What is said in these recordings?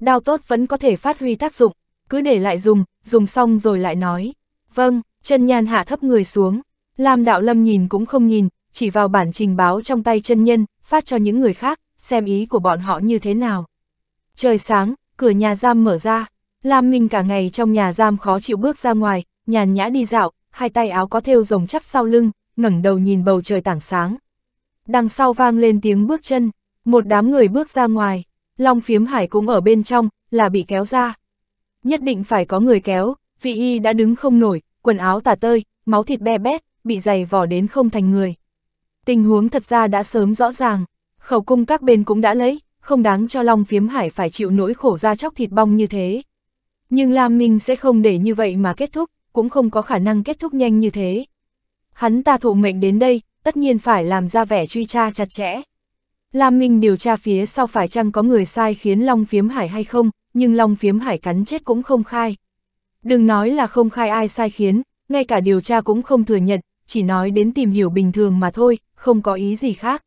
đao tốt vẫn có thể phát huy tác dụng, cứ để lại dùng, dùng xong rồi lại nói. Vâng, chân nhan hạ thấp người xuống, làm Đạo Lâm nhìn cũng không nhìn, chỉ vào bản trình báo trong tay chân nhân, phát cho những người khác, xem ý của bọn họ như thế nào. Trời sáng, cửa nhà giam mở ra, Lam mình cả ngày trong nhà giam khó chịu bước ra ngoài, nhàn nhã đi dạo, hai tay áo có thêu rồng chắp sau lưng, ngẩng đầu nhìn bầu trời tảng sáng. Đằng sau vang lên tiếng bước chân, một đám người bước ra ngoài. Long phiếm hải cũng ở bên trong, là bị kéo ra. Nhất định phải có người kéo, vị y đã đứng không nổi, quần áo tả tơi, máu thịt be bét, bị dày vỏ đến không thành người. Tình huống thật ra đã sớm rõ ràng, khẩu cung các bên cũng đã lấy, không đáng cho Long phiếm hải phải chịu nỗi khổ ra chóc thịt bong như thế. Nhưng Lam Minh sẽ không để như vậy mà kết thúc, cũng không có khả năng kết thúc nhanh như thế. Hắn ta thụ mệnh đến đây, tất nhiên phải làm ra vẻ truy tra chặt chẽ. Lam Minh điều tra phía sau phải chăng có người sai khiến Long Phiếm Hải hay không, nhưng Long Phiếm Hải cắn chết cũng không khai. Đừng nói là không khai ai sai khiến, ngay cả điều tra cũng không thừa nhận, chỉ nói đến tìm hiểu bình thường mà thôi, không có ý gì khác.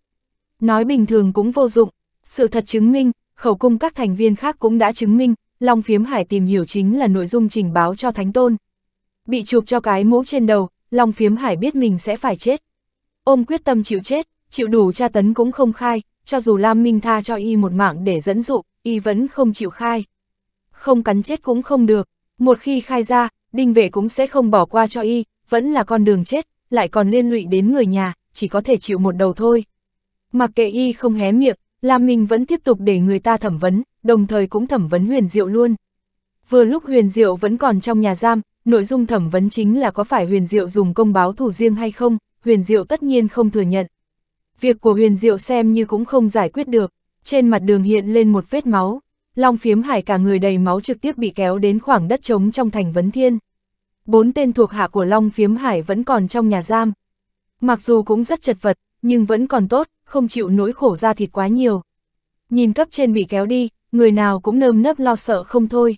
Nói bình thường cũng vô dụng, sự thật chứng minh, khẩu cung các thành viên khác cũng đã chứng minh, Long Phiếm Hải tìm hiểu chính là nội dung trình báo cho Thánh Tôn. Bị chụp cho cái mũ trên đầu, Long Phiếm Hải biết mình sẽ phải chết. Ôm quyết tâm chịu chết, chịu đủ tra tấn cũng không khai, cho dù Lam Minh tha cho y một mạng để dẫn dụ, y vẫn không chịu khai. Không cắn chết cũng không được, một khi khai ra, đinh vệ cũng sẽ không bỏ qua cho y, vẫn là con đường chết, lại còn liên lụy đến người nhà, chỉ có thể chịu một đầu thôi. Mặc kệ y không hé miệng, Lam Minh vẫn tiếp tục để người ta thẩm vấn, đồng thời cũng thẩm vấn huyền diệu luôn. Vừa lúc huyền diệu vẫn còn trong nhà giam, nội dung thẩm vấn chính là có phải huyền diệu dùng công báo thủ riêng hay không, huyền diệu tất nhiên không thừa nhận. Việc của huyền diệu xem như cũng không giải quyết được, trên mặt đường hiện lên một vết máu, Long phiếm hải cả người đầy máu trực tiếp bị kéo đến khoảng đất trống trong thành Vấn Thiên. Bốn tên thuộc hạ của Long phiếm hải vẫn còn trong nhà giam. Mặc dù cũng rất chật vật, nhưng vẫn còn tốt, không chịu nỗi khổ ra thịt quá nhiều. Nhìn cấp trên bị kéo đi, người nào cũng nơm nớp lo sợ không thôi.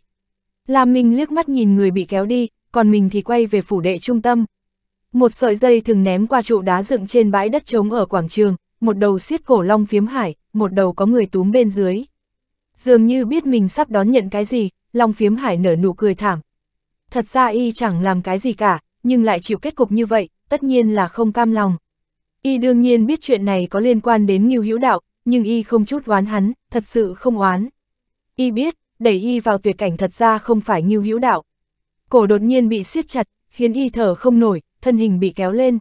Lam Minh liếc mắt nhìn người bị kéo đi, còn mình thì quay về phủ đệ trung tâm, một sợi dây thường ném qua trụ đá dựng trên bãi đất trống ở quảng trường, một đầu xiết cổ long phiếm hải, một đầu có người túm bên dưới. Dường như biết mình sắp đón nhận cái gì, long phiếm hải nở nụ cười thảm. Thật ra y chẳng làm cái gì cả, nhưng lại chịu kết cục như vậy, tất nhiên là không cam lòng. Y đương nhiên biết chuyện này có liên quan đến Ngưu Hữu Đạo, nhưng y không chút oán hắn, thật sự không oán. Y biết, đẩy y vào tuyệt cảnh thật ra không phải Ngưu Hữu Đạo. Cổ đột nhiên bị siết chặt, khiến y thở không nổi, thân hình bị kéo lên.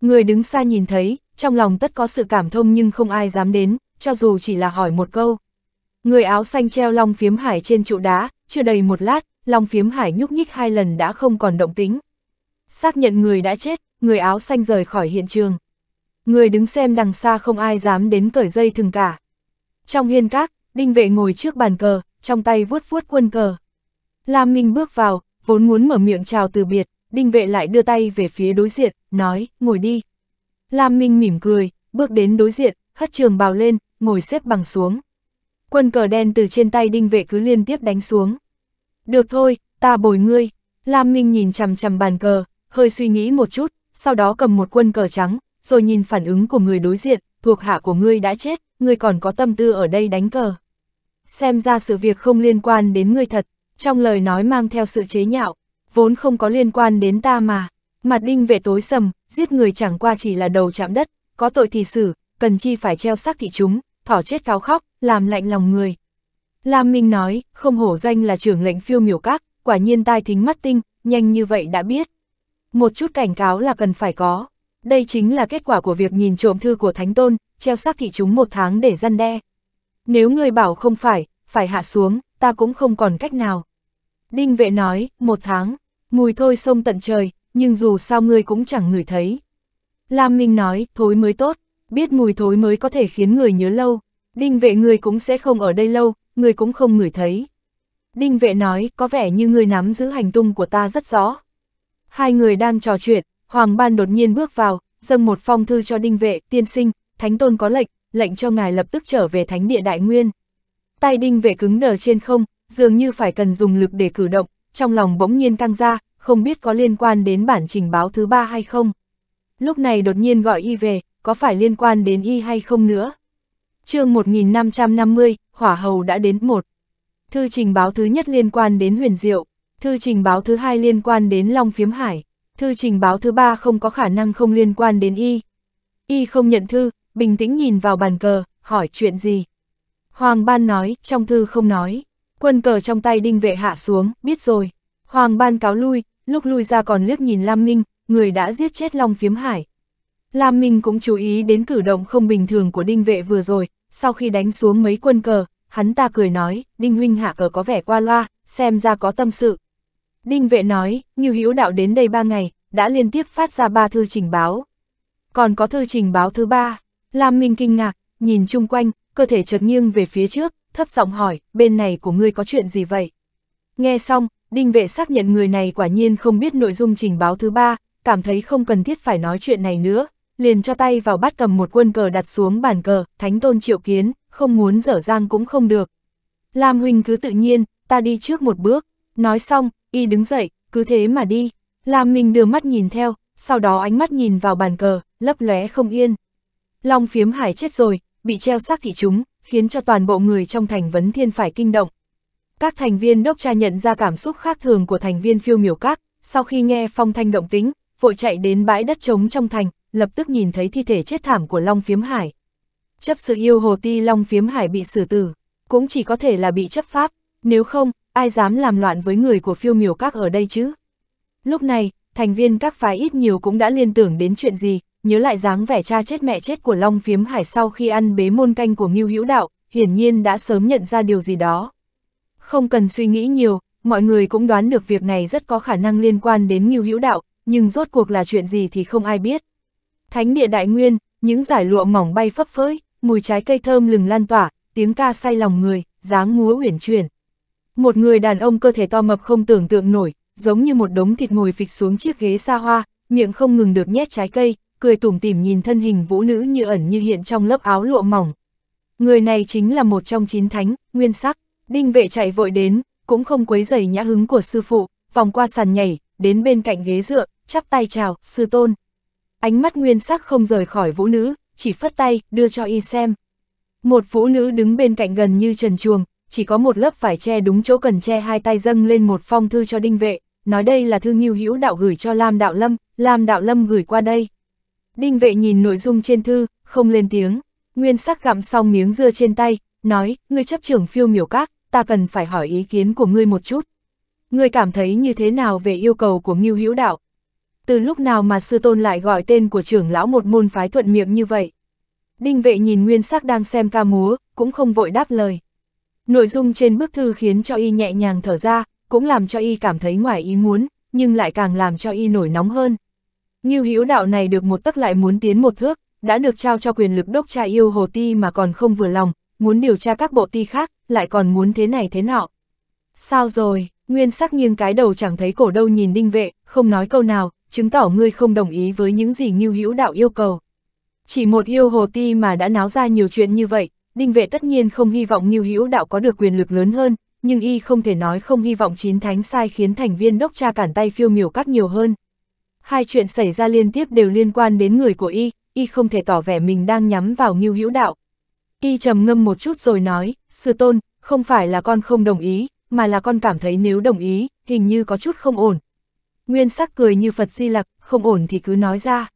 Người đứng xa nhìn thấy, trong lòng tất có sự cảm thông nhưng không ai dám đến, cho dù chỉ là hỏi một câu. Người áo xanh treo long phiếm hải trên trụ đá, chưa đầy một lát, long phiếm hải nhúc nhích hai lần đã không còn động tính. Xác nhận người đã chết, người áo xanh rời khỏi hiện trường. Người đứng xem đằng xa không ai dám đến cởi dây thừng cả. Trong hiên các, đinh vệ ngồi trước bàn cờ, trong tay vuốt vuốt quân cờ. Lam Minh bước vào, vốn muốn mở miệng chào từ biệt, đinh vệ lại đưa tay về phía đối diện, nói, ngồi đi. Lam Minh mỉm cười, bước đến đối diện, hất trường bào lên, ngồi xếp bằng xuống. Quân cờ đen từ trên tay đinh vệ cứ liên tiếp đánh xuống. Được thôi, ta bồi ngươi. Lam Minh nhìn chằm chằm bàn cờ, hơi suy nghĩ một chút, sau đó cầm một quân cờ trắng, rồi nhìn phản ứng của người đối diện, thuộc hạ của ngươi đã chết, ngươi còn có tâm tư ở đây đánh cờ. Xem ra sự việc không liên quan đến ngươi thật, trong lời nói mang theo sự chế nhạo, vốn không có liên quan đến ta mà. Mặt đinh vệ tối sầm, giết người chẳng qua chỉ là đầu chạm đất, có tội thì xử, cần chi phải treo xác thị chúng, thỏ chết cáo khóc, làm lạnh lòng người. Lam Minh nói, không hổ danh là trưởng lệnh phiêu miểu các, quả nhiên tai thính mắt tinh, nhanh như vậy đã biết. Một chút cảnh cáo là cần phải có. Đây chính là kết quả của việc nhìn trộm thư của Thánh Tôn, treo xác thị chúng một tháng để răn đe. Nếu người bảo không phải, phải hạ xuống, ta cũng không còn cách nào. Đinh vệ nói, một tháng, mùi thôi sông tận trời, nhưng dù sao ngươi cũng chẳng ngửi thấy. Lam Minh nói, thối mới tốt, biết mùi thối mới có thể khiến người nhớ lâu, đinh vệ ngươi cũng sẽ không ở đây lâu, ngươi cũng không ngửi thấy. Đinh vệ nói, có vẻ như ngươi nắm giữ hành tung của ta rất rõ. Hai người đang trò chuyện, Hoàng Ban đột nhiên bước vào, dâng một phong thư cho đinh vệ, tiên sinh, thánh tôn có lệnh, lệnh cho ngài lập tức trở về thánh địa đại nguyên. Tay đinh vệ cứng đờ trên không, dường như phải cần dùng lực để cử động, trong lòng bỗng nhiên căng ra, không biết có liên quan đến bản trình báo thứ ba hay không. Lúc này đột nhiên gọi y về, có phải liên quan đến y hay không nữa? chương 1550, hỏa hầu đã đến một. Thư trình báo thứ nhất liên quan đến huyền diệu, thư trình báo thứ hai liên quan đến long phiếm hải, thư trình báo thứ ba không có khả năng không liên quan đến y. Y không nhận thư, bình tĩnh nhìn vào bàn cờ, hỏi chuyện gì. Hoàng Ban nói, trong thư không nói. Quân cờ trong tay đinh vệ hạ xuống, biết rồi. Hoàng ban cáo lui, lúc lui ra còn liếc nhìn Lam Minh, người đã giết chết Long Phiếm Hải. Lam Minh cũng chú ý đến cử động không bình thường của đinh vệ vừa rồi, sau khi đánh xuống mấy quân cờ, hắn ta cười nói, đinh huynh hạ cờ có vẻ qua loa, xem ra có tâm sự. Đinh vệ nói, như hữu đạo đến đây ba ngày, đã liên tiếp phát ra ba thư trình báo. Còn có thư trình báo thứ ba, Lam Minh kinh ngạc, nhìn chung quanh, cơ thể chợt nghiêng về phía trước, thấp giọng hỏi, bên này của ngươi có chuyện gì vậy? Nghe xong, đinh vệ xác nhận người này quả nhiên không biết nội dung trình báo thứ ba, cảm thấy không cần thiết phải nói chuyện này nữa, liền cho tay vào bắt cầm một quân cờ đặt xuống bàn cờ, thánh tôn triệu kiến, không muốn dở dang cũng không được. Lam huynh cứ tự nhiên, ta đi trước một bước, nói xong, y đứng dậy, cứ thế mà đi. Lam Minh đưa mắt nhìn theo, sau đó ánh mắt nhìn vào bàn cờ, lấp lóe không yên. Long phiếm hải chết rồi, bị treo xác thị chúng, khiến cho toàn bộ người trong thành vấn thiên phải kinh động. Các thành viên đốc tra nhận ra cảm xúc khác thường của thành viên phiêu miểu các, sau khi nghe phong thanh động tính, vội chạy đến bãi đất trống trong thành, lập tức nhìn thấy thi thể chết thảm của Long Phiếm Hải. Chấp sự yêu hồ ti Long Phiếm Hải bị xử tử, cũng chỉ có thể là bị chấp pháp, nếu không, ai dám làm loạn với người của phiêu miểu các ở đây chứ? Lúc này, thành viên các phái ít nhiều cũng đã liên tưởng đến chuyện gì, nhớ lại dáng vẻ cha chết mẹ chết của Long Phiếm Hải sau khi ăn bế môn canh của Ngưu Hữu Đạo, hiển nhiên đã sớm nhận ra điều gì đó. Không cần suy nghĩ nhiều, mọi người cũng đoán được việc này rất có khả năng liên quan đến Ngưu Hữu Đạo, nhưng rốt cuộc là chuyện gì thì không ai biết. Thánh địa đại nguyên, những giải lụa mỏng bay phấp phới, mùi trái cây thơm lừng lan tỏa, tiếng ca say lòng người, dáng múa uyển chuyển. Một người đàn ông cơ thể to mập không tưởng tượng nổi, giống như một đống thịt ngồi phịch xuống chiếc ghế xa hoa, miệng không ngừng được nhét trái cây, cười tủm tỉm nhìn thân hình vũ nữ như ẩn như hiện trong lớp áo lụa mỏng. Người này chính là một trong chín thánh, nguyên sắc, đinh vệ chạy vội đến, cũng không quấy giày nhã hứng của sư phụ, vòng qua sàn nhảy, đến bên cạnh ghế dựa, chắp tay chào, sư tôn. Ánh mắt nguyên sắc không rời khỏi vũ nữ, chỉ phất tay, đưa cho y xem. Một vũ nữ đứng bên cạnh gần như trần chuồng, chỉ có một lớp vải che đúng chỗ cần che hai tay dâng lên một phong thư cho đinh vệ, nói đây là thư nghiêu hữu đạo gửi cho Lam Đạo Lâm, Lam Đạo Lâm gửi qua đây. Đinh vệ nhìn nội dung trên thư, không lên tiếng. Nguyên sắc gặm xong miếng dưa trên tay, nói, ngươi chấp trưởng phiêu miểu các, ta cần phải hỏi ý kiến của ngươi một chút. Ngươi cảm thấy như thế nào về yêu cầu của Ngưu Hữu Đạo? Từ lúc nào mà sư tôn lại gọi tên của trưởng lão một môn phái thuận miệng như vậy? Đinh vệ nhìn nguyên sắc đang xem ca múa, cũng không vội đáp lời. Nội dung trên bức thư khiến cho y nhẹ nhàng thở ra, cũng làm cho y cảm thấy ngoài ý muốn, nhưng lại càng làm cho y nổi nóng hơn. Ngưu Hữu đạo này được một tấc lại muốn tiến một thước, đã được trao cho quyền lực đốc tra yêu hồ ti mà còn không vừa lòng, muốn điều tra các bộ ti khác, lại còn muốn thế này thế nọ. Sao rồi, nguyên sắc nghiêng cái đầu chẳng thấy cổ đâu nhìn đinh vệ, không nói câu nào, chứng tỏ ngươi không đồng ý với những gì Ngưu Hữu đạo yêu cầu. Chỉ một yêu hồ ti mà đã náo ra nhiều chuyện như vậy, đinh vệ tất nhiên không hy vọng Ngưu Hữu đạo có được quyền lực lớn hơn, nhưng y không thể nói không hy vọng chín thánh sai khiến thành viên đốc tra cản tay phiêu miểu các nhiều hơn hai chuyện xảy ra liên tiếp đều liên quan đến người của y, y không thể tỏ vẻ mình đang nhắm vào Ngưu Hữu Đạo. Y trầm ngâm một chút rồi nói, sư tôn, không phải là con không đồng ý, mà là con cảm thấy nếu đồng ý, hình như có chút không ổn. Nguyên sắc cười như Phật Di Lặc, không ổn thì cứ nói ra.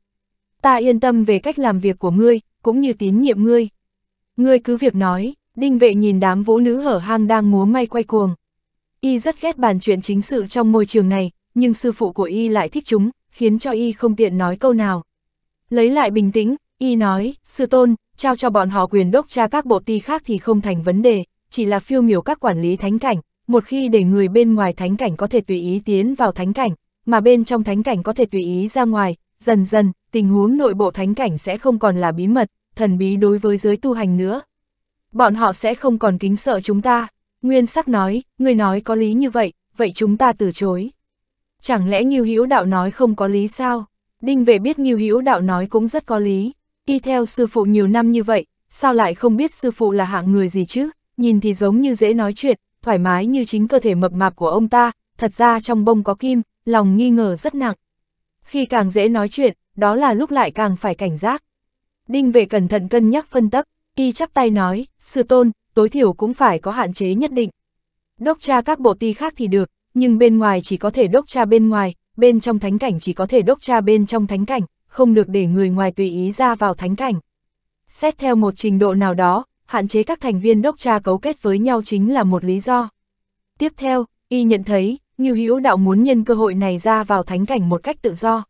Ta yên tâm về cách làm việc của ngươi, cũng như tín nhiệm ngươi. Ngươi cứ việc nói, đinh vệ nhìn đám vũ nữ hở hang đang múa may quay cuồng. Y rất ghét bàn chuyện chính sự trong môi trường này, nhưng sư phụ của Y lại thích chúng, khiến cho y không tiện nói câu nào. Lấy lại bình tĩnh, y nói, sư tôn, trao cho bọn họ quyền đốc tra các bộ ti khác thì không thành vấn đề, chỉ là phiêu miểu các quản lý thánh cảnh, một khi để người bên ngoài thánh cảnh có thể tùy ý tiến vào thánh cảnh, mà bên trong thánh cảnh có thể tùy ý ra ngoài, dần dần, tình huống nội bộ thánh cảnh sẽ không còn là bí mật, thần bí đối với giới tu hành nữa. Bọn họ sẽ không còn kính sợ chúng ta. Nguyên sắc nói, người nói có lý như vậy, vậy chúng ta từ chối. Chẳng lẽ Ngưu Hữu Đạo nói không có lý sao? Đinh Vệ biết Ngưu Hữu Đạo nói cũng rất có lý, đi theo sư phụ nhiều năm như vậy, sao lại không biết sư phụ là hạng người gì chứ? Nhìn thì giống như dễ nói chuyện, thoải mái như chính cơ thể mập mạp của ông ta, thật ra trong bông có kim, lòng nghi ngờ rất nặng. Khi càng dễ nói chuyện, đó là lúc lại càng phải cảnh giác. Đinh Vệ cẩn thận cân nhắc phân tắc, y chắp tay nói, sư tôn, tối thiểu cũng phải có hạn chế nhất định. Đốc tra các bộ ti khác thì được, nhưng bên ngoài chỉ có thể đốc tra bên ngoài, bên trong thánh cảnh chỉ có thể đốc tra bên trong thánh cảnh, không được để người ngoài tùy ý ra vào thánh cảnh. Xét theo một trình độ nào đó, hạn chế các thành viên đốc tra cấu kết với nhau chính là một lý do. Tiếp theo, y nhận thấy, Ngưu Hữu Đạo muốn nhân cơ hội này ra vào thánh cảnh một cách tự do.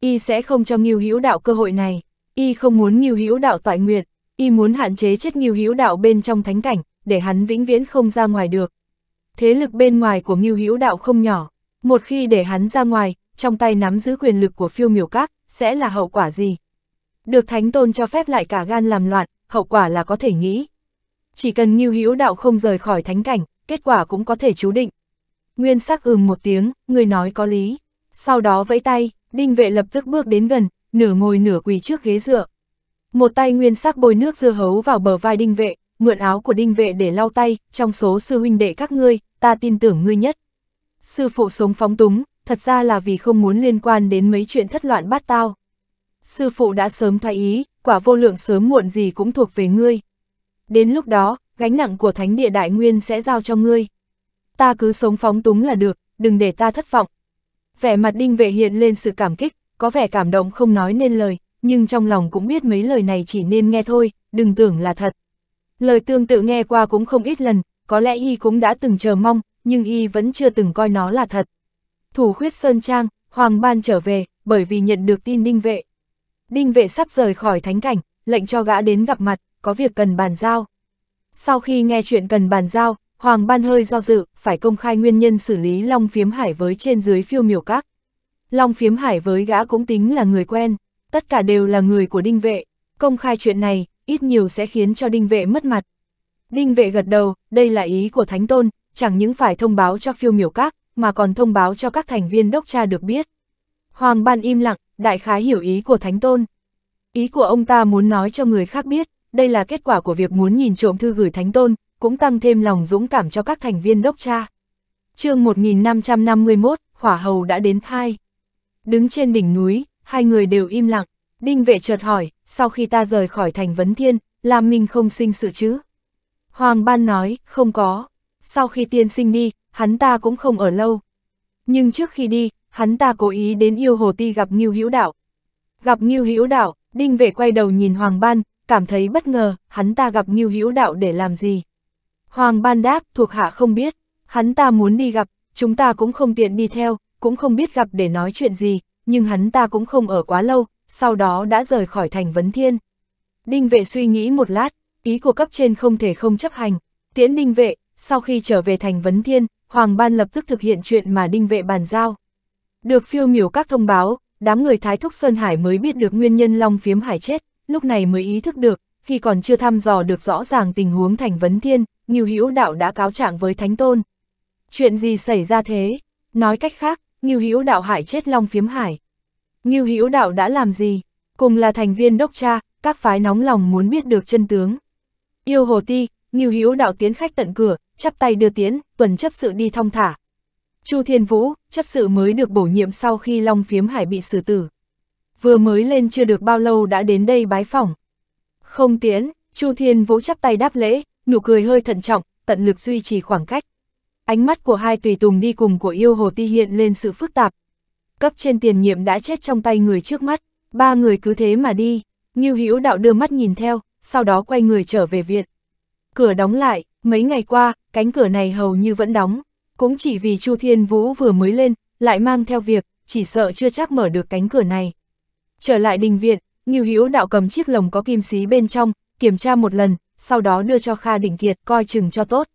Y sẽ không cho Ngưu Hữu Đạo cơ hội này, y không muốn Ngưu Hữu Đạo toại nguyện, y muốn hạn chế chết Ngưu Hữu Đạo bên trong thánh cảnh, để hắn vĩnh viễn không ra ngoài được thế lực bên ngoài của Ngưu Hữu Đạo không nhỏ, một khi để hắn ra ngoài, trong tay nắm giữ quyền lực của phiêu miểu các, sẽ là hậu quả gì? Được Thánh Tôn cho phép lại cả gan làm loạn, hậu quả là có thể nghĩ. Chỉ cần Ngưu Hữu Đạo không rời khỏi thánh cảnh, kết quả cũng có thể chú định. Nguyên sắc ừm một tiếng, người nói có lý. Sau đó vẫy tay, đinh vệ lập tức bước đến gần, nửa ngồi nửa quỳ trước ghế dựa. Một tay nguyên sắc bôi nước dưa hấu vào bờ vai đinh vệ, mượn áo của đinh vệ để lau tay, trong số sư huynh đệ các ngươi, ta tin tưởng ngươi nhất. Sư phụ sống phóng túng, thật ra là vì không muốn liên quan đến mấy chuyện thất loạn bát tao. Sư phụ đã sớm thay ý, quả vô lượng sớm muộn gì cũng thuộc về ngươi. Đến lúc đó, gánh nặng của thánh địa đại nguyên sẽ giao cho ngươi. Ta cứ sống phóng túng là được, đừng để ta thất vọng. Vẻ mặt đinh vệ hiện lên sự cảm kích, có vẻ cảm động không nói nên lời, nhưng trong lòng cũng biết mấy lời này chỉ nên nghe thôi, đừng tưởng là thật. Lời tương tự nghe qua cũng không ít lần, có lẽ y cũng đã từng chờ mong, nhưng y vẫn chưa từng coi nó là thật. Thủ khuyết Sơn Trang, Hoàng Ban trở về, bởi vì nhận được tin đinh vệ. Đinh vệ sắp rời khỏi thánh cảnh, lệnh cho gã đến gặp mặt, có việc cần bàn giao. Sau khi nghe chuyện cần bàn giao, Hoàng Ban hơi do dự, phải công khai nguyên nhân xử lý Long Phiếm Hải với trên dưới phiêu miểu các. Long Phiếm Hải với gã cũng tính là người quen, tất cả đều là người của đinh vệ. Công khai chuyện này, ít nhiều sẽ khiến cho đinh vệ mất mặt. Đinh vệ gật đầu, đây là ý của Thánh Tôn, chẳng những phải thông báo cho phiêu miểu các, mà còn thông báo cho các thành viên đốc tra được biết. Hoàng Ban im lặng, đại khái hiểu ý của Thánh Tôn. Ý của ông ta muốn nói cho người khác biết, đây là kết quả của việc muốn nhìn trộm thư gửi Thánh Tôn, cũng tăng thêm lòng dũng cảm cho các thành viên đốc tra. chương 1551, Hỏa Hầu đã đến thai. Đứng trên đỉnh núi, hai người đều im lặng. Đinh vệ chợt hỏi, sau khi ta rời khỏi thành vấn thiên, làm mình không sinh sự chứ? Hoàng Ban nói, không có. Sau khi tiên sinh đi, hắn ta cũng không ở lâu. Nhưng trước khi đi, hắn ta cố ý đến yêu hồ ti gặp Ngưu Hữu Đạo. Gặp Ngưu Hữu Đạo, Đinh Vệ quay đầu nhìn Hoàng Ban, cảm thấy bất ngờ, hắn ta gặp Ngưu Hữu Đạo để làm gì? Hoàng Ban đáp, thuộc hạ không biết, hắn ta muốn đi gặp, chúng ta cũng không tiện đi theo, cũng không biết gặp để nói chuyện gì, nhưng hắn ta cũng không ở quá lâu, sau đó đã rời khỏi thành Vấn Thiên. Đinh vệ suy nghĩ một lát, ý của cấp trên không thể không chấp hành, tiễn đinh vệ, sau khi trở về thành Vấn Thiên, Hoàng Ban lập tức thực hiện chuyện mà đinh vệ bàn giao. Được phiêu miểu các thông báo, đám người Thái Thúc Sơn Hải mới biết được nguyên nhân Long Phiếm Hải chết, lúc này mới ý thức được, khi còn chưa thăm dò được rõ ràng tình huống thành Vấn Thiên, Nghiêu Hữu Đạo đã cáo trạng với Thánh Tôn. Chuyện gì xảy ra thế? Nói cách khác, Nghiêu Hữu Đạo hại chết Long Phiếm Hải. Ngưu Hữu Đạo đã làm gì? Cùng là thành viên đốc tra, các phái nóng lòng muốn biết được chân tướng. Yêu Hồ Ti, Ngưu Hữu Đạo tiến khách tận cửa, chắp tay đưa tiến, tuần chấp sự đi thong thả. Chu Thiên Vũ, chấp sự mới được bổ nhiệm sau khi Long Phiếm Hải bị xử tử. Vừa mới lên chưa được bao lâu đã đến đây bái phỏng. Không tiến, Chu Thiên Vũ chắp tay đáp lễ, nụ cười hơi thận trọng, tận lực duy trì khoảng cách. Ánh mắt của hai tùy tùng đi cùng của yêu hồ ti hiện lên sự phức tạp, cấp trên tiền nhiệm đã chết trong tay người trước mắt, ba người cứ thế mà đi, Ngưu Hữu Đạo đưa mắt nhìn theo, sau đó quay người trở về viện. Cửa đóng lại, mấy ngày qua, cánh cửa này hầu như vẫn đóng, cũng chỉ vì Chu Thiên Vũ vừa mới lên, lại mang theo việc, chỉ sợ chưa chắc mở được cánh cửa này. Trở lại đình viện, Ngưu Hữu Đạo cầm chiếc lồng có kim xí bên trong, kiểm tra một lần, sau đó đưa cho Kha Định Kiệt coi chừng cho tốt.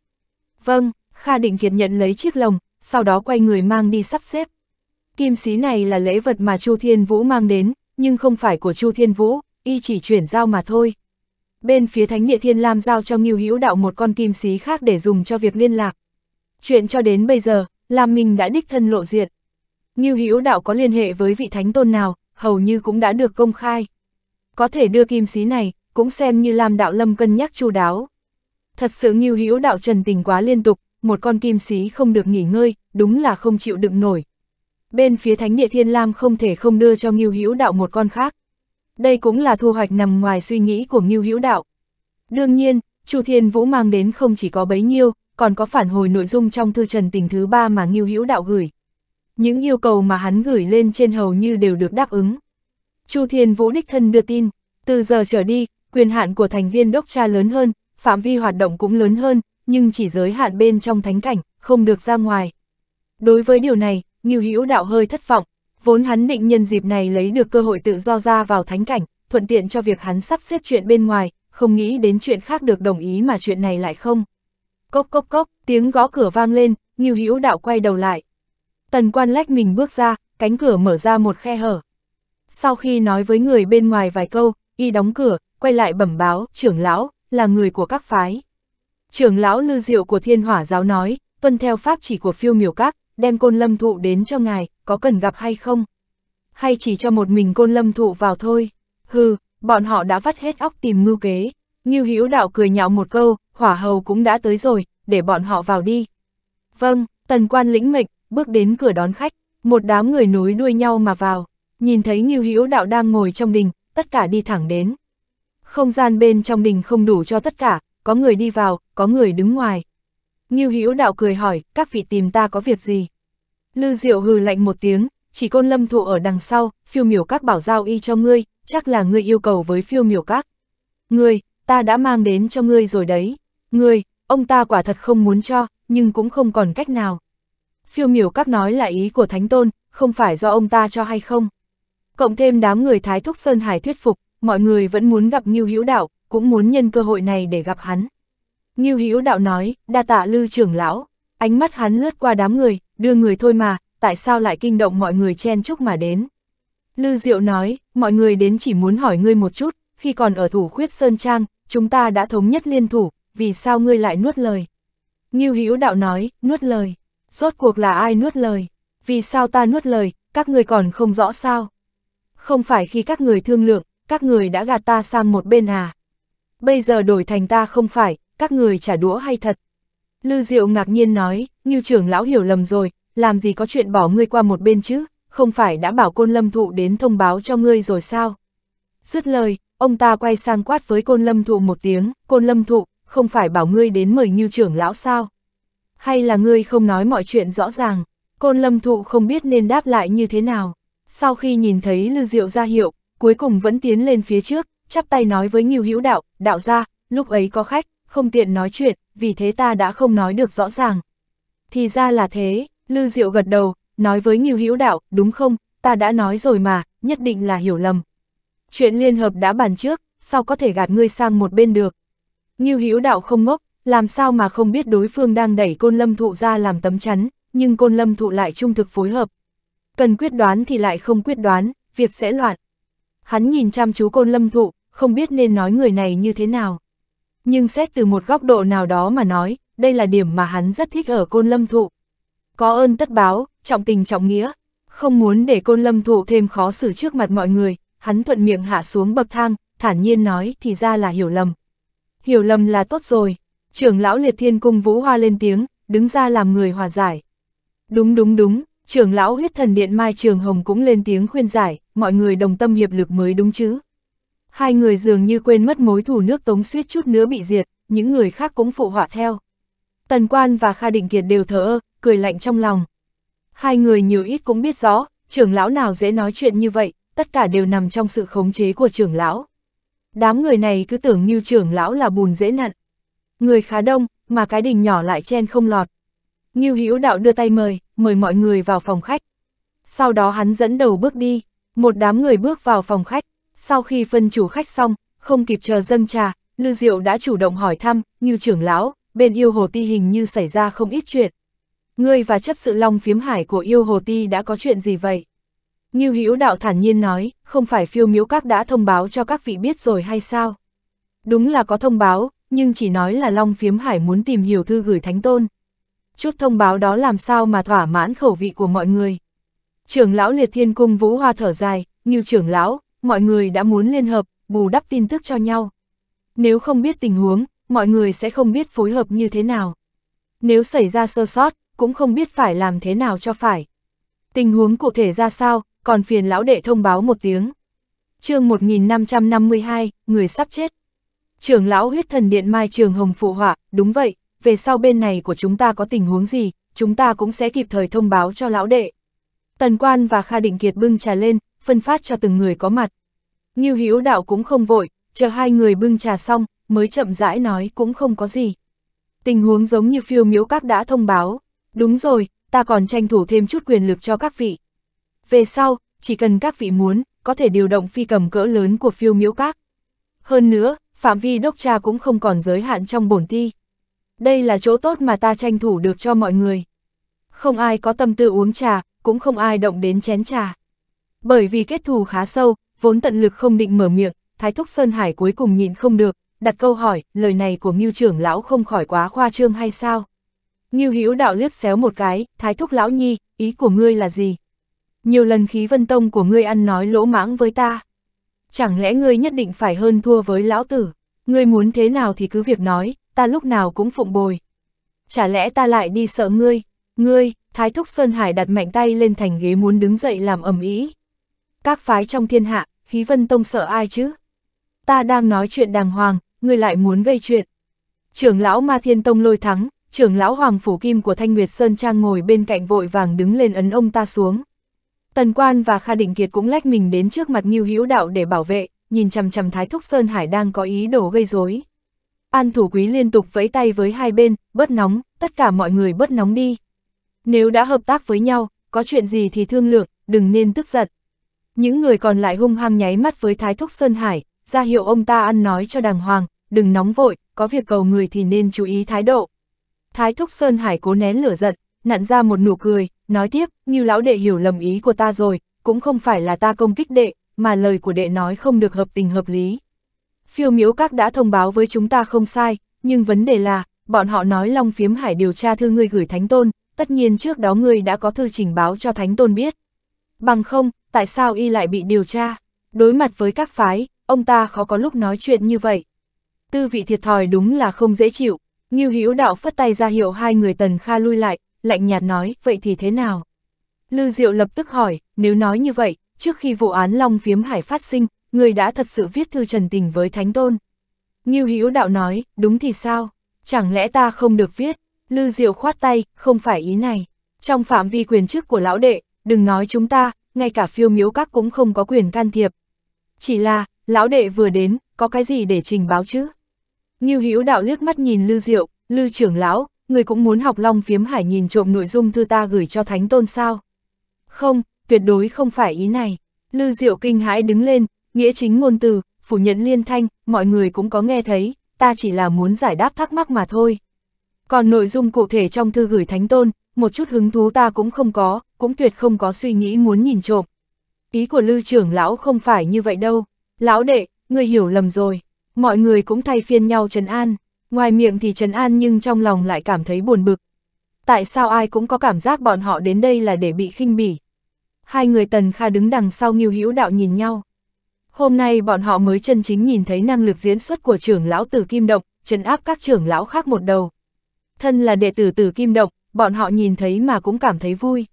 Vâng, Kha Định Kiệt nhận lấy chiếc lồng, sau đó quay người mang đi sắp xếp. Kim xí này là lễ vật mà Chu Thiên Vũ mang đến, nhưng không phải của Chu Thiên Vũ, y chỉ chuyển giao mà thôi. Bên phía Thánh Địa Thiên Lam giao cho Ngưu Hữu Đạo một con kim xí khác để dùng cho việc liên lạc. Chuyện cho đến bây giờ, Lam Minh đã đích thân lộ diện. Ngưu Hữu Đạo có liên hệ với vị thánh tôn nào, hầu như cũng đã được công khai. Có thể đưa kim xí này, cũng xem như Lam Đạo Lâm cân nhắc chu đáo. Thật sự Ngưu Hữu Đạo trần tình quá liên tục, một con kim xí không được nghỉ ngơi, đúng là không chịu đựng nổi, bên phía thánh địa Thiên Lam không thể không đưa cho Ngưu Hữu Đạo một con khác. Đây cũng là thu hoạch nằm ngoài suy nghĩ của Ngưu Hữu Đạo. Đương nhiên, Chu Thiên Vũ mang đến không chỉ có bấy nhiêu, còn có phản hồi nội dung trong thư trần tình thứ ba mà Ngưu Hữu Đạo gửi. Những yêu cầu mà hắn gửi lên trên hầu như đều được đáp ứng. Chu Thiên Vũ đích thân đưa tin, từ giờ trở đi, quyền hạn của thành viên đốc tra lớn hơn, phạm vi hoạt động cũng lớn hơn, nhưng chỉ giới hạn bên trong thánh cảnh, không được ra ngoài. Đối với điều này, Ngưu Hữu Đạo hơi thất vọng, vốn hắn định nhân dịp này lấy được cơ hội tự do ra vào thánh cảnh, thuận tiện cho việc hắn sắp xếp chuyện bên ngoài, không nghĩ đến chuyện khác được đồng ý mà chuyện này lại không. Cốc cốc cốc, tiếng gõ cửa vang lên, Ngưu Hữu Đạo quay đầu lại. Tần quan lách mình bước ra, cánh cửa mở ra một khe hở. Sau khi nói với người bên ngoài vài câu, y đóng cửa, quay lại bẩm báo, trưởng lão, là người của các phái. Trưởng lão lư diệu của thiên hỏa giáo nói, tuân theo pháp chỉ của phiêu miểu các, đem côn lâm thụ đến cho ngài, có cần gặp hay không? Hay chỉ cho một mình côn lâm thụ vào thôi? Hừ, bọn họ đã vắt hết óc tìm mưu kế. như Hữu Đạo cười nhạo một câu, hỏa hầu cũng đã tới rồi, để bọn họ vào đi. Vâng, tần quan lĩnh mệnh, bước đến cửa đón khách, một đám người nối đuôi nhau mà vào, nhìn thấy như Hữu Đạo đang ngồi trong đình, tất cả đi thẳng đến. Không gian bên trong đình không đủ cho tất cả, có người đi vào, có người đứng ngoài. Ngưu Hữu Đạo cười hỏi, các vị tìm ta có việc gì? Lư Diệu hừ lạnh một tiếng, chỉ côn lâm thụ ở đằng sau, phiêu miểu các bảo giao y cho ngươi, chắc là ngươi yêu cầu với phiêu miểu các. Ngươi, ta đã mang đến cho ngươi rồi đấy. Ngươi, ông ta quả thật không muốn cho, nhưng cũng không còn cách nào. Phiêu miểu các nói là ý của Thánh Tôn, không phải do ông ta cho hay không. Cộng thêm đám người Thái Thúc Sơn Hải thuyết phục, mọi người vẫn muốn gặp Ngưu Hữu Đạo, cũng muốn nhân cơ hội này để gặp hắn. Ngưu Hữu Đạo nói, đa tạ lư trưởng lão, ánh mắt hắn lướt qua đám người, đưa người thôi mà, tại sao lại kinh động mọi người chen chúc mà đến. Lư Diệu nói, mọi người đến chỉ muốn hỏi ngươi một chút, khi còn ở thủ khuyết Sơn Trang, chúng ta đã thống nhất liên thủ, vì sao ngươi lại nuốt lời. Ngưu Hữu Đạo nói, nuốt lời, rốt cuộc là ai nuốt lời, vì sao ta nuốt lời, các người còn không rõ sao. Không phải khi các người thương lượng, các người đã gạt ta sang một bên à. Bây giờ đổi thành ta không phải, các người trả đũa hay thật. Lư Diệu ngạc nhiên nói, như trưởng lão hiểu lầm rồi, làm gì có chuyện bỏ ngươi qua một bên chứ, không phải đã bảo côn lâm thụ đến thông báo cho ngươi rồi sao? Dứt lời, ông ta quay sang quát với côn lâm thụ một tiếng, côn lâm thụ, không phải bảo ngươi đến mời như trưởng lão sao? Hay là ngươi không nói mọi chuyện rõ ràng, côn lâm thụ không biết nên đáp lại như thế nào. Sau khi nhìn thấy Lư Diệu ra hiệu, cuối cùng vẫn tiến lên phía trước, chắp tay nói với Nghiêu Hữu Đạo, đạo ra, lúc ấy có khách không tiện nói chuyện, vì thế ta đã không nói được rõ ràng. Thì ra là thế, Lư Diệu gật đầu, nói với Nghiêu Hữu Đạo, đúng không, ta đã nói rồi mà, nhất định là hiểu lầm. Chuyện liên hợp đã bàn trước, sao có thể gạt ngươi sang một bên được. Nghiêu Hữu Đạo không ngốc, làm sao mà không biết đối phương đang đẩy côn lâm thụ ra làm tấm chắn, nhưng côn lâm thụ lại trung thực phối hợp. Cần quyết đoán thì lại không quyết đoán, việc sẽ loạn. Hắn nhìn chăm chú côn lâm thụ, không biết nên nói người này như thế nào nhưng xét từ một góc độ nào đó mà nói, đây là điểm mà hắn rất thích ở côn lâm thụ. Có ơn tất báo, trọng tình trọng nghĩa, không muốn để côn lâm thụ thêm khó xử trước mặt mọi người, hắn thuận miệng hạ xuống bậc thang, thản nhiên nói thì ra là hiểu lầm. Hiểu lầm là tốt rồi, trưởng lão liệt thiên cung vũ hoa lên tiếng, đứng ra làm người hòa giải. Đúng đúng đúng, trưởng lão huyết thần điện Mai Trường Hồng cũng lên tiếng khuyên giải, mọi người đồng tâm hiệp lực mới đúng chứ. Hai người dường như quên mất mối thủ nước tống suýt chút nữa bị diệt, những người khác cũng phụ họa theo. Tần Quan và Kha Định Kiệt đều thở ơ, cười lạnh trong lòng. Hai người nhiều ít cũng biết rõ, trưởng lão nào dễ nói chuyện như vậy, tất cả đều nằm trong sự khống chế của trưởng lão. Đám người này cứ tưởng như trưởng lão là bùn dễ nặn. Người khá đông, mà cái đình nhỏ lại chen không lọt. Ngưu Hữu Đạo đưa tay mời, mời mọi người vào phòng khách. Sau đó hắn dẫn đầu bước đi, một đám người bước vào phòng khách, sau khi phân chủ khách xong, không kịp chờ dâng trà, Lư Diệu đã chủ động hỏi thăm, như trưởng lão, bên yêu hồ ti hình như xảy ra không ít chuyện. Ngươi và chấp sự long phiếm hải của yêu hồ ti đã có chuyện gì vậy? Như Hữu đạo thản nhiên nói, không phải phiêu miếu các đã thông báo cho các vị biết rồi hay sao? Đúng là có thông báo, nhưng chỉ nói là long phiếm hải muốn tìm hiểu thư gửi thánh tôn. Chút thông báo đó làm sao mà thỏa mãn khẩu vị của mọi người. Trưởng lão liệt thiên cung vũ hoa thở dài, như trưởng lão, mọi người đã muốn liên hợp, bù đắp tin tức cho nhau. Nếu không biết tình huống, mọi người sẽ không biết phối hợp như thế nào. Nếu xảy ra sơ sót, cũng không biết phải làm thế nào cho phải. Tình huống cụ thể ra sao, còn phiền lão đệ thông báo một tiếng. chương 1552, người sắp chết. Trưởng lão huyết thần điện Mai Trường Hồng phụ họa, đúng vậy, về sau bên này của chúng ta có tình huống gì, chúng ta cũng sẽ kịp thời thông báo cho lão đệ. Tần Quan và Kha Định Kiệt bưng trà lên, phân phát cho từng người có mặt. Như Hữu đạo cũng không vội, chờ hai người bưng trà xong, mới chậm rãi nói cũng không có gì. Tình huống giống như phiêu miếu các đã thông báo, đúng rồi, ta còn tranh thủ thêm chút quyền lực cho các vị. Về sau, chỉ cần các vị muốn, có thể điều động phi cầm cỡ lớn của phiêu miếu các. Hơn nữa, phạm vi đốc tra cũng không còn giới hạn trong bổn ti. Đây là chỗ tốt mà ta tranh thủ được cho mọi người. Không ai có tâm tư uống trà, cũng không ai động đến chén trà. Bởi vì kết thù khá sâu, vốn tận lực không định mở miệng, Thái Thúc Sơn Hải cuối cùng nhịn không được, đặt câu hỏi, lời này của Ngưu trưởng lão không khỏi quá khoa trương hay sao? Ngưu Hữu đạo liếc xéo một cái, Thái Thúc lão nhi, ý của ngươi là gì? Nhiều lần khí vân tông của ngươi ăn nói lỗ mãng với ta. Chẳng lẽ ngươi nhất định phải hơn thua với lão tử? Ngươi muốn thế nào thì cứ việc nói, ta lúc nào cũng phụng bồi. Chả lẽ ta lại đi sợ ngươi? Ngươi, Thái Thúc Sơn Hải đặt mạnh tay lên thành ghế muốn đứng dậy làm ầm ĩ các phái trong thiên hạ, khí vân tông sợ ai chứ? Ta đang nói chuyện đàng hoàng, ngươi lại muốn gây chuyện. Trưởng lão Ma Thiên Tông lôi thắng, trưởng lão Hoàng Phủ Kim của Thanh Nguyệt Sơn Trang ngồi bên cạnh vội vàng đứng lên ấn ông ta xuống. Tần Quan và Kha Định Kiệt cũng lách mình đến trước mặt Ngưu Hữu Đạo để bảo vệ, nhìn chằm chằm Thái Thúc Sơn Hải đang có ý đồ gây rối. An Thủ Quý liên tục vẫy tay với hai bên, bớt nóng, tất cả mọi người bớt nóng đi. Nếu đã hợp tác với nhau, có chuyện gì thì thương lượng, đừng nên tức giận. Những người còn lại hung hăng nháy mắt với Thái Thúc Sơn Hải, ra hiệu ông ta ăn nói cho đàng hoàng, đừng nóng vội, có việc cầu người thì nên chú ý thái độ. Thái Thúc Sơn Hải cố nén lửa giận, nặn ra một nụ cười, nói tiếp, như lão đệ hiểu lầm ý của ta rồi, cũng không phải là ta công kích đệ, mà lời của đệ nói không được hợp tình hợp lý. Phiêu miếu các đã thông báo với chúng ta không sai, nhưng vấn đề là, bọn họ nói Long Phiếm Hải điều tra thư ngươi gửi Thánh Tôn, tất nhiên trước đó ngươi đã có thư trình báo cho Thánh Tôn biết. Bằng không, tại sao y lại bị điều tra? Đối mặt với các phái, ông ta khó có lúc nói chuyện như vậy. Tư vị thiệt thòi đúng là không dễ chịu, Ngưu Hữu Đạo phất tay ra hiệu hai người Tần Kha lui lại, lạnh nhạt nói, vậy thì thế nào? Lư Diệu lập tức hỏi, nếu nói như vậy, trước khi vụ án Long Phiếm Hải phát sinh, người đã thật sự viết thư trần tình với Thánh Tôn. Ngưu Hữu Đạo nói, đúng thì sao? Chẳng lẽ ta không được viết? Lư Diệu khoát tay, không phải ý này. Trong phạm vi quyền chức của lão đệ, đừng nói chúng ta, ngay cả phiêu miếu các cũng không có quyền can thiệp. Chỉ là, lão đệ vừa đến, có cái gì để trình báo chứ? Nghiêu hữu đạo liếc mắt nhìn Lư Diệu, Lư trưởng lão, người cũng muốn học long phiếm hải nhìn trộm nội dung thư ta gửi cho thánh tôn sao? Không, tuyệt đối không phải ý này. Lư Diệu kinh hãi đứng lên, nghĩa chính ngôn từ, phủ nhận liên thanh, mọi người cũng có nghe thấy, ta chỉ là muốn giải đáp thắc mắc mà thôi. Còn nội dung cụ thể trong thư gửi thánh tôn, một chút hứng thú ta cũng không có, cũng tuyệt không có suy nghĩ muốn nhìn trộm. Ý của lư trưởng lão không phải như vậy đâu. Lão đệ, người hiểu lầm rồi. Mọi người cũng thay phiên nhau trấn an. Ngoài miệng thì trấn an nhưng trong lòng lại cảm thấy buồn bực. Tại sao ai cũng có cảm giác bọn họ đến đây là để bị khinh bỉ. Hai người tần kha đứng đằng sau nghiêu hữu đạo nhìn nhau. Hôm nay bọn họ mới chân chính nhìn thấy năng lực diễn xuất của trưởng lão tử Kim Động, trấn áp các trưởng lão khác một đầu. Thân là đệ tử tử Kim Động, bọn họ nhìn thấy mà cũng cảm thấy vui.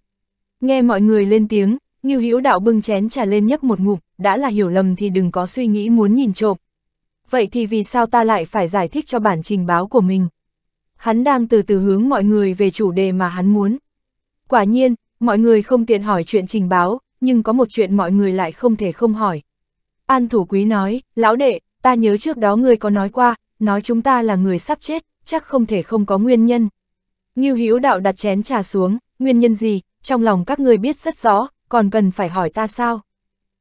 Nghe mọi người lên tiếng, như Hữu Đạo bưng chén trà lên nhấp một ngụm, đã là hiểu lầm thì đừng có suy nghĩ muốn nhìn trộm. Vậy thì vì sao ta lại phải giải thích cho bản trình báo của mình? Hắn đang từ từ hướng mọi người về chủ đề mà hắn muốn. Quả nhiên, mọi người không tiện hỏi chuyện trình báo, nhưng có một chuyện mọi người lại không thể không hỏi. An thủ quý nói, lão đệ, ta nhớ trước đó ngươi có nói qua, nói chúng ta là người sắp chết, chắc không thể không có nguyên nhân, Ngưu Hữu Đạo đặt chén trà xuống, nguyên nhân gì, trong lòng các người biết rất rõ, còn cần phải hỏi ta sao?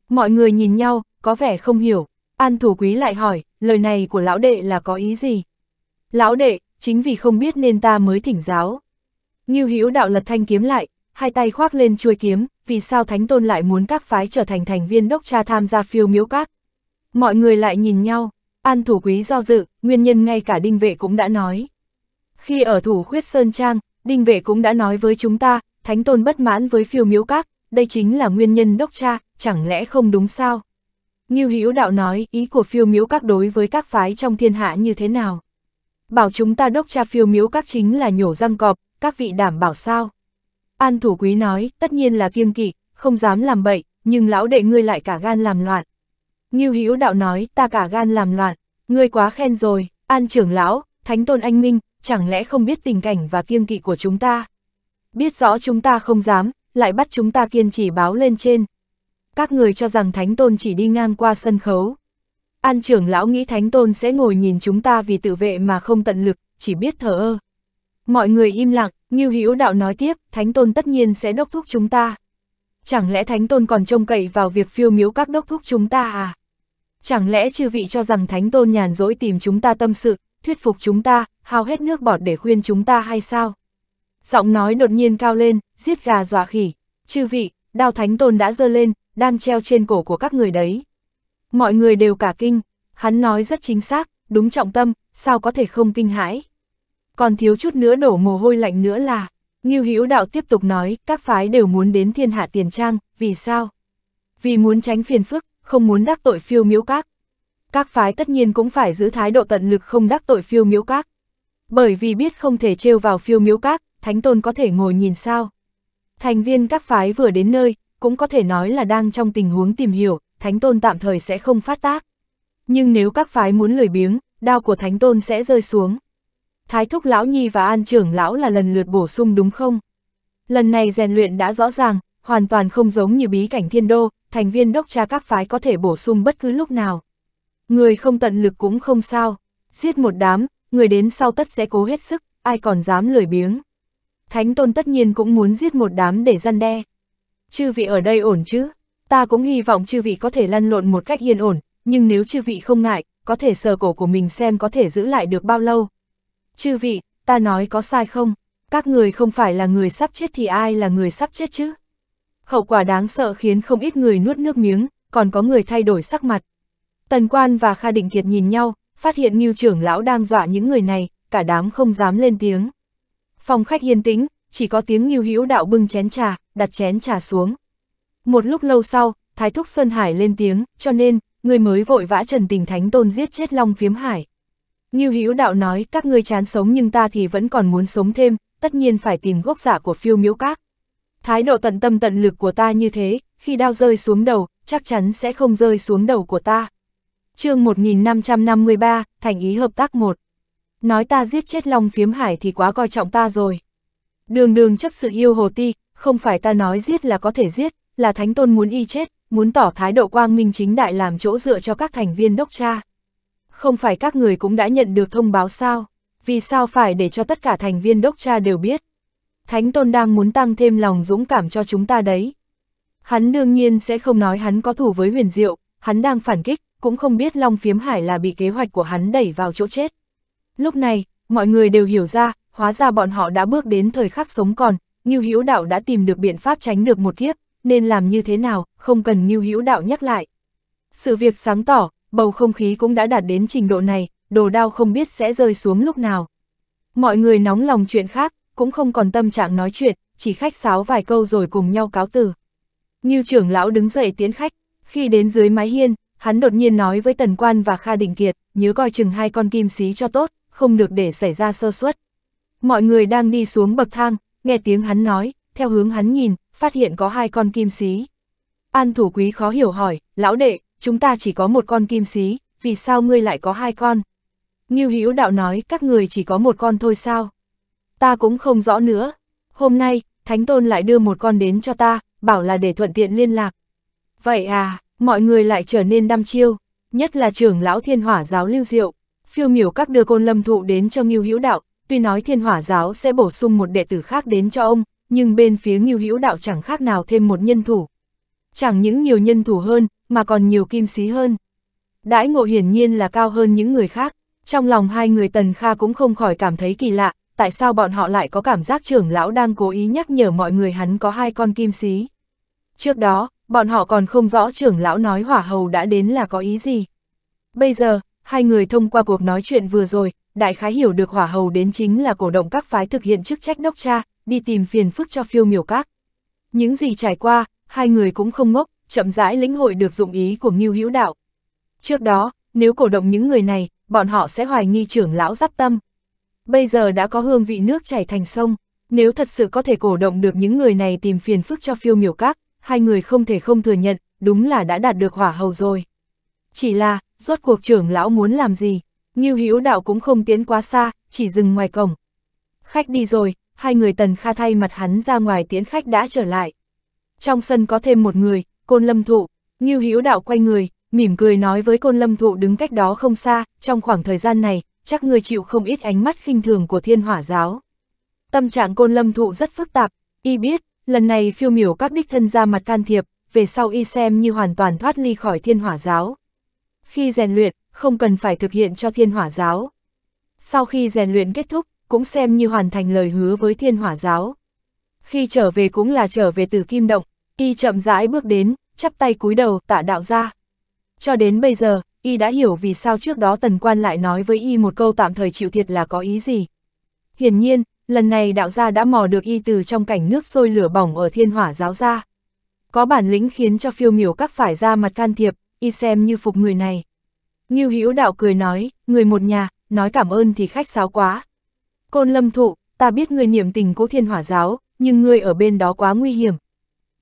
Mọi người nhìn nhau, có vẻ không hiểu. An thủ quý lại hỏi, lời này của lão đệ là có ý gì? Lão đệ, chính vì không biết nên ta mới thỉnh giáo. Ngưu Hữu Đạo lật thanh kiếm lại, hai tay khoác lên chuôi kiếm, vì sao Thánh Tôn lại muốn các phái trở thành thành viên đốc cha tham gia phiêu miếu các? Mọi người lại nhìn nhau, An thủ quý do dự, nguyên nhân ngay cả đinh vệ cũng đã nói. Khi ở thủ khuyết Sơn Trang, Đinh Vệ cũng đã nói với chúng ta, Thánh Tôn bất mãn với phiêu miếu các, đây chính là nguyên nhân đốc cha, chẳng lẽ không đúng sao? Ngưu Hữu Đạo nói ý của phiêu miếu các đối với các phái trong thiên hạ như thế nào? Bảo chúng ta đốc cha phiêu miếu các chính là nhổ răng cọp, các vị đảm bảo sao? An Thủ Quý nói, tất nhiên là kiêng kỵ, không dám làm bậy, nhưng lão đệ ngươi lại cả gan làm loạn. Ngưu Hữu Đạo nói, ta cả gan làm loạn, ngươi quá khen rồi, An trưởng lão, Thánh Tôn Anh Minh, chẳng lẽ không biết tình cảnh và kiêng kỵ của chúng ta? Biết rõ chúng ta không dám, lại bắt chúng ta kiên trì báo lên trên. Các người cho rằng Thánh Tôn chỉ đi ngang qua sân khấu. An trưởng lão nghĩ Thánh Tôn sẽ ngồi nhìn chúng ta vì tự vệ mà không tận lực, chỉ biết thở ơ. Mọi người im lặng, như Hữu Đạo nói tiếp, Thánh Tôn tất nhiên sẽ đốc thúc chúng ta. Chẳng lẽ Thánh Tôn còn trông cậy vào việc phiêu miếu các đốc thúc chúng ta à? Chẳng lẽ chư vị cho rằng Thánh Tôn nhàn rỗi tìm chúng ta tâm sự, thuyết phục chúng ta, hao hết nước bọt để khuyên chúng ta hay sao? Giọng nói đột nhiên cao lên, giết gà dọa khỉ, chư vị, đao thánh tôn đã dơ lên, đang treo trên cổ của các người đấy. Mọi người đều cả kinh, hắn nói rất chính xác, đúng trọng tâm, sao có thể không kinh hãi. Còn thiếu chút nữa đổ mồ hôi lạnh nữa là, Ngưu Hữu Đạo tiếp tục nói, các phái đều muốn đến thiên hạ tiền trang, vì sao? Vì muốn tránh phiền phức, không muốn đắc tội phiêu miếu các các phái tất nhiên cũng phải giữ thái độ tận lực không đắc tội phiêu miếu các. Bởi vì biết không thể trêu vào phiêu miếu các, thánh tôn có thể ngồi nhìn sao. Thành viên các phái vừa đến nơi, cũng có thể nói là đang trong tình huống tìm hiểu, thánh tôn tạm thời sẽ không phát tác. Nhưng nếu các phái muốn lười biếng, đao của thánh tôn sẽ rơi xuống. Thái thúc lão nhi và an trưởng lão là lần lượt bổ sung đúng không? Lần này rèn luyện đã rõ ràng, hoàn toàn không giống như bí cảnh thiên đô, thành viên đốc tra các phái có thể bổ sung bất cứ lúc nào. Người không tận lực cũng không sao, giết một đám, người đến sau tất sẽ cố hết sức, ai còn dám lười biếng. Thánh tôn tất nhiên cũng muốn giết một đám để răn đe. Chư vị ở đây ổn chứ? Ta cũng hy vọng chư vị có thể lăn lộn một cách yên ổn, nhưng nếu chư vị không ngại, có thể sờ cổ của mình xem có thể giữ lại được bao lâu. Chư vị, ta nói có sai không? Các người không phải là người sắp chết thì ai là người sắp chết chứ? Hậu quả đáng sợ khiến không ít người nuốt nước miếng, còn có người thay đổi sắc mặt. Tần Quan và Kha Định Kiệt nhìn nhau, phát hiện Ngưu trưởng lão đang dọa những người này, cả đám không dám lên tiếng. Phòng khách yên tĩnh, chỉ có tiếng Ngưu Hữu Đạo bưng chén trà, đặt chén trà xuống. Một lúc lâu sau, Thái Thúc Sơn Hải lên tiếng, cho nên, người mới vội vã Trần Tình Thánh Tôn giết chết Long Phiếm Hải. Ngưu Hữu Đạo nói, các ngươi chán sống nhưng ta thì vẫn còn muốn sống thêm, tất nhiên phải tìm gốc giả dạ của phiêu miễu các. Thái độ tận tâm tận lực của ta như thế, khi đao rơi xuống đầu, chắc chắn sẽ không rơi xuống đầu của ta chương 1553, thành ý hợp tác một Nói ta giết chết Long phiếm hải thì quá coi trọng ta rồi. Đường đường chấp sự yêu hồ ti, không phải ta nói giết là có thể giết, là thánh tôn muốn y chết, muốn tỏ thái độ quang minh chính đại làm chỗ dựa cho các thành viên đốc cha. Không phải các người cũng đã nhận được thông báo sao, vì sao phải để cho tất cả thành viên đốc cha đều biết. Thánh tôn đang muốn tăng thêm lòng dũng cảm cho chúng ta đấy. Hắn đương nhiên sẽ không nói hắn có thủ với huyền diệu, hắn đang phản kích, cũng không biết Long Phiếm Hải là bị kế hoạch của hắn đẩy vào chỗ chết. Lúc này, mọi người đều hiểu ra, hóa ra bọn họ đã bước đến thời khắc sống còn, Ngưu Hữu Đạo đã tìm được biện pháp tránh được một kiếp, nên làm như thế nào, không cần Ngưu Hữu Đạo nhắc lại. Sự việc sáng tỏ, bầu không khí cũng đã đạt đến trình độ này, đồ đao không biết sẽ rơi xuống lúc nào. Mọi người nóng lòng chuyện khác, cũng không còn tâm trạng nói chuyện, chỉ khách sáo vài câu rồi cùng nhau cáo từ. như trưởng lão đứng dậy tiến khách, khi đến dưới mái hiên, hắn đột nhiên nói với Tần Quan và Kha Đình Kiệt, nhớ coi chừng hai con kim xí cho tốt, không được để xảy ra sơ suất. Mọi người đang đi xuống bậc thang, nghe tiếng hắn nói, theo hướng hắn nhìn, phát hiện có hai con kim xí. An thủ quý khó hiểu hỏi, lão đệ, chúng ta chỉ có một con kim xí, vì sao ngươi lại có hai con? Như Hữu đạo nói, các người chỉ có một con thôi sao? Ta cũng không rõ nữa. Hôm nay, Thánh Tôn lại đưa một con đến cho ta, bảo là để thuận tiện liên lạc, Vậy à, mọi người lại trở nên đăm chiêu, nhất là trưởng lão thiên hỏa giáo lưu diệu. Phiêu miểu các đưa côn lâm thụ đến cho Ngưu Hữu Đạo, tuy nói thiên hỏa giáo sẽ bổ sung một đệ tử khác đến cho ông, nhưng bên phía Ngưu Hữu Đạo chẳng khác nào thêm một nhân thủ. Chẳng những nhiều nhân thủ hơn, mà còn nhiều kim xí hơn. Đãi ngộ hiển nhiên là cao hơn những người khác, trong lòng hai người Tần Kha cũng không khỏi cảm thấy kỳ lạ, tại sao bọn họ lại có cảm giác trưởng lão đang cố ý nhắc nhở mọi người hắn có hai con kim xí. Trước đó, bọn họ còn không rõ trưởng lão nói hỏa hầu đã đến là có ý gì. Bây giờ, hai người thông qua cuộc nói chuyện vừa rồi, đại khái hiểu được hỏa hầu đến chính là cổ động các phái thực hiện chức trách đốc cha, đi tìm phiền phức cho phiêu miểu các. Những gì trải qua, hai người cũng không ngốc, chậm rãi lĩnh hội được dụng ý của Ngưu Hữu Đạo. Trước đó, nếu cổ động những người này, bọn họ sẽ hoài nghi trưởng lão giáp tâm. Bây giờ đã có hương vị nước chảy thành sông, nếu thật sự có thể cổ động được những người này tìm phiền phức cho phiêu miểu các, hai người không thể không thừa nhận, đúng là đã đạt được hỏa hầu rồi. Chỉ là, rốt cuộc trưởng lão muốn làm gì, Ngưu Hữu Đạo cũng không tiến quá xa, chỉ dừng ngoài cổng. Khách đi rồi, hai người Tần Kha thay mặt hắn ra ngoài tiến khách đã trở lại. Trong sân có thêm một người, Côn Lâm Thụ, Ngưu Hữu Đạo quay người, mỉm cười nói với Côn Lâm Thụ đứng cách đó không xa, trong khoảng thời gian này, chắc người chịu không ít ánh mắt khinh thường của Thiên Hỏa giáo. Tâm trạng Côn Lâm Thụ rất phức tạp, y biết, lần này phiêu miểu các đích thân ra mặt can thiệp, về sau y xem như hoàn toàn thoát ly khỏi thiên hỏa giáo. Khi rèn luyện, không cần phải thực hiện cho thiên hỏa giáo. Sau khi rèn luyện kết thúc, cũng xem như hoàn thành lời hứa với thiên hỏa giáo. Khi trở về cũng là trở về từ kim động, y chậm rãi bước đến, chắp tay cúi đầu tạ đạo ra. Cho đến bây giờ, y đã hiểu vì sao trước đó tần quan lại nói với y một câu tạm thời chịu thiệt là có ý gì. Hiển nhiên, lần này đạo gia đã mò được y từ trong cảnh nước sôi lửa bỏng ở thiên hỏa giáo gia. Có bản lĩnh khiến cho phiêu miểu các phải ra mặt can thiệp, y xem như phục người này. như Hữu đạo cười nói, người một nhà, nói cảm ơn thì khách sáo quá. Côn lâm thụ, ta biết người niệm tình cố thiên hỏa giáo, nhưng người ở bên đó quá nguy hiểm.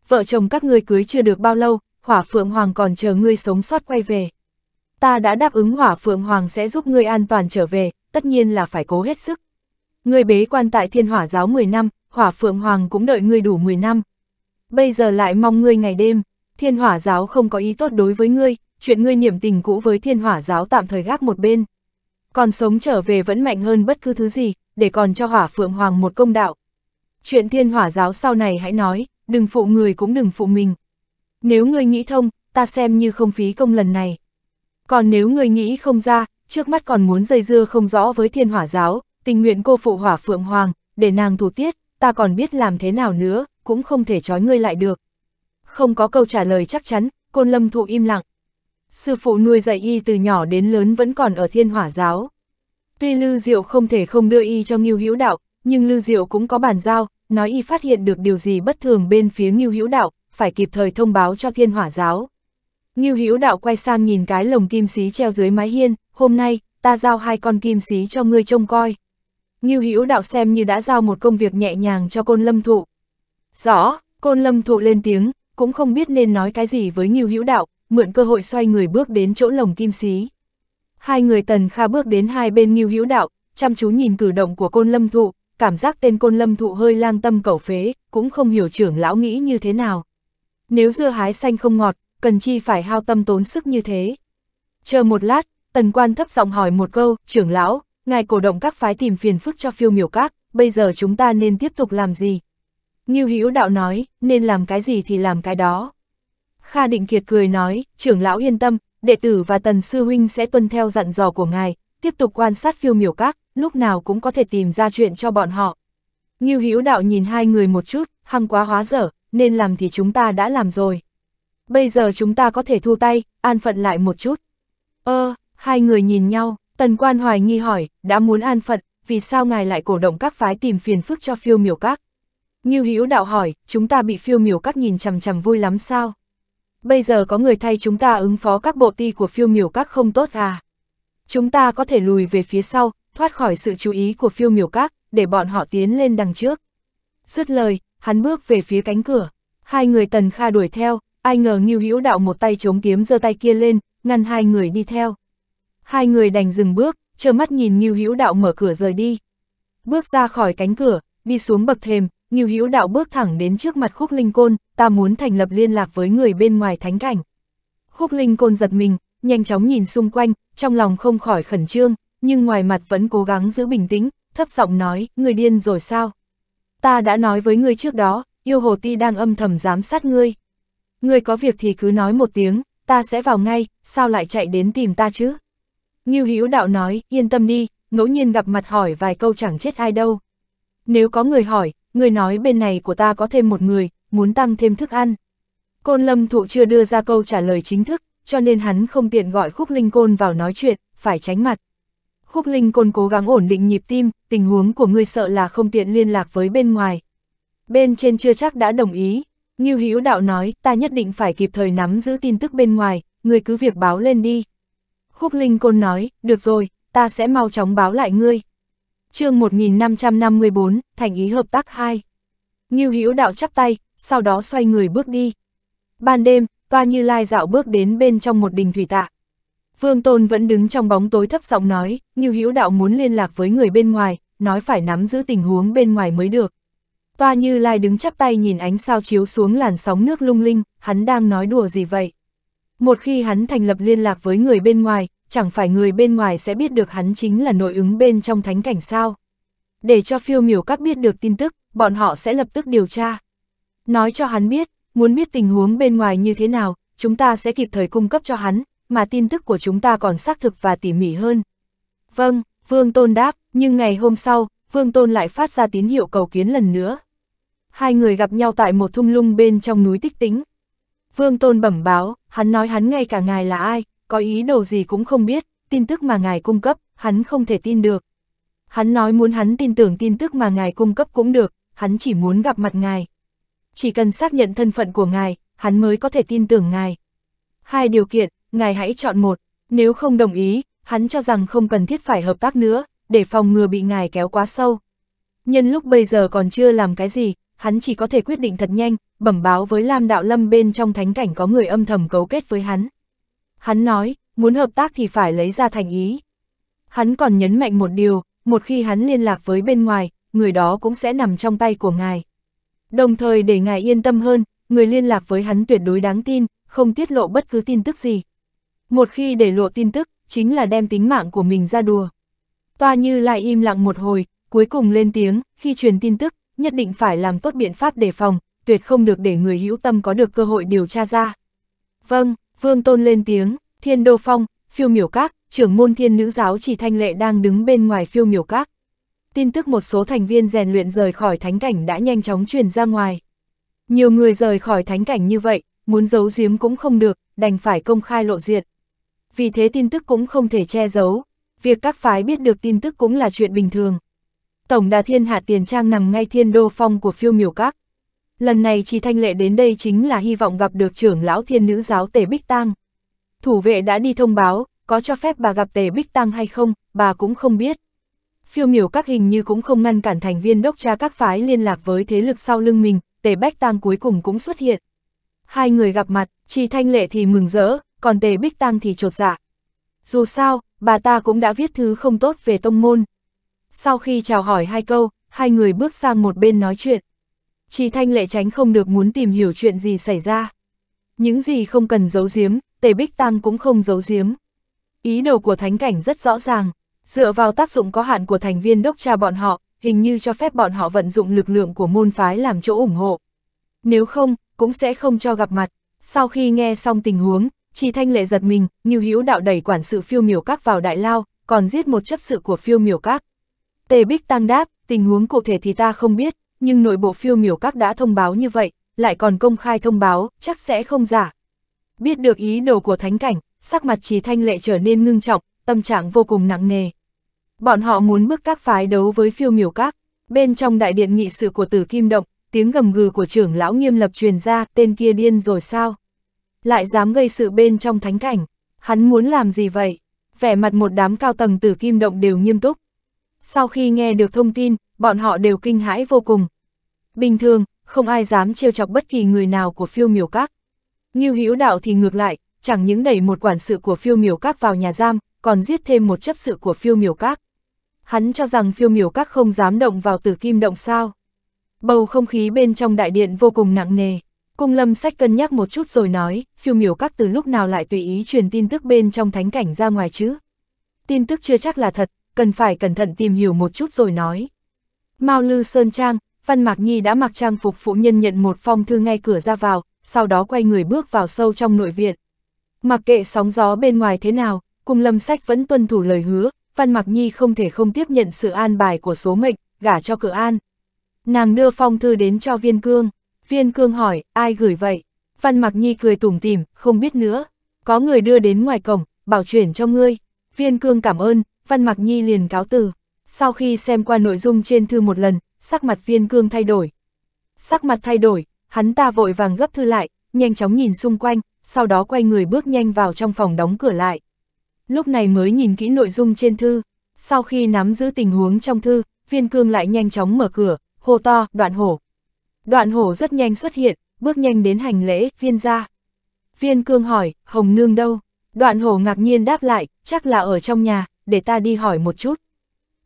Vợ chồng các người cưới chưa được bao lâu, hỏa phượng hoàng còn chờ ngươi sống sót quay về. Ta đã đáp ứng hỏa phượng hoàng sẽ giúp ngươi an toàn trở về, tất nhiên là phải cố hết sức ngươi bế quan tại thiên hỏa giáo 10 năm, hỏa phượng hoàng cũng đợi ngươi đủ 10 năm. Bây giờ lại mong ngươi ngày đêm, thiên hỏa giáo không có ý tốt đối với ngươi, chuyện ngươi niệm tình cũ với thiên hỏa giáo tạm thời gác một bên. Còn sống trở về vẫn mạnh hơn bất cứ thứ gì, để còn cho hỏa phượng hoàng một công đạo. Chuyện thiên hỏa giáo sau này hãy nói, đừng phụ người cũng đừng phụ mình. Nếu ngươi nghĩ thông, ta xem như không phí công lần này. Còn nếu ngươi nghĩ không ra, trước mắt còn muốn dây dưa không rõ với thiên hỏa giáo, tình nguyện cô phụ hỏa phượng hoàng, để nàng thủ tiết, ta còn biết làm thế nào nữa, cũng không thể trói ngươi lại được. Không có câu trả lời chắc chắn, côn lâm thụ im lặng. Sư phụ nuôi dạy y từ nhỏ đến lớn vẫn còn ở thiên hỏa giáo. Tuy Lư Diệu không thể không đưa y cho Ngưu Hữu Đạo, nhưng Lư Diệu cũng có bàn giao, nói y phát hiện được điều gì bất thường bên phía Ngưu Hữu Đạo, phải kịp thời thông báo cho Thiên Hỏa giáo. Ngưu Hữu Đạo quay sang nhìn cái lồng kim xí treo dưới mái hiên, "Hôm nay, ta giao hai con kim xí cho ngươi trông coi." Ngưu Hữu Đạo xem như đã giao một công việc nhẹ nhàng cho Côn Lâm Thụ. "Rõ." Côn Lâm Thụ lên tiếng, cũng không biết nên nói cái gì với Ngưu Hữu Đạo, mượn cơ hội xoay người bước đến chỗ lồng kim xí. Hai người Tần Kha bước đến hai bên Ngưu Hữu Đạo, chăm chú nhìn cử động của Côn Lâm Thụ, cảm giác tên Côn Lâm Thụ hơi lang tâm cẩu phế, cũng không hiểu trưởng lão nghĩ như thế nào. Nếu dưa hái xanh không ngọt, cần chi phải hao tâm tốn sức như thế. Chờ một lát, Tần Quan thấp giọng hỏi một câu, trưởng lão, ngài cổ động các phái tìm phiền phức cho phiêu miểu các, bây giờ chúng ta nên tiếp tục làm gì? Ngưu Hữu Đạo nói, nên làm cái gì thì làm cái đó. Kha Định Kiệt cười nói, trưởng lão yên tâm, đệ tử và tần sư huynh sẽ tuân theo dặn dò của ngài, tiếp tục quan sát phiêu miểu các, lúc nào cũng có thể tìm ra chuyện cho bọn họ. Ngưu Hữu Đạo nhìn hai người một chút, hăng quá hóa dở, nên làm thì chúng ta đã làm rồi. Bây giờ chúng ta có thể thu tay, an phận lại một chút. Ơ, ờ, hai người nhìn nhau, Tần quan hoài nghi hỏi, đã muốn an phận, vì sao ngài lại cổ động các phái tìm phiền phức cho phiêu miểu các? Như hữu đạo hỏi, chúng ta bị phiêu miểu các nhìn chằm chằm vui lắm sao? Bây giờ có người thay chúng ta ứng phó các bộ ti của phiêu miểu các không tốt à? Chúng ta có thể lùi về phía sau, thoát khỏi sự chú ý của phiêu miểu các, để bọn họ tiến lên đằng trước. Dứt lời, hắn bước về phía cánh cửa. Hai người tần kha đuổi theo, ai ngờ Ngưu Hữu Đạo một tay chống kiếm giơ tay kia lên, ngăn hai người đi theo. Hai người đành dừng bước, trơ mắt nhìn Ngưu Hữu Đạo mở cửa rời đi. Bước ra khỏi cánh cửa, đi xuống bậc thềm, Ngưu Hữu Đạo bước thẳng đến trước mặt Khúc Linh Côn, ta muốn thành lập liên lạc với người bên ngoài thánh cảnh. Khúc Linh Côn giật mình, nhanh chóng nhìn xung quanh, trong lòng không khỏi khẩn trương, nhưng ngoài mặt vẫn cố gắng giữ bình tĩnh, thấp giọng nói, người điên rồi sao? Ta đã nói với người trước đó, yêu hồ ti đang âm thầm giám sát ngươi. Ngươi có việc thì cứ nói một tiếng, ta sẽ vào ngay, sao lại chạy đến tìm ta chứ? Ngưu Hữu Đạo nói, yên tâm đi, ngẫu nhiên gặp mặt hỏi vài câu chẳng chết ai đâu. Nếu có người hỏi, người nói bên này của ta có thêm một người, muốn tăng thêm thức ăn. Côn Lâm Thụ chưa đưa ra câu trả lời chính thức, cho nên hắn không tiện gọi Khúc Linh Côn vào nói chuyện, phải tránh mặt. Khúc Linh Côn cố gắng ổn định nhịp tim, tình huống của ngươi sợ là không tiện liên lạc với bên ngoài. Bên trên chưa chắc đã đồng ý, Ngưu Hữu Đạo nói, ta nhất định phải kịp thời nắm giữ tin tức bên ngoài, người cứ việc báo lên đi. Khúc Linh Côn nói, được rồi, ta sẽ mau chóng báo lại ngươi. chương 1554, Thành ý hợp tác 2. Nghiêu Hữu đạo chắp tay, sau đó xoay người bước đi. Ban đêm, toa như lai dạo bước đến bên trong một đình thủy tạ. Vương Tôn vẫn đứng trong bóng tối thấp giọng nói, Nghiêu Hữu đạo muốn liên lạc với người bên ngoài, nói phải nắm giữ tình huống bên ngoài mới được. Toa Như Lai đứng chắp tay nhìn ánh sao chiếu xuống làn sóng nước lung linh, hắn đang nói đùa gì vậy? Một khi hắn thành lập liên lạc với người bên ngoài, chẳng phải người bên ngoài sẽ biết được hắn chính là nội ứng bên trong thánh cảnh sao. Để cho phiêu miểu các biết được tin tức, bọn họ sẽ lập tức điều tra. Nói cho hắn biết, muốn biết tình huống bên ngoài như thế nào, chúng ta sẽ kịp thời cung cấp cho hắn, mà tin tức của chúng ta còn xác thực và tỉ mỉ hơn. Vâng, Vương Tôn đáp, nhưng ngày hôm sau, Vương Tôn lại phát ra tín hiệu cầu kiến lần nữa. Hai người gặp nhau tại một thung lung bên trong núi Tích Tính. Vương Tôn bẩm báo, hắn nói hắn ngay cả ngài là ai, có ý đồ gì cũng không biết, tin tức mà ngài cung cấp, hắn không thể tin được. Hắn nói muốn hắn tin tưởng tin tức mà ngài cung cấp cũng được, hắn chỉ muốn gặp mặt ngài. Chỉ cần xác nhận thân phận của ngài, hắn mới có thể tin tưởng ngài. Hai điều kiện, ngài hãy chọn một, nếu không đồng ý, hắn cho rằng không cần thiết phải hợp tác nữa, để phòng ngừa bị ngài kéo quá sâu. Nhân lúc bây giờ còn chưa làm cái gì, hắn chỉ có thể quyết định thật nhanh, bẩm báo với Lam Đạo Lâm bên trong thánh cảnh có người âm thầm cấu kết với hắn. Hắn nói, muốn hợp tác thì phải lấy ra thành ý. Hắn còn nhấn mạnh một điều, một khi hắn liên lạc với bên ngoài, người đó cũng sẽ nằm trong tay của ngài. Đồng thời để ngài yên tâm hơn, người liên lạc với hắn tuyệt đối đáng tin, không tiết lộ bất cứ tin tức gì. Một khi để lộ tin tức, chính là đem tính mạng của mình ra đùa. Toa Như lại im lặng một hồi, cuối cùng lên tiếng, khi truyền tin tức, nhất định phải làm tốt biện pháp đề phòng, tuyệt không được để người hữu tâm có được cơ hội điều tra ra. Vâng, Vương Tôn lên tiếng, Thiên Đô Phong, phiêu miểu các, trưởng môn thiên nữ giáo chỉ thanh lệ đang đứng bên ngoài phiêu miểu các. Tin tức một số thành viên rèn luyện rời khỏi thánh cảnh đã nhanh chóng truyền ra ngoài. Nhiều người rời khỏi thánh cảnh như vậy, muốn giấu giếm cũng không được, đành phải công khai lộ diện. Vì thế tin tức cũng không thể che giấu, việc các phái biết được tin tức cũng là chuyện bình thường. Tổng đà thiên hạ tiền trang nằm ngay thiên đô phong của phiêu miểu các. Lần này Trì Thanh Lệ đến đây chính là hy vọng gặp được trưởng lão thiên nữ giáo Tề Bích Tăng. Thủ vệ đã đi thông báo, có cho phép bà gặp Tề Bích Tăng hay không, bà cũng không biết. Phiêu miểu các hình như cũng không ngăn cản thành viên đốc tra các phái liên lạc với thế lực sau lưng mình, Tề Bách Tăng cuối cùng cũng xuất hiện. Hai người gặp mặt, Trì Thanh Lệ thì mừng rỡ, còn Tề Bích Tăng thì trột dạ. Dù sao, bà ta cũng đã viết thứ không tốt về tông môn, sau khi chào hỏi hai câu, hai người bước sang một bên nói chuyện. Chị Thanh Lệ tránh không được muốn tìm hiểu chuyện gì xảy ra. Những gì không cần giấu giếm, Tề Bích Tăng cũng không giấu giếm. Ý đồ của thánh cảnh rất rõ ràng, dựa vào tác dụng có hạn của thành viên đốc tra bọn họ, hình như cho phép bọn họ vận dụng lực lượng của môn phái làm chỗ ủng hộ. Nếu không, cũng sẽ không cho gặp mặt. Sau khi nghe xong tình huống, chị Thanh Lệ giật mình, như hữu đạo đẩy quản sự phiêu miểu các vào đại lao, còn giết một chấp sự của phiêu miểu các. Tề Bích Tăng đáp, tình huống cụ thể thì ta không biết, nhưng nội bộ phiêu miểu các đã thông báo như vậy, lại còn công khai thông báo, chắc sẽ không giả. Biết được ý đồ của thánh cảnh, sắc mặt Trí Thanh Lệ trở nên ngưng trọng, tâm trạng vô cùng nặng nề. Bọn họ muốn bước các phái đấu với phiêu miểu các, bên trong đại điện nghị sự của Tử Kim Động, tiếng gầm gừ của trưởng lão nghiêm lập truyền ra, tên kia điên rồi sao? Lại dám gây sự bên trong thánh cảnh, hắn muốn làm gì vậy? Vẻ mặt một đám cao tầng Tử Kim Động đều nghiêm túc. Sau khi nghe được thông tin, bọn họ đều kinh hãi vô cùng. Bình thường, không ai dám trêu chọc bất kỳ người nào của phiêu miểu các. Ngưu hữu đạo thì ngược lại, chẳng những đẩy một quản sự của phiêu miểu các vào nhà giam, còn giết thêm một chấp sự của phiêu miểu các. Hắn cho rằng phiêu miểu các không dám động vào tử kim động sao. Bầu không khí bên trong đại điện vô cùng nặng nề. Cung lâm sách cân nhắc một chút rồi nói, phiêu miểu các từ lúc nào lại tùy ý truyền tin tức bên trong thánh cảnh ra ngoài chứ. Tin tức chưa chắc là thật, cần phải cẩn thận tìm hiểu một chút rồi nói. Mao Lư Sơn Trang, Văn Mạc Nhi đã mặc trang phục phụ nhân nhận một phong thư ngay cửa ra vào, sau đó quay người bước vào sâu trong nội viện. Mặc kệ sóng gió bên ngoài thế nào, cùng lâm sách vẫn tuân thủ lời hứa, Văn Mạc Nhi không thể không tiếp nhận sự an bài của số mệnh, gả cho cửa an. Nàng đưa phong thư đến cho viên cương, viên cương hỏi, ai gửi vậy? Văn Mạc Nhi cười tủm tỉm, không biết nữa. Có người đưa đến ngoài cổng, bảo chuyển cho ngươi, Viên cương cảm ơn, Văn Mạc Nhi liền cáo từ. Sau khi xem qua nội dung trên thư một lần, sắc mặt viên cương thay đổi. Sắc mặt thay đổi, hắn ta vội vàng gấp thư lại, nhanh chóng nhìn xung quanh, sau đó quay người bước nhanh vào trong phòng đóng cửa lại. Lúc này mới nhìn kỹ nội dung trên thư, sau khi nắm giữ tình huống trong thư, viên cương lại nhanh chóng mở cửa, hồ to, đoạn hổ. Đoạn hổ rất nhanh xuất hiện, bước nhanh đến hành lễ, viên ra. Viên cương hỏi, hồng nương đâu? Đoạn hồ ngạc nhiên đáp lại, chắc là ở trong nhà, để ta đi hỏi một chút.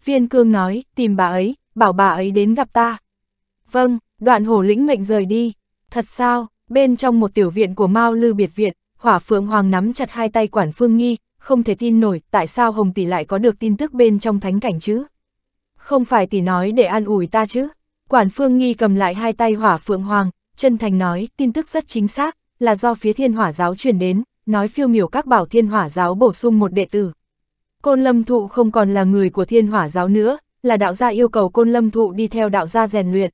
Viên cương nói, tìm bà ấy, bảo bà ấy đến gặp ta. Vâng, đoạn hồ lĩnh mệnh rời đi. Thật sao, bên trong một tiểu viện của Mao Lư Biệt Viện, Hỏa Phượng Hoàng nắm chặt hai tay quản phương nghi, không thể tin nổi tại sao Hồng Tỷ lại có được tin tức bên trong thánh cảnh chứ. Không phải tỷ nói để an ủi ta chứ. Quản phương nghi cầm lại hai tay Hỏa Phượng Hoàng, chân thành nói tin tức rất chính xác, là do phía thiên hỏa giáo truyền đến, nói phiêu miểu các bảo thiên hỏa giáo bổ sung một đệ tử. Côn lâm thụ không còn là người của thiên hỏa giáo nữa, là đạo gia yêu cầu côn lâm thụ đi theo đạo gia rèn luyện.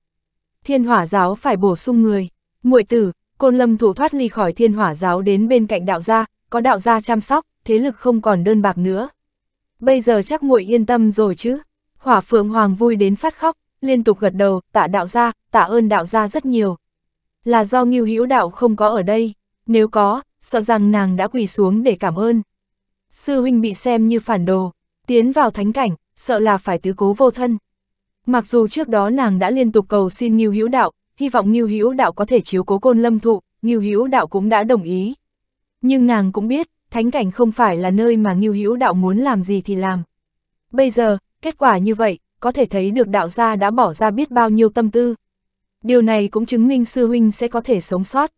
Thiên hỏa giáo phải bổ sung người. muội tử, côn lâm thụ thoát ly khỏi thiên hỏa giáo đến bên cạnh đạo gia, có đạo gia chăm sóc, thế lực không còn đơn bạc nữa. Bây giờ chắc muội yên tâm rồi chứ. Hỏa phượng hoàng vui đến phát khóc, liên tục gật đầu, tạ đạo gia, tạ ơn đạo gia rất nhiều. Là do nghiêu hữu đạo không có ở đây, nếu có, sợ rằng nàng đã quỳ xuống để cảm ơn. Sư huynh bị xem như phản đồ, tiến vào thánh cảnh, sợ là phải tứ cố vô thân. Mặc dù trước đó nàng đã liên tục cầu xin Ngưu Hữu Đạo, hy vọng Ngưu Hữu Đạo có thể chiếu cố Côn Lâm Thụ, Ngưu Hữu Đạo cũng đã đồng ý. Nhưng nàng cũng biết, thánh cảnh không phải là nơi mà Ngưu Hữu Đạo muốn làm gì thì làm. Bây giờ, kết quả như vậy, có thể thấy được đạo gia đã bỏ ra biết bao nhiêu tâm tư. Điều này cũng chứng minh sư huynh sẽ có thể sống sót.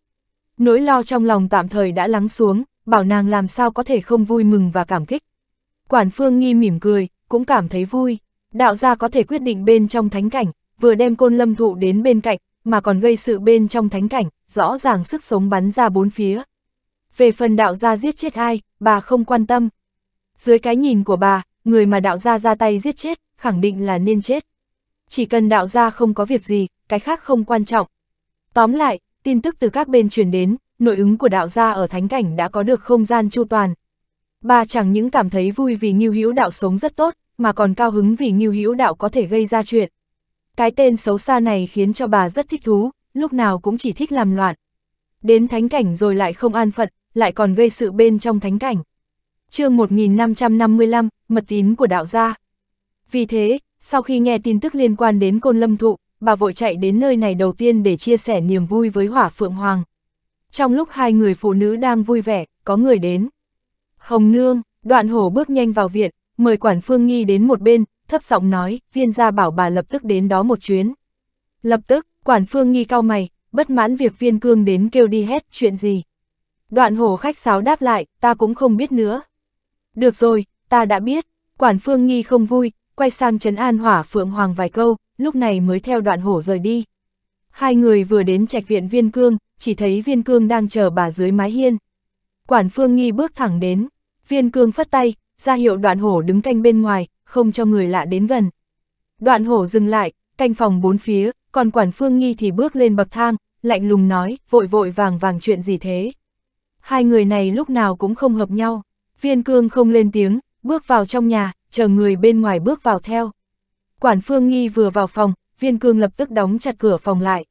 Nỗi lo trong lòng tạm thời đã lắng xuống, bảo nàng làm sao có thể không vui mừng và cảm kích. Quản phương nghi mỉm cười, cũng cảm thấy vui. Đạo gia có thể quyết định bên trong thánh cảnh, vừa đem côn lâm thụ đến bên cạnh, mà còn gây sự bên trong thánh cảnh, rõ ràng sức sống bắn ra bốn phía. Về phần đạo gia giết chết ai, bà không quan tâm. Dưới cái nhìn của bà, người mà đạo gia ra tay giết chết, khẳng định là nên chết. Chỉ cần đạo gia không có việc gì, cái khác không quan trọng. Tóm lại, tin tức từ các bên truyền đến, nội ứng của đạo gia ở thánh cảnh đã có được không gian chu toàn. Bà chẳng những cảm thấy vui vì Ngưu Hữu đạo sống rất tốt, mà còn cao hứng vì Ngưu Hữu đạo có thể gây ra chuyện. Cái tên xấu xa này khiến cho bà rất thích thú, lúc nào cũng chỉ thích làm loạn. Đến thánh cảnh rồi lại không an phận, lại còn gây sự bên trong thánh cảnh. chương 1555, mật tín của đạo gia. Vì thế, sau khi nghe tin tức liên quan đến côn lâm thụ, bà vội chạy đến nơi này đầu tiên để chia sẻ niềm vui với Hỏa Phượng Hoàng. Trong lúc hai người phụ nữ đang vui vẻ, có người đến. Hồng Nương, đoạn hổ bước nhanh vào viện, mời quản phương nghi đến một bên, thấp giọng nói, viên gia bảo bà lập tức đến đó một chuyến. Lập tức, quản phương nghi cao mày, bất mãn việc viên cương đến kêu đi hết chuyện gì. Đoạn hổ khách sáo đáp lại, ta cũng không biết nữa. Được rồi, ta đã biết, quản phương nghi không vui, quay sang trấn an hỏa phượng hoàng vài câu, lúc này mới theo đoạn hổ rời đi. Hai người vừa đến trạch viện viên cương, chỉ thấy viên cương đang chờ bà dưới mái hiên. Quản phương nghi bước thẳng đến, viên cương phất tay, ra hiệu đoạn hổ đứng canh bên ngoài, không cho người lạ đến gần. Đoạn hổ dừng lại, canh phòng bốn phía, còn quản phương nghi thì bước lên bậc thang, lạnh lùng nói, vội vội vàng vàng chuyện gì thế. Hai người này lúc nào cũng không hợp nhau, viên cương không lên tiếng, bước vào trong nhà, chờ người bên ngoài bước vào theo. Quản Phương Nghi vừa vào phòng, viên cương lập tức đóng chặt cửa phòng lại.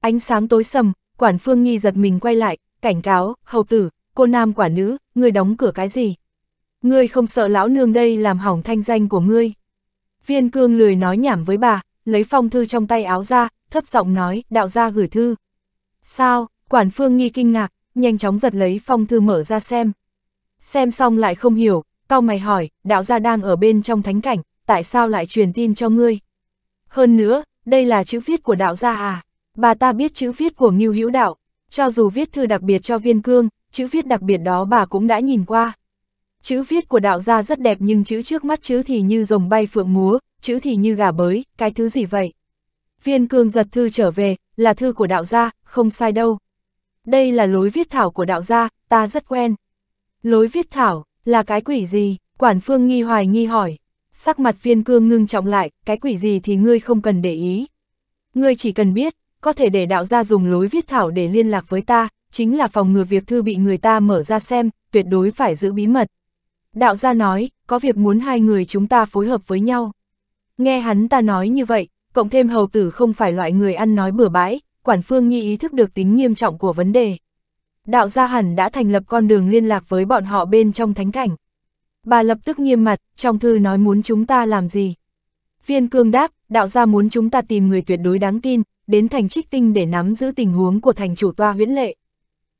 Ánh sáng tối sầm, Quản Phương Nghi giật mình quay lại, cảnh cáo, hầu tử, cô nam quả nữ, ngươi đóng cửa cái gì? Ngươi không sợ lão nương đây làm hỏng thanh danh của ngươi. Viên cương lười nói nhảm với bà, lấy phong thư trong tay áo ra, thấp giọng nói, đạo gia gửi thư. Sao, quản phương nghi kinh ngạc, nhanh chóng giật lấy phong thư mở ra xem. Xem xong lại không hiểu, cao mày hỏi, đạo gia đang ở bên trong thánh cảnh, tại sao lại truyền tin cho ngươi? Hơn nữa, đây là chữ viết của đạo gia à? Bà ta biết chữ viết của Ngưu Hữu Đạo, cho dù viết thư đặc biệt cho Viên Cương, chữ viết đặc biệt đó bà cũng đã nhìn qua. Chữ viết của đạo gia rất đẹp nhưng chữ trước mắt chữ thì như rồng bay phượng múa, chữ thì như gà bới, cái thứ gì vậy? Viên Cương giật thư trở về, là thư của đạo gia, không sai đâu. Đây là lối viết thảo của đạo gia, ta rất quen. Lối viết thảo, là cái quỷ gì? Quản Phương nghi hoài nghi hỏi sắc mặt viên cương ngưng trọng lại, cái quỷ gì thì ngươi không cần để ý. Ngươi chỉ cần biết, có thể để đạo gia dùng lối viết thảo để liên lạc với ta, chính là phòng ngừa việc thư bị người ta mở ra xem, tuyệt đối phải giữ bí mật. Đạo gia nói, có việc muốn hai người chúng ta phối hợp với nhau. Nghe hắn ta nói như vậy, cộng thêm hầu tử không phải loại người ăn nói bừa bãi, quản phương nhi ý thức được tính nghiêm trọng của vấn đề. Đạo gia hẳn đã thành lập con đường liên lạc với bọn họ bên trong thánh cảnh. Bà lập tức nghiêm mặt, trong thư nói muốn chúng ta làm gì. Viên cương đáp, đạo gia muốn chúng ta tìm người tuyệt đối đáng tin, đến thành trích tinh để nắm giữ tình huống của thành chủ toa huyễn lệ.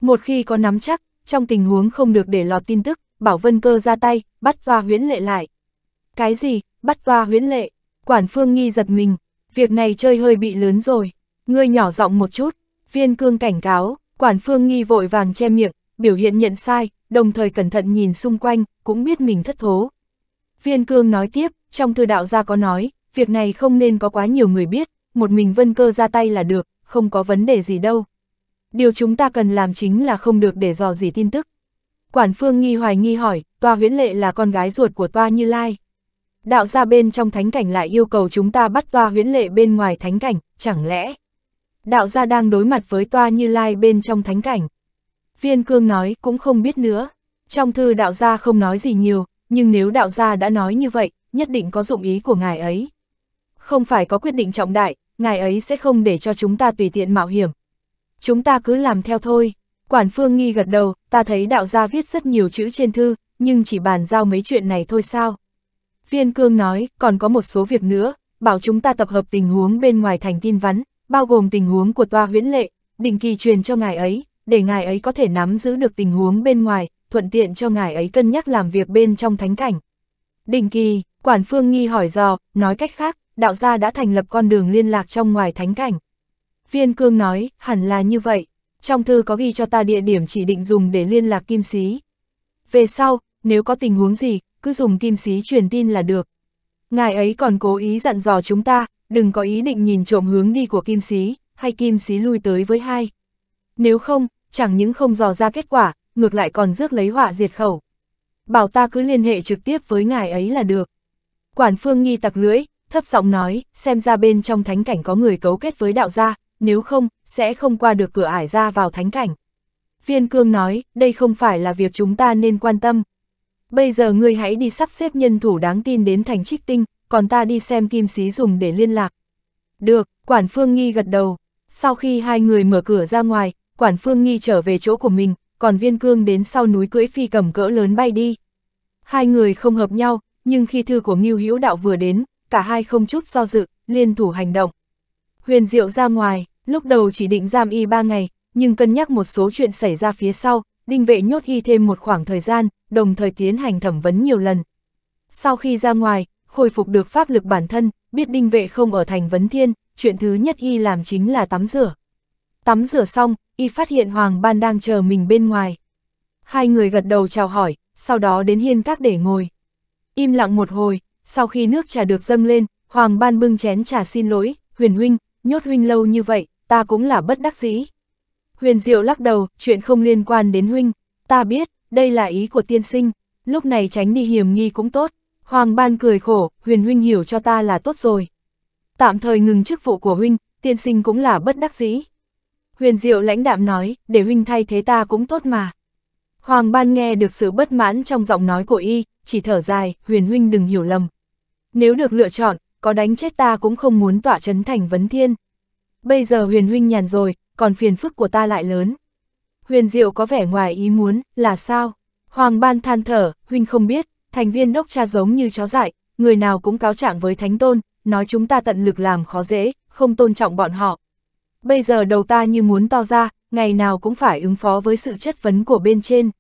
Một khi có nắm chắc, trong tình huống không được để lọt tin tức, bảo vân cơ ra tay, bắt toa huyễn lệ lại. Cái gì, bắt toa huyễn lệ, quản phương nghi giật mình, việc này chơi hơi bị lớn rồi, ngươi nhỏ giọng một chút, viên cương cảnh cáo, quản phương nghi vội vàng che miệng, biểu hiện nhận sai, đồng thời cẩn thận nhìn xung quanh, cũng biết mình thất thố. Viên cương nói tiếp, trong thư đạo gia có nói, việc này không nên có quá nhiều người biết, một mình vân cơ ra tay là được, không có vấn đề gì đâu. Điều chúng ta cần làm chính là không được để dò gì tin tức. Quản phương nghi hoài nghi hỏi, toa huyễn lệ là con gái ruột của toa như lai. Đạo gia bên trong thánh cảnh lại yêu cầu chúng ta bắt toa huyễn lệ bên ngoài thánh cảnh, chẳng lẽ? Đạo gia đang đối mặt với toa như lai bên trong thánh cảnh. Viên cương nói cũng không biết nữa. Trong thư đạo gia không nói gì nhiều, nhưng nếu đạo gia đã nói như vậy, nhất định có dụng ý của ngài ấy. Không phải có quyết định trọng đại, ngài ấy sẽ không để cho chúng ta tùy tiện mạo hiểm. Chúng ta cứ làm theo thôi. Quản phương nghi gật đầu, ta thấy đạo gia viết rất nhiều chữ trên thư, nhưng chỉ bàn giao mấy chuyện này thôi sao. Viên cương nói, còn có một số việc nữa, bảo chúng ta tập hợp tình huống bên ngoài thành tin vắn, bao gồm tình huống của toa huyễn lệ, định kỳ truyền cho ngài ấy, để ngài ấy có thể nắm giữ được tình huống bên ngoài, thuận tiện cho ngài ấy cân nhắc làm việc bên trong thánh cảnh. Đình kỳ, Quản Phương Nghi hỏi dò, nói cách khác, đạo gia đã thành lập con đường liên lạc trong ngoài thánh cảnh. Viên Cương nói, hẳn là như vậy. Trong thư có ghi cho ta địa điểm chỉ định dùng để liên lạc kim sĩ. Về sau, nếu có tình huống gì, cứ dùng kim sĩ truyền tin là được. Ngài ấy còn cố ý dặn dò chúng ta, đừng có ý định nhìn trộm hướng đi của kim sĩ, hay kim sĩ lui tới với hai. Nếu không, chẳng những không dò ra kết quả, ngược lại còn rước lấy họa diệt khẩu. Bảo ta cứ liên hệ trực tiếp với ngài ấy là được. Quản phương nghi tặc lưỡi, thấp giọng nói, xem ra bên trong thánh cảnh có người cấu kết với đạo gia, nếu không, sẽ không qua được cửa ải ra vào thánh cảnh. Viên cương nói, đây không phải là việc chúng ta nên quan tâm. Bây giờ ngươi hãy đi sắp xếp nhân thủ đáng tin đến thành trích tinh, còn ta đi xem kim xí dùng để liên lạc. Được, quản phương nghi gật đầu. Sau khi hai người mở cửa ra ngoài, quản phương nghi trở về chỗ của mình, còn viên cương đến sau núi cưỡi phi cầm cỡ lớn bay đi. Hai người không hợp nhau, nhưng khi thư của Ngưu Hữu Đạo vừa đến, cả hai không chút do dự, liên thủ hành động. Huyền Diệu ra ngoài, lúc đầu chỉ định giam y ba ngày, nhưng cân nhắc một số chuyện xảy ra phía sau, đinh vệ nhốt y thêm một khoảng thời gian, đồng thời tiến hành thẩm vấn nhiều lần. Sau khi ra ngoài, khôi phục được pháp lực bản thân, biết đinh vệ không ở thành vấn thiên, chuyện thứ nhất y làm chính là tắm rửa. Tắm rửa xong, y phát hiện Hoàng Ban đang chờ mình bên ngoài. Hai người gật đầu chào hỏi, sau đó đến hiên các để ngồi. Im lặng một hồi, sau khi nước trà được dâng lên, Hoàng Ban bưng chén trà xin lỗi, Huyền Huynh, nhốt Huynh lâu như vậy, ta cũng là bất đắc dĩ. Huyền Diệu lắc đầu, chuyện không liên quan đến Huynh, ta biết, đây là ý của tiên sinh, lúc này tránh đi hiểm nghi cũng tốt. Hoàng Ban cười khổ, Huyền Huynh hiểu cho ta là tốt rồi. Tạm thời ngừng chức vụ của Huynh, tiên sinh cũng là bất đắc dĩ. Huyền Diệu lãnh đạm nói, để huynh thay thế ta cũng tốt mà. Hoàng Ban nghe được sự bất mãn trong giọng nói của y, chỉ thở dài, huyền huynh đừng hiểu lầm. Nếu được lựa chọn, có đánh chết ta cũng không muốn tỏa chấn thành vấn thiên. Bây giờ huyền huynh nhàn rồi, còn phiền phức của ta lại lớn. Huyền Diệu có vẻ ngoài ý muốn, là sao? Hoàng Ban than thở, huynh không biết, thành viên đốc cha giống như chó dại, người nào cũng cáo trạng với thánh tôn, nói chúng ta tận lực làm khó dễ, không tôn trọng bọn họ, Bây giờ đầu ta như muốn to ra, ngày nào cũng phải ứng phó với sự chất vấn của bên trên.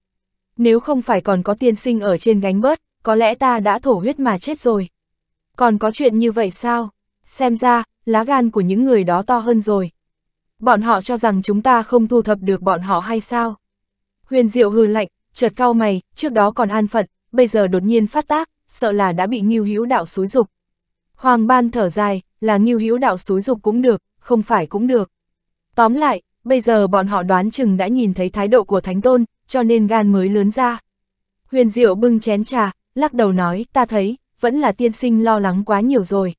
Nếu không phải còn có tiên sinh ở trên gánh bớt, có lẽ ta đã thổ huyết mà chết rồi. Còn có chuyện như vậy sao? Xem ra, lá gan của những người đó to hơn rồi. Bọn họ cho rằng chúng ta không thu thập được bọn họ hay sao? Huyền Diệu hừ lạnh, chợt cao mày, trước đó còn an phận, bây giờ đột nhiên phát tác, sợ là đã bị Ngưu Hữu Đạo xúi dục. Hoàng Ban thở dài, là Ngưu Hữu Đạo xúi dục cũng được, không phải cũng được. Tóm lại, bây giờ bọn họ đoán chừng đã nhìn thấy thái độ của Thánh Tôn, cho nên gan mới lớn ra. Huyền Diệu bưng chén trà, lắc đầu nói, ta thấy, vẫn là tiên sinh lo lắng quá nhiều rồi.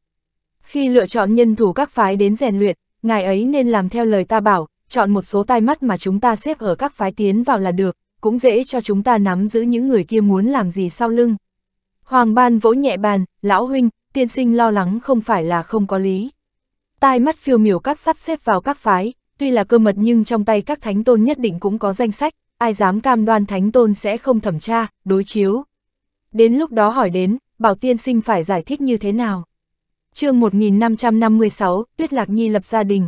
Khi lựa chọn nhân thủ các phái đến rèn luyện, ngài ấy nên làm theo lời ta bảo, chọn một số tai mắt mà chúng ta xếp ở các phái tiến vào là được, cũng dễ cho chúng ta nắm giữ những người kia muốn làm gì sau lưng. Hoàng Ban vỗ nhẹ bàn, lão huynh, tiên sinh lo lắng không phải là không có lý tai mắt phiêu miểu các sắp xếp vào các phái, tuy là cơ mật nhưng trong tay các thánh tôn nhất định cũng có danh sách, ai dám cam đoan thánh tôn sẽ không thẩm tra, đối chiếu. Đến lúc đó hỏi đến, Bảo Tiên Sinh phải giải thích như thế nào? chương 1556, Tuyết Lạc Nhi lập gia đình.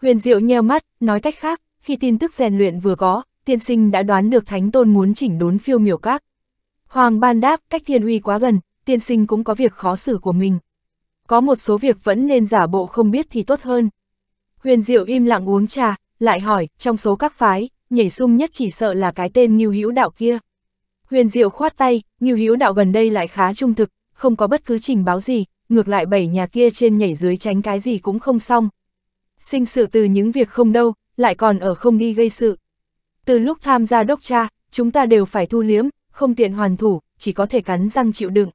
Huyền Diệu nheo mắt, nói cách khác, khi tin tức rèn luyện vừa có, tiên sinh đã đoán được thánh tôn muốn chỉnh đốn phiêu miểu các. Hoàng ban đáp, cách thiên uy quá gần, tiên sinh cũng có việc khó xử của mình có một số việc vẫn nên giả bộ không biết thì tốt hơn. Huyền Diệu im lặng uống trà, lại hỏi, trong số các phái, nhảy sung nhất chỉ sợ là cái tên Nhiêu Hữu Đạo kia. Huyền Diệu khoát tay, Nhiêu Hữu Đạo gần đây lại khá trung thực, không có bất cứ trình báo gì, ngược lại bảy nhà kia trên nhảy dưới tránh cái gì cũng không xong. Sinh sự từ những việc không đâu, lại còn ở không đi gây sự. Từ lúc tham gia đốc cha, chúng ta đều phải thu liếm, không tiện hoàn thủ, chỉ có thể cắn răng chịu đựng.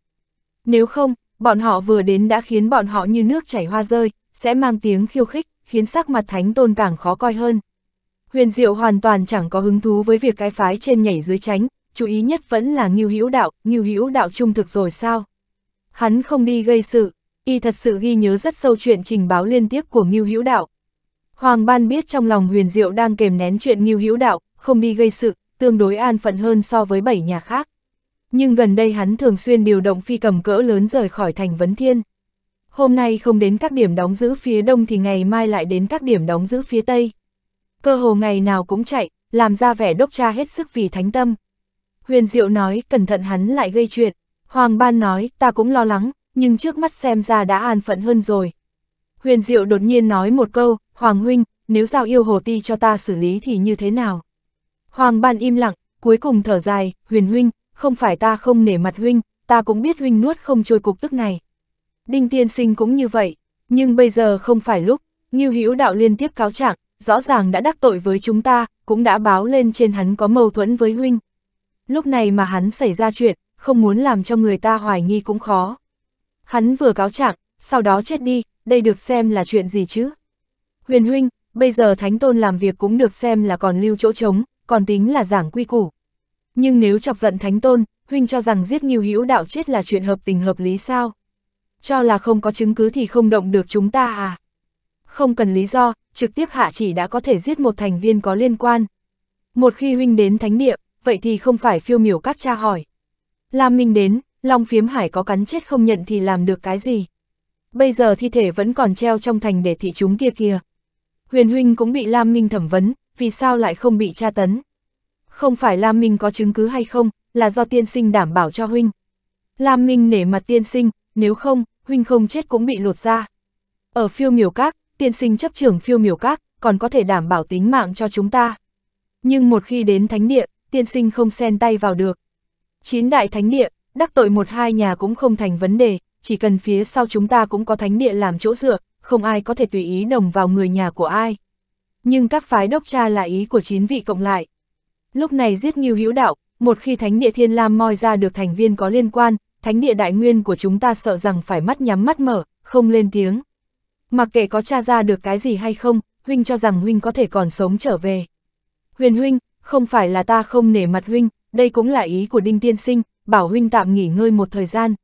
Nếu không, Bọn họ vừa đến đã khiến bọn họ như nước chảy hoa rơi, sẽ mang tiếng khiêu khích, khiến sắc mặt thánh tôn càng khó coi hơn. Huyền Diệu hoàn toàn chẳng có hứng thú với việc cái phái trên nhảy dưới tránh, chú ý nhất vẫn là Ngưu Hữu Đạo, Ngưu Hữu Đạo trung thực rồi sao? Hắn không đi gây sự, y thật sự ghi nhớ rất sâu chuyện trình báo liên tiếp của Ngưu Hữu Đạo. Hoàng Ban biết trong lòng Huyền Diệu đang kềm nén chuyện Ngưu Hữu Đạo, không đi gây sự, tương đối an phận hơn so với bảy nhà khác nhưng gần đây hắn thường xuyên điều động phi cầm cỡ lớn rời khỏi thành Vấn Thiên. Hôm nay không đến các điểm đóng giữ phía đông thì ngày mai lại đến các điểm đóng giữ phía tây. Cơ hồ ngày nào cũng chạy, làm ra vẻ đốc tra hết sức vì thánh tâm. Huyền Diệu nói, cẩn thận hắn lại gây chuyện. Hoàng Ban nói, ta cũng lo lắng, nhưng trước mắt xem ra đã an phận hơn rồi. Huyền Diệu đột nhiên nói một câu, Hoàng Huynh, nếu giao yêu hồ ti cho ta xử lý thì như thế nào? Hoàng Ban im lặng, cuối cùng thở dài, Huyền Huynh, không phải ta không nể mặt huynh, ta cũng biết huynh nuốt không trôi cục tức này. Đinh tiên sinh cũng như vậy, nhưng bây giờ không phải lúc, Ngưu Hữu đạo liên tiếp cáo trạng, rõ ràng đã đắc tội với chúng ta, cũng đã báo lên trên hắn có mâu thuẫn với huynh. Lúc này mà hắn xảy ra chuyện, không muốn làm cho người ta hoài nghi cũng khó. Hắn vừa cáo trạng, sau đó chết đi, đây được xem là chuyện gì chứ? Huyền huynh, bây giờ Thánh Tôn làm việc cũng được xem là còn lưu chỗ trống, còn tính là giảng quy củ, nhưng nếu chọc giận Thánh Tôn, huynh cho rằng giết Nghiêu Hữu Đạo chết là chuyện hợp tình hợp lý sao? Cho là không có chứng cứ thì không động được chúng ta à? Không cần lý do, trực tiếp hạ chỉ đã có thể giết một thành viên có liên quan. Một khi huynh đến thánh địa, vậy thì không phải phiêu miểu các cha hỏi. Lam Minh đến, Long phiếm hải có cắn chết không nhận thì làm được cái gì? Bây giờ thi thể vẫn còn treo trong thành để thị chúng kia kia. Huyền huynh cũng bị Lam Minh thẩm vấn, vì sao lại không bị tra tấn? không phải Lam Minh có chứng cứ hay không, là do tiên sinh đảm bảo cho huynh. Lam Minh nể mặt tiên sinh, nếu không, huynh không chết cũng bị lột ra. Ở phiêu miểu các, tiên sinh chấp trưởng phiêu miểu các, còn có thể đảm bảo tính mạng cho chúng ta. Nhưng một khi đến thánh địa, tiên sinh không xen tay vào được. Chín đại thánh địa, đắc tội một hai nhà cũng không thành vấn đề, chỉ cần phía sau chúng ta cũng có thánh địa làm chỗ dựa, không ai có thể tùy ý đồng vào người nhà của ai. Nhưng các phái đốc cha là ý của chín vị cộng lại. Lúc này giết nghiêu hữu đạo, một khi thánh địa thiên lam moi ra được thành viên có liên quan, thánh địa đại nguyên của chúng ta sợ rằng phải mắt nhắm mắt mở, không lên tiếng. Mặc kệ có tra ra được cái gì hay không, huynh cho rằng huynh có thể còn sống trở về. Huyền huynh, không phải là ta không nể mặt huynh, đây cũng là ý của đinh tiên sinh, bảo huynh tạm nghỉ ngơi một thời gian.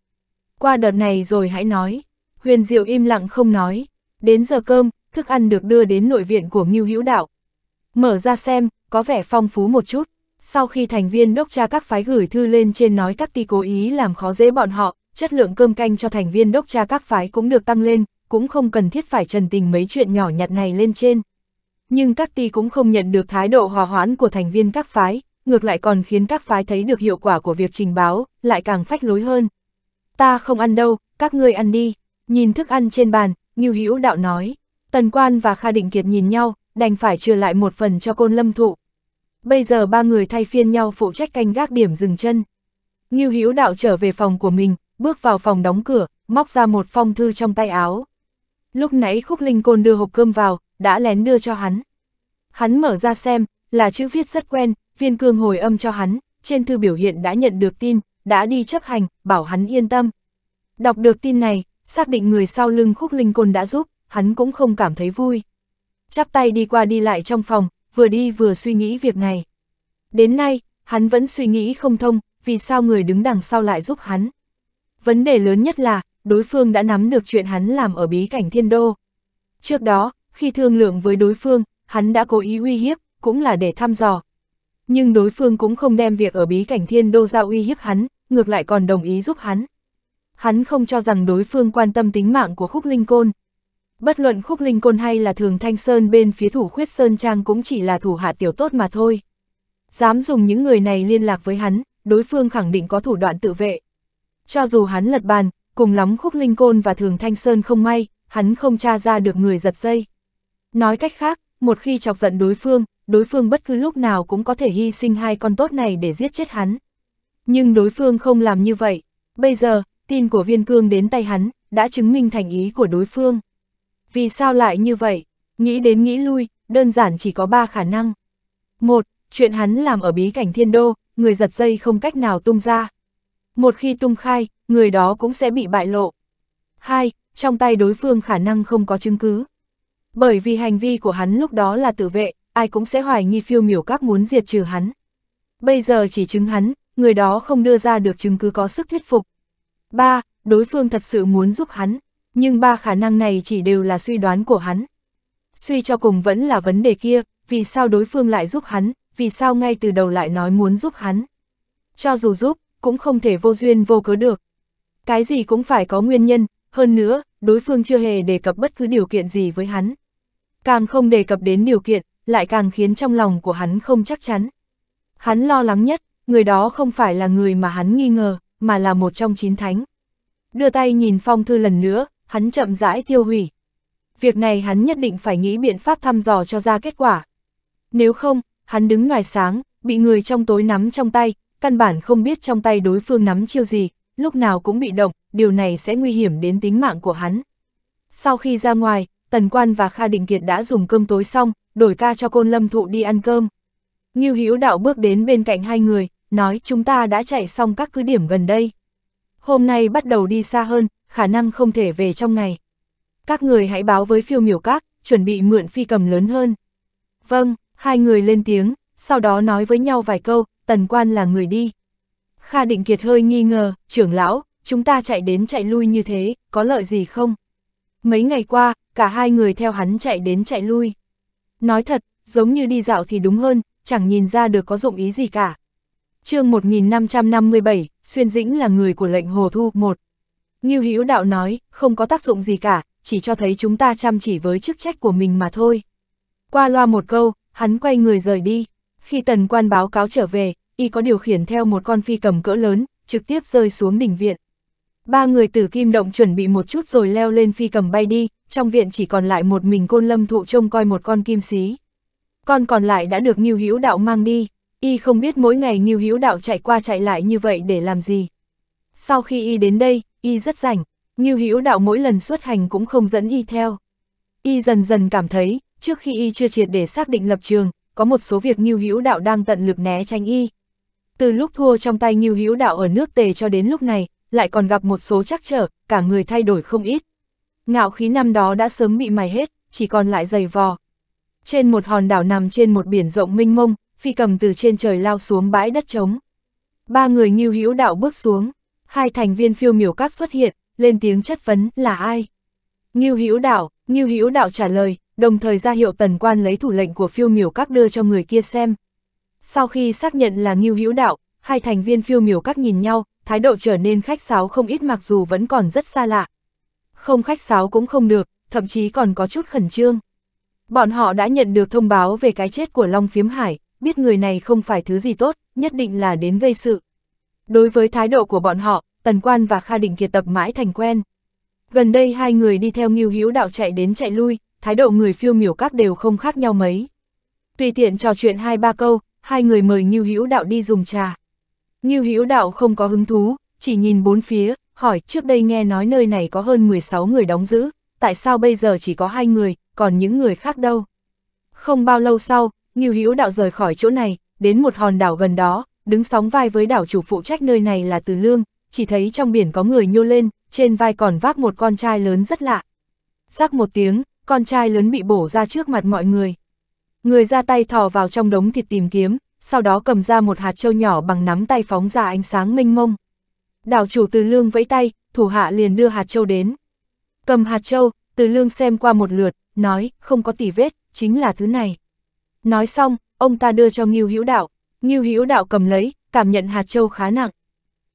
Qua đợt này rồi hãy nói. Huyền diệu im lặng không nói. Đến giờ cơm, thức ăn được đưa đến nội viện của Ngưu Hữu Đạo, Mở ra xem, có vẻ phong phú một chút. Sau khi thành viên đốc tra các phái gửi thư lên trên nói các ti cố ý làm khó dễ bọn họ, chất lượng cơm canh cho thành viên đốc tra các phái cũng được tăng lên, cũng không cần thiết phải trần tình mấy chuyện nhỏ nhặt này lên trên. Nhưng các ti cũng không nhận được thái độ hòa hoãn của thành viên các phái, ngược lại còn khiến các phái thấy được hiệu quả của việc trình báo, lại càng phách lối hơn. Ta không ăn đâu, các ngươi ăn đi. Nhìn thức ăn trên bàn, Ngưu Hữu Đạo nói. Tần Quan và Kha Định Kiệt nhìn nhau, đành phải trừ lại một phần cho côn lâm thụ. Bây giờ ba người thay phiên nhau phụ trách canh gác điểm dừng chân. Ngưu Hữu Đạo trở về phòng của mình, bước vào phòng đóng cửa, móc ra một phong thư trong tay áo. Lúc nãy Khúc Linh Côn đưa hộp cơm vào, đã lén đưa cho hắn. Hắn mở ra xem, là chữ viết rất quen, viên cương hồi âm cho hắn, trên thư biểu hiện đã nhận được tin, đã đi chấp hành, bảo hắn yên tâm. Đọc được tin này, xác định người sau lưng Khúc Linh Côn đã giúp, hắn cũng không cảm thấy vui chắp tay đi qua đi lại trong phòng, vừa đi vừa suy nghĩ việc này. Đến nay, hắn vẫn suy nghĩ không thông, vì sao người đứng đằng sau lại giúp hắn. Vấn đề lớn nhất là, đối phương đã nắm được chuyện hắn làm ở bí cảnh thiên đô. Trước đó, khi thương lượng với đối phương, hắn đã cố ý uy hiếp, cũng là để thăm dò. Nhưng đối phương cũng không đem việc ở bí cảnh thiên đô ra uy hiếp hắn, ngược lại còn đồng ý giúp hắn. Hắn không cho rằng đối phương quan tâm tính mạng của khúc linh côn, Bất luận khúc linh côn hay là thường thanh sơn bên phía thủ khuyết sơn trang cũng chỉ là thủ hạ tiểu tốt mà thôi. Dám dùng những người này liên lạc với hắn, đối phương khẳng định có thủ đoạn tự vệ. Cho dù hắn lật bàn, cùng lắm khúc linh côn và thường thanh sơn không may, hắn không tra ra được người giật dây. Nói cách khác, một khi chọc giận đối phương, đối phương bất cứ lúc nào cũng có thể hy sinh hai con tốt này để giết chết hắn. Nhưng đối phương không làm như vậy. Bây giờ, tin của viên cương đến tay hắn, đã chứng minh thành ý của đối phương. Vì sao lại như vậy? Nghĩ đến nghĩ lui, đơn giản chỉ có ba khả năng. một Chuyện hắn làm ở bí cảnh thiên đô, người giật dây không cách nào tung ra. Một khi tung khai, người đó cũng sẽ bị bại lộ. hai Trong tay đối phương khả năng không có chứng cứ. Bởi vì hành vi của hắn lúc đó là tự vệ, ai cũng sẽ hoài nghi phiêu miểu các muốn diệt trừ hắn. Bây giờ chỉ chứng hắn, người đó không đưa ra được chứng cứ có sức thuyết phục. ba Đối phương thật sự muốn giúp hắn nhưng ba khả năng này chỉ đều là suy đoán của hắn. Suy cho cùng vẫn là vấn đề kia, vì sao đối phương lại giúp hắn, vì sao ngay từ đầu lại nói muốn giúp hắn. Cho dù giúp, cũng không thể vô duyên vô cớ được. Cái gì cũng phải có nguyên nhân, hơn nữa, đối phương chưa hề đề cập bất cứ điều kiện gì với hắn. Càng không đề cập đến điều kiện, lại càng khiến trong lòng của hắn không chắc chắn. Hắn lo lắng nhất, người đó không phải là người mà hắn nghi ngờ, mà là một trong chín thánh. Đưa tay nhìn phong thư lần nữa, hắn chậm rãi tiêu hủy. Việc này hắn nhất định phải nghĩ biện pháp thăm dò cho ra kết quả. Nếu không, hắn đứng ngoài sáng, bị người trong tối nắm trong tay, căn bản không biết trong tay đối phương nắm chiêu gì, lúc nào cũng bị động, điều này sẽ nguy hiểm đến tính mạng của hắn. Sau khi ra ngoài, Tần Quan và Kha Đình Kiệt đã dùng cơm tối xong, đổi ca cho Côn Lâm Thụ đi ăn cơm. Ngưu Hữu Đạo bước đến bên cạnh hai người, nói chúng ta đã chạy xong các cứ điểm gần đây. Hôm nay bắt đầu đi xa hơn, khả năng không thể về trong ngày. Các người hãy báo với phiêu miểu các, chuẩn bị mượn phi cầm lớn hơn. Vâng, hai người lên tiếng, sau đó nói với nhau vài câu, tần quan là người đi. Kha Định Kiệt hơi nghi ngờ, trưởng lão, chúng ta chạy đến chạy lui như thế, có lợi gì không? Mấy ngày qua, cả hai người theo hắn chạy đến chạy lui. Nói thật, giống như đi dạo thì đúng hơn, chẳng nhìn ra được có dụng ý gì cả. chương 1557, Xuyên Dĩnh là người của lệnh Hồ Thu 1. Ngưu Hữu Đạo nói, không có tác dụng gì cả, chỉ cho thấy chúng ta chăm chỉ với chức trách của mình mà thôi. Qua loa một câu, hắn quay người rời đi. Khi tần quan báo cáo trở về, y có điều khiển theo một con phi cầm cỡ lớn, trực tiếp rơi xuống đỉnh viện. Ba người Tử kim động chuẩn bị một chút rồi leo lên phi cầm bay đi, trong viện chỉ còn lại một mình côn lâm thụ trông coi một con kim xí. Con còn lại đã được Ngưu Hữu Đạo mang đi, y không biết mỗi ngày Ngưu Hữu Đạo chạy qua chạy lại như vậy để làm gì. Sau khi y đến đây, y rất rảnh, Ngưu Hữu Đạo mỗi lần xuất hành cũng không dẫn y theo. Y dần dần cảm thấy, trước khi y chưa triệt để xác định lập trường, có một số việc Ngưu Hữu Đạo đang tận lực né tránh y. Từ lúc thua trong tay Ngưu Hữu Đạo ở nước Tề cho đến lúc này, lại còn gặp một số trắc trở, cả người thay đổi không ít. Ngạo khí năm đó đã sớm bị mài hết, chỉ còn lại dày vò. Trên một hòn đảo nằm trên một biển rộng mênh mông, phi cầm từ trên trời lao xuống bãi đất trống. Ba người Ngưu Hữu Đạo bước xuống, hai thành viên phiêu miểu các xuất hiện, lên tiếng chất vấn là ai. Ngưu Hữu Đạo, Ngưu Hữu Đạo trả lời, đồng thời ra hiệu tần quan lấy thủ lệnh của phiêu miểu các đưa cho người kia xem. Sau khi xác nhận là Ngưu Hữu Đạo, hai thành viên phiêu miểu các nhìn nhau, thái độ trở nên khách sáo không ít mặc dù vẫn còn rất xa lạ. Không khách sáo cũng không được, thậm chí còn có chút khẩn trương. Bọn họ đã nhận được thông báo về cái chết của Long Phiếm Hải, biết người này không phải thứ gì tốt, nhất định là đến gây sự. Đối với thái độ của bọn họ, Tần Quan và Kha định Kiệt tập mãi thành quen. Gần đây hai người đi theo Ngưu Hữu Đạo chạy đến chạy lui, thái độ người phiêu miểu các đều không khác nhau mấy. Tùy tiện trò chuyện hai ba câu, hai người mời Ngưu Hữu Đạo đi dùng trà. Ngưu Hữu Đạo không có hứng thú, chỉ nhìn bốn phía, hỏi trước đây nghe nói nơi này có hơn 16 người đóng giữ, tại sao bây giờ chỉ có hai người, còn những người khác đâu? Không bao lâu sau, Ngưu Hữu Đạo rời khỏi chỗ này, đến một hòn đảo gần đó, đứng sóng vai với đảo chủ phụ trách nơi này là Từ Lương, chỉ thấy trong biển có người nhô lên, trên vai còn vác một con trai lớn rất lạ. Rắc một tiếng, con trai lớn bị bổ ra trước mặt mọi người. Người ra tay thò vào trong đống thịt tìm kiếm, sau đó cầm ra một hạt trâu nhỏ bằng nắm tay phóng ra ánh sáng mênh mông. Đảo chủ Từ Lương vẫy tay, thủ hạ liền đưa hạt trâu đến. Cầm hạt trâu, Từ Lương xem qua một lượt, nói, không có tỉ vết, chính là thứ này. Nói xong, ông ta đưa cho Ngưu Hữu Đạo, Ngưu Hữu Đạo cầm lấy, cảm nhận hạt châu khá nặng.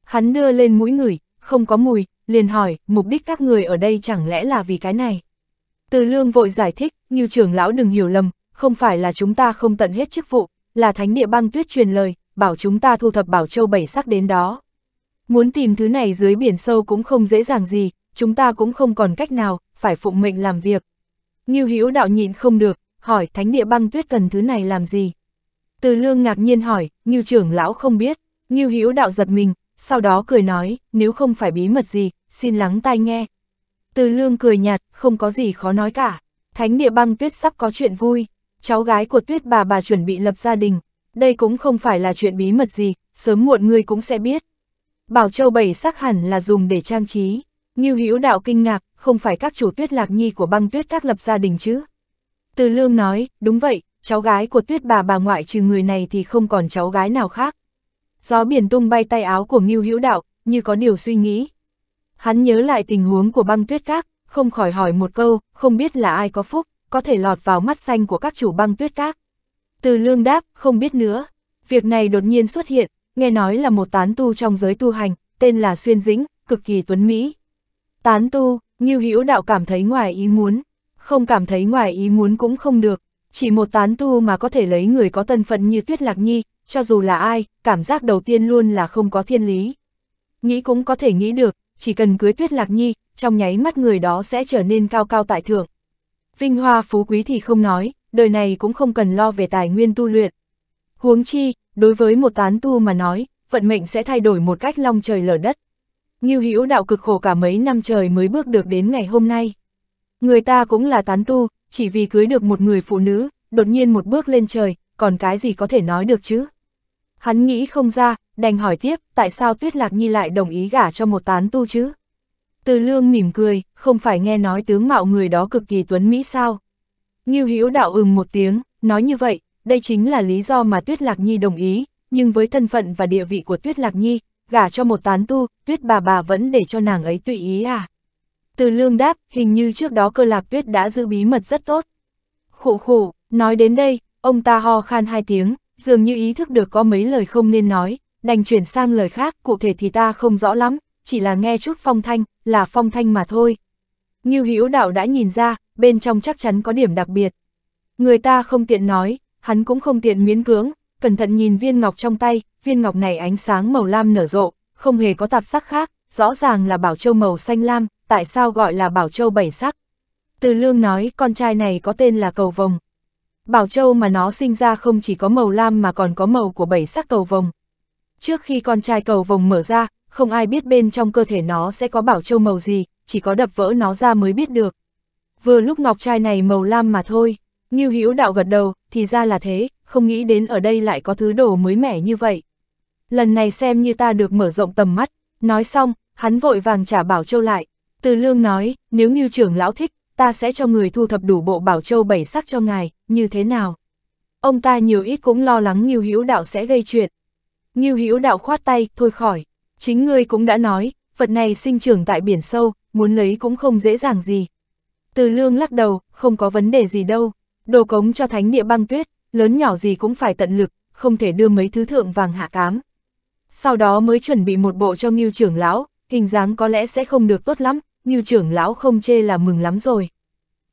Hắn đưa lên mũi người, không có mùi, liền hỏi, mục đích các người ở đây chẳng lẽ là vì cái này? Từ Lương vội giải thích, Ngưu trưởng lão đừng hiểu lầm, không phải là chúng ta không tận hết chức vụ, là Thánh địa băng tuyết truyền lời, bảo chúng ta thu thập bảo châu bảy sắc đến đó. Muốn tìm thứ này dưới biển sâu cũng không dễ dàng gì, chúng ta cũng không còn cách nào, phải phụng mệnh làm việc. Ngưu Hữu Đạo nhịn không được, hỏi Thánh địa băng tuyết cần thứ này làm gì? Từ lương ngạc nhiên hỏi, Như trưởng lão không biết, Như Hữu đạo giật mình, sau đó cười nói, nếu không phải bí mật gì, xin lắng tai nghe. Từ lương cười nhạt, không có gì khó nói cả. Thánh địa băng tuyết sắp có chuyện vui, cháu gái của tuyết bà bà chuẩn bị lập gia đình, đây cũng không phải là chuyện bí mật gì, sớm muộn người cũng sẽ biết. Bảo Châu bảy sắc hẳn là dùng để trang trí, Như Hữu đạo kinh ngạc, không phải các chủ tuyết lạc nhi của băng tuyết các lập gia đình chứ. Từ lương nói, đúng vậy, cháu gái của tuyết bà bà ngoại trừ người này thì không còn cháu gái nào khác. Gió biển tung bay tay áo của Ngưu Hữu Đạo, như có điều suy nghĩ. Hắn nhớ lại tình huống của băng tuyết các, không khỏi hỏi một câu, không biết là ai có phúc, có thể lọt vào mắt xanh của các chủ băng tuyết các. Từ lương đáp, không biết nữa. Việc này đột nhiên xuất hiện, nghe nói là một tán tu trong giới tu hành, tên là Xuyên Dĩnh, cực kỳ tuấn Mỹ. Tán tu, Ngưu Hữu Đạo cảm thấy ngoài ý muốn, không cảm thấy ngoài ý muốn cũng không được, chỉ một tán tu mà có thể lấy người có thân phận như Tuyết Lạc Nhi, cho dù là ai, cảm giác đầu tiên luôn là không có thiên lý. Nghĩ cũng có thể nghĩ được, chỉ cần cưới Tuyết Lạc Nhi, trong nháy mắt người đó sẽ trở nên cao cao tại thượng. Vinh hoa phú quý thì không nói, đời này cũng không cần lo về tài nguyên tu luyện. Huống chi, đối với một tán tu mà nói, vận mệnh sẽ thay đổi một cách long trời lở đất. Ngưu hữu đạo cực khổ cả mấy năm trời mới bước được đến ngày hôm nay. Người ta cũng là tán tu, chỉ vì cưới được một người phụ nữ, đột nhiên một bước lên trời, còn cái gì có thể nói được chứ? Hắn nghĩ không ra, đành hỏi tiếp, tại sao Tuyết Lạc Nhi lại đồng ý gả cho một tán tu chứ? Từ lương mỉm cười, không phải nghe nói tướng mạo người đó cực kỳ tuấn Mỹ sao? Nghiêu Hữu đạo ừm một tiếng, nói như vậy, đây chính là lý do mà Tuyết Lạc Nhi đồng ý, nhưng với thân phận và địa vị của Tuyết Lạc Nhi, gả cho một tán tu, Tuyết bà bà vẫn để cho nàng ấy tùy ý à? Từ lương đáp, hình như trước đó cơ lạc tuyết đã giữ bí mật rất tốt. khổ khổ nói đến đây, ông ta ho khan hai tiếng, dường như ý thức được có mấy lời không nên nói, đành chuyển sang lời khác, cụ thể thì ta không rõ lắm, chỉ là nghe chút phong thanh, là phong thanh mà thôi. Như hữu đạo đã nhìn ra, bên trong chắc chắn có điểm đặc biệt. Người ta không tiện nói, hắn cũng không tiện miễn cưỡng, cẩn thận nhìn viên ngọc trong tay, viên ngọc này ánh sáng màu lam nở rộ, không hề có tạp sắc khác, rõ ràng là bảo châu màu xanh lam, tại sao gọi là Bảo Châu bảy sắc? Từ Lương nói con trai này có tên là cầu vồng. Bảo Châu mà nó sinh ra không chỉ có màu lam mà còn có màu của bảy sắc cầu vồng. Trước khi con trai cầu vồng mở ra, không ai biết bên trong cơ thể nó sẽ có Bảo Châu màu gì, chỉ có đập vỡ nó ra mới biết được. Vừa lúc ngọc trai này màu lam mà thôi, Như Hữu Đạo gật đầu, thì ra là thế, không nghĩ đến ở đây lại có thứ đồ mới mẻ như vậy. Lần này xem như ta được mở rộng tầm mắt, nói xong, hắn vội vàng trả Bảo Châu lại. Từ lương nói, nếu như trưởng lão thích, ta sẽ cho người thu thập đủ bộ bảo châu bảy sắc cho ngài, như thế nào? Ông ta nhiều ít cũng lo lắng Ngưu Hữu Đạo sẽ gây chuyện. Ngưu Hữu Đạo khoát tay, thôi khỏi. Chính ngươi cũng đã nói, vật này sinh trưởng tại biển sâu, muốn lấy cũng không dễ dàng gì. Từ lương lắc đầu, không có vấn đề gì đâu. Đồ cống cho thánh địa băng tuyết, lớn nhỏ gì cũng phải tận lực, không thể đưa mấy thứ thượng vàng hạ cám. Sau đó mới chuẩn bị một bộ cho Ngưu trưởng lão, hình dáng có lẽ sẽ không được tốt lắm, Ngưu trưởng lão không chê là mừng lắm rồi.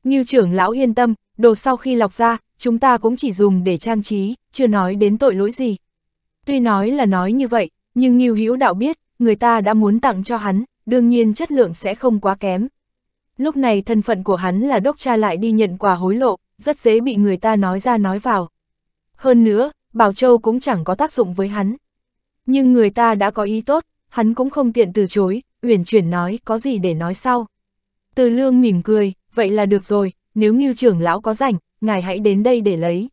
Ngưu trưởng lão yên tâm, đồ sau khi lọc ra, chúng ta cũng chỉ dùng để trang trí, chưa nói đến tội lỗi gì. Tuy nói là nói như vậy, nhưng Ngưu Hữu Đạo biết, người ta đã muốn tặng cho hắn, đương nhiên chất lượng sẽ không quá kém. Lúc này thân phận của hắn là đốc cha lại đi nhận quà hối lộ, rất dễ bị người ta nói ra nói vào. Hơn nữa, Bảo Châu cũng chẳng có tác dụng với hắn. Nhưng người ta đã có ý tốt, hắn cũng không tiện từ chối, uyển chuyển nói có gì để nói sau. Từ lương mỉm cười, vậy là được rồi, nếu như trưởng lão có rảnh, ngài hãy đến đây để lấy.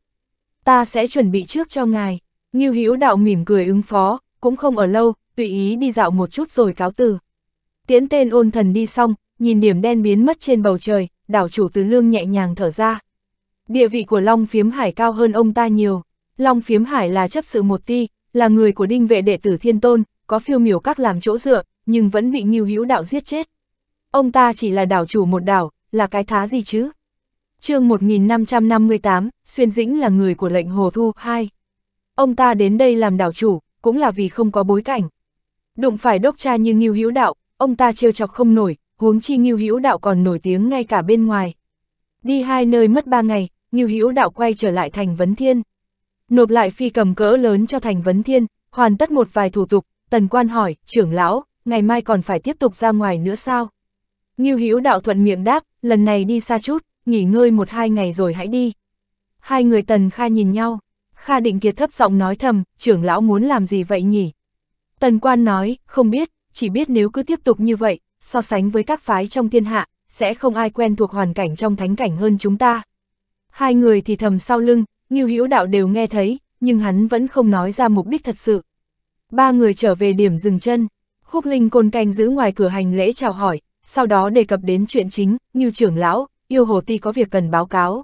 Ta sẽ chuẩn bị trước cho ngài. Ngưu Hữu đạo mỉm cười ứng phó, cũng không ở lâu, tùy ý đi dạo một chút rồi cáo từ. Tiễn tên ôn thần đi xong, nhìn điểm đen biến mất trên bầu trời, đảo chủ từ lương nhẹ nhàng thở ra. Địa vị của Long Phiếm Hải cao hơn ông ta nhiều. Long Phiếm Hải là chấp sự một ti, là người của đinh vệ đệ tử Thiên Tôn, có phiêu miểu các làm chỗ dựa, nhưng vẫn bị Ngưu Hữu Đạo giết chết. Ông ta chỉ là đảo chủ một đảo, là cái thá gì chứ? chương 1558, Xuyên Dĩnh là người của lệnh Hồ Thu 2. Ông ta đến đây làm đảo chủ, cũng là vì không có bối cảnh. Đụng phải đốc cha như Ngưu Hữu Đạo, ông ta trêu chọc không nổi, huống chi Ngưu Hữu Đạo còn nổi tiếng ngay cả bên ngoài. Đi hai nơi mất ba ngày, Ngưu Hữu Đạo quay trở lại thành Vấn Thiên. Nộp lại phi cầm cỡ lớn cho thành Vấn Thiên, hoàn tất một vài thủ tục, tần quan hỏi, trưởng lão, ngày mai còn phải tiếp tục ra ngoài nữa sao? Ngưu Hữu đạo thuận miệng đáp, lần này đi xa chút, nghỉ ngơi một hai ngày rồi hãy đi. Hai người Tần Kha nhìn nhau, Kha Định Kiệt thấp giọng nói thầm, trưởng lão muốn làm gì vậy nhỉ? Tần Quan nói, không biết, chỉ biết nếu cứ tiếp tục như vậy, so sánh với các phái trong thiên hạ, sẽ không ai quen thuộc hoàn cảnh trong thánh cảnh hơn chúng ta. Hai người thì thầm sau lưng, Ngưu Hữu đạo đều nghe thấy, nhưng hắn vẫn không nói ra mục đích thật sự. Ba người trở về điểm dừng chân, Khúc Linh côn canh giữ ngoài cửa hành lễ chào hỏi, sau đó đề cập đến chuyện chính, như trưởng lão, yêu hồ ti có việc cần báo cáo.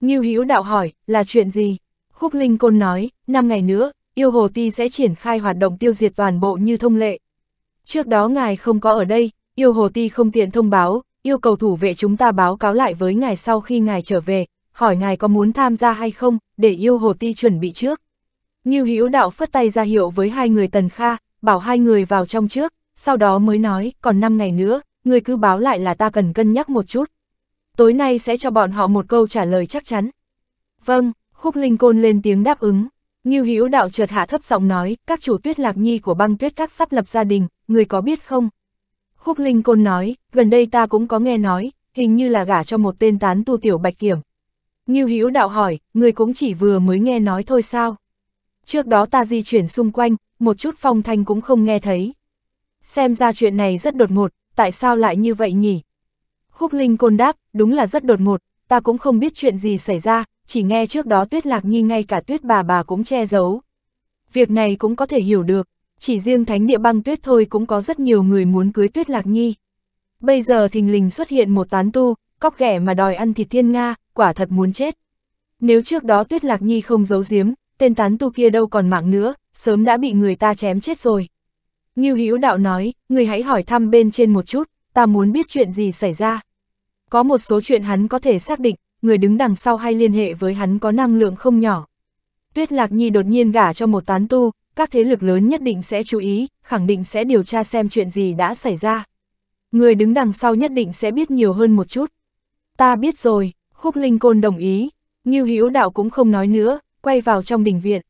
Như Hữu đạo hỏi, là chuyện gì? Khúc Linh côn nói, năm ngày nữa, yêu hồ ti sẽ triển khai hoạt động tiêu diệt toàn bộ như thông lệ. Trước đó ngài không có ở đây, yêu hồ ti không tiện thông báo, yêu cầu thủ vệ chúng ta báo cáo lại với ngài sau khi ngài trở về, hỏi ngài có muốn tham gia hay không, để yêu hồ ti chuẩn bị trước. Như Hữu đạo phất tay ra hiệu với hai người Tần Kha, bảo hai người vào trong trước, sau đó mới nói, còn 5 ngày nữa, người cứ báo lại là ta cần cân nhắc một chút. Tối nay sẽ cho bọn họ một câu trả lời chắc chắn. Vâng, Khúc Linh Côn lên tiếng đáp ứng. Nghiêu Hữu Đạo trượt hạ thấp giọng nói, các chủ tuyết lạc nhi của băng tuyết các sắp lập gia đình, người có biết không? Khúc Linh Côn nói, gần đây ta cũng có nghe nói, hình như là gả cho một tên tán tu tiểu bạch kiểm. Nghiêu Hữu Đạo hỏi, người cũng chỉ vừa mới nghe nói thôi sao? trước đó ta di chuyển xung quanh, một chút phong thanh cũng không nghe thấy. Xem ra chuyện này rất đột ngột, tại sao lại như vậy nhỉ? Khúc Linh Côn đáp, đúng là rất đột ngột, ta cũng không biết chuyện gì xảy ra, chỉ nghe trước đó Tuyết Lạc Nhi ngay cả Tuyết bà bà cũng che giấu. Việc này cũng có thể hiểu được, chỉ riêng thánh địa băng tuyết thôi cũng có rất nhiều người muốn cưới Tuyết Lạc Nhi. Bây giờ thình lình xuất hiện một tán tu, cóc ghẻ mà đòi ăn thịt thiên Nga, quả thật muốn chết. Nếu trước đó Tuyết Lạc Nhi không giấu giếm, tên tán tu kia đâu còn mạng nữa, sớm đã bị người ta chém chết rồi. Ngưu Hữu Đạo nói, người hãy hỏi thăm bên trên một chút, ta muốn biết chuyện gì xảy ra. Có một số chuyện hắn có thể xác định, người đứng đằng sau hay liên hệ với hắn có năng lượng không nhỏ. Tuyết Lạc Nhi đột nhiên gả cho một tán tu, các thế lực lớn nhất định sẽ chú ý, khẳng định sẽ điều tra xem chuyện gì đã xảy ra. Người đứng đằng sau nhất định sẽ biết nhiều hơn một chút. Ta biết rồi, Khúc Linh Côn đồng ý, Ngưu Hữu Đạo cũng không nói nữa, quay vào trong đình viện.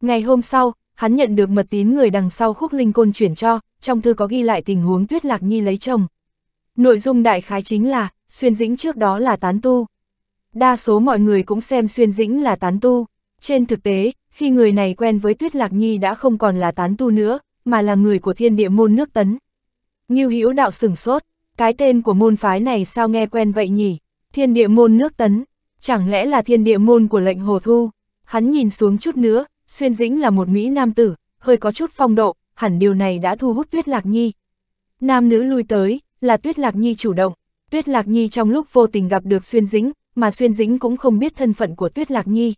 Ngày hôm sau, hắn nhận được mật tín người đằng sau khúc linh côn chuyển cho, trong thư có ghi lại tình huống Tuyết Lạc Nhi lấy chồng. Nội dung đại khái chính là, xuyên dĩnh trước đó là tán tu. Đa số mọi người cũng xem xuyên dĩnh là tán tu. Trên thực tế, khi người này quen với Tuyết Lạc Nhi đã không còn là tán tu nữa, mà là người của thiên địa môn nước tấn. như Hữu đạo sửng sốt, cái tên của môn phái này sao nghe quen vậy nhỉ? Thiên địa môn nước tấn, chẳng lẽ là thiên địa môn của lệnh hồ thu? Hắn nhìn xuống chút nữa, Xuyên Dĩnh là một Mỹ nam tử, hơi có chút phong độ, hẳn điều này đã thu hút Tuyết Lạc Nhi. Nam nữ lui tới, là Tuyết Lạc Nhi chủ động. Tuyết Lạc Nhi trong lúc vô tình gặp được Xuyên Dĩnh, mà Xuyên Dĩnh cũng không biết thân phận của Tuyết Lạc Nhi.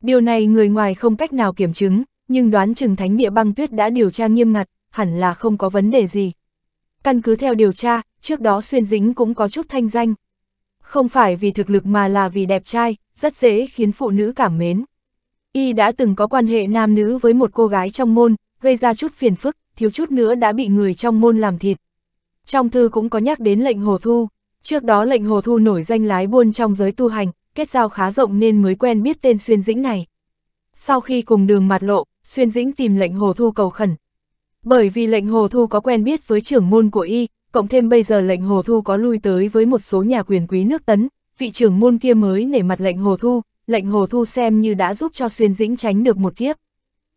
Điều này người ngoài không cách nào kiểm chứng, nhưng đoán chừng thánh địa băng tuyết đã điều tra nghiêm ngặt, hẳn là không có vấn đề gì. Căn cứ theo điều tra, trước đó Xuyên Dĩnh cũng có chút thanh danh. Không phải vì thực lực mà là vì đẹp trai, rất dễ khiến phụ nữ cảm mến y đã từng có quan hệ nam nữ với một cô gái trong môn, gây ra chút phiền phức, thiếu chút nữa đã bị người trong môn làm thịt. Trong thư cũng có nhắc đến lệnh hồ thu, trước đó lệnh hồ thu nổi danh lái buôn trong giới tu hành, kết giao khá rộng nên mới quen biết tên xuyên dĩnh này. Sau khi cùng đường mặt lộ, xuyên dĩnh tìm lệnh hồ thu cầu khẩn. Bởi vì lệnh hồ thu có quen biết với trưởng môn của y, cộng thêm bây giờ lệnh hồ thu có lui tới với một số nhà quyền quý nước tấn, vị trưởng môn kia mới nể mặt lệnh hồ thu, lệnh Hồ Thu xem như đã giúp cho Xuyên Dĩnh tránh được một kiếp.